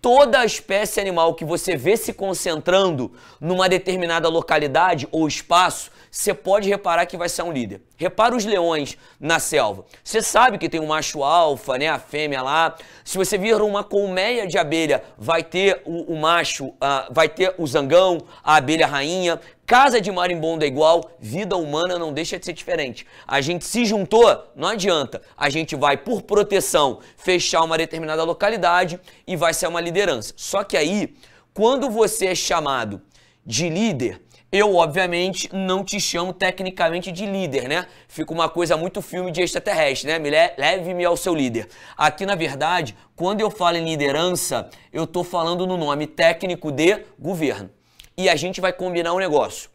toda a espécie animal que você vê se concentrando numa determinada localidade ou espaço, você pode reparar que vai ser um líder. Repara os leões na selva. Você sabe que tem um macho alfa, né, a fêmea lá. Se você vir uma colmeia de abelha, vai ter o, o macho, uh, vai ter o zangão, a abelha rainha. Casa de marimbondo é igual, vida humana não deixa de ser diferente. A gente se juntou, não adianta. A gente vai, por proteção, fechar uma determinada localidade e vai ser uma liderança. Só que aí, quando você é chamado de líder, eu, obviamente, não te chamo tecnicamente de líder, né? Fica uma coisa muito filme de extraterrestre, né? Me le leve-me ao seu líder. Aqui, na verdade, quando eu falo em liderança, eu estou falando no nome técnico de governo e a gente vai combinar um negócio.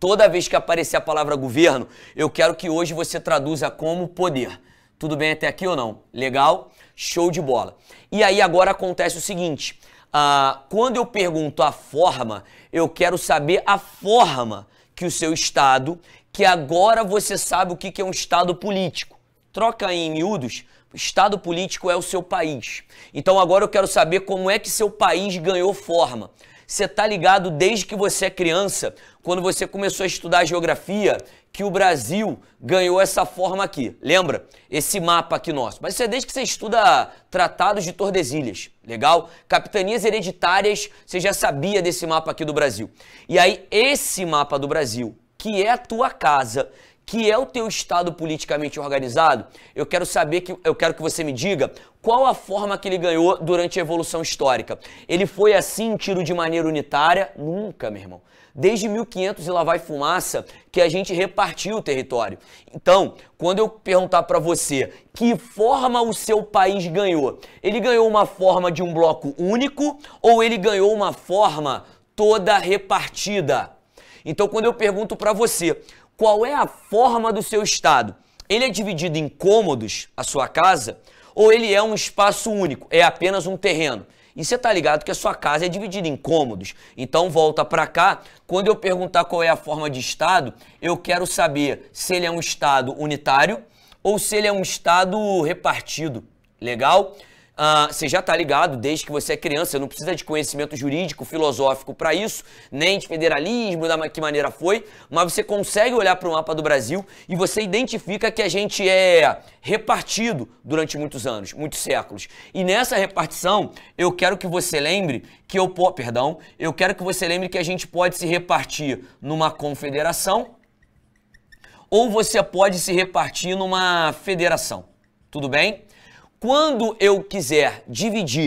Toda vez que aparecer a palavra governo, eu quero que hoje você traduza como poder. Tudo bem até aqui ou não? Legal? Show de bola. E aí agora acontece o seguinte: ah, quando eu pergunto a forma, eu quero saber a forma que o seu Estado, que agora você sabe o que é um Estado político. Troca aí em miúdos. Estado político é o seu país. Então agora eu quero saber como é que seu país ganhou forma. Você tá ligado desde que você é criança, quando você começou a estudar geografia, que o Brasil ganhou essa forma aqui. Lembra? Esse mapa aqui nosso. Mas isso é desde que você estuda Tratados de Tordesilhas, legal? Capitanias hereditárias, você já sabia desse mapa aqui do Brasil. E aí, esse mapa do Brasil, que é a tua casa, que é o teu estado politicamente organizado, eu quero saber que eu quero que você me diga qual a forma que ele ganhou durante a evolução histórica. Ele foi assim tiro de maneira unitária? Nunca, meu irmão. Desde 1500 e lá vai fumaça que a gente repartiu o território. Então, quando eu perguntar para você que forma o seu país ganhou, ele ganhou uma forma de um bloco único ou ele ganhou uma forma toda repartida? Então, quando eu pergunto para você qual é a forma do seu estado. Ele é dividido em cômodos, a sua casa, ou ele é um espaço único, é apenas um terreno. E você tá ligado que a sua casa é dividida em cômodos. Então volta para cá. Quando eu perguntar qual é a forma de estado, eu quero saber se ele é um estado unitário ou se ele é um estado repartido. Legal? Ah, você já está ligado desde que você é criança, não precisa de conhecimento jurídico, filosófico para isso, nem de federalismo, da que maneira foi, mas você consegue olhar para o mapa do Brasil e você identifica que a gente é repartido durante muitos anos, muitos séculos. E nessa repartição, eu quero que você lembre que eu, perdão, eu quero que você lembre que a gente pode se repartir numa confederação ou você pode se repartir numa federação. Tudo bem? quando eu quiser dividir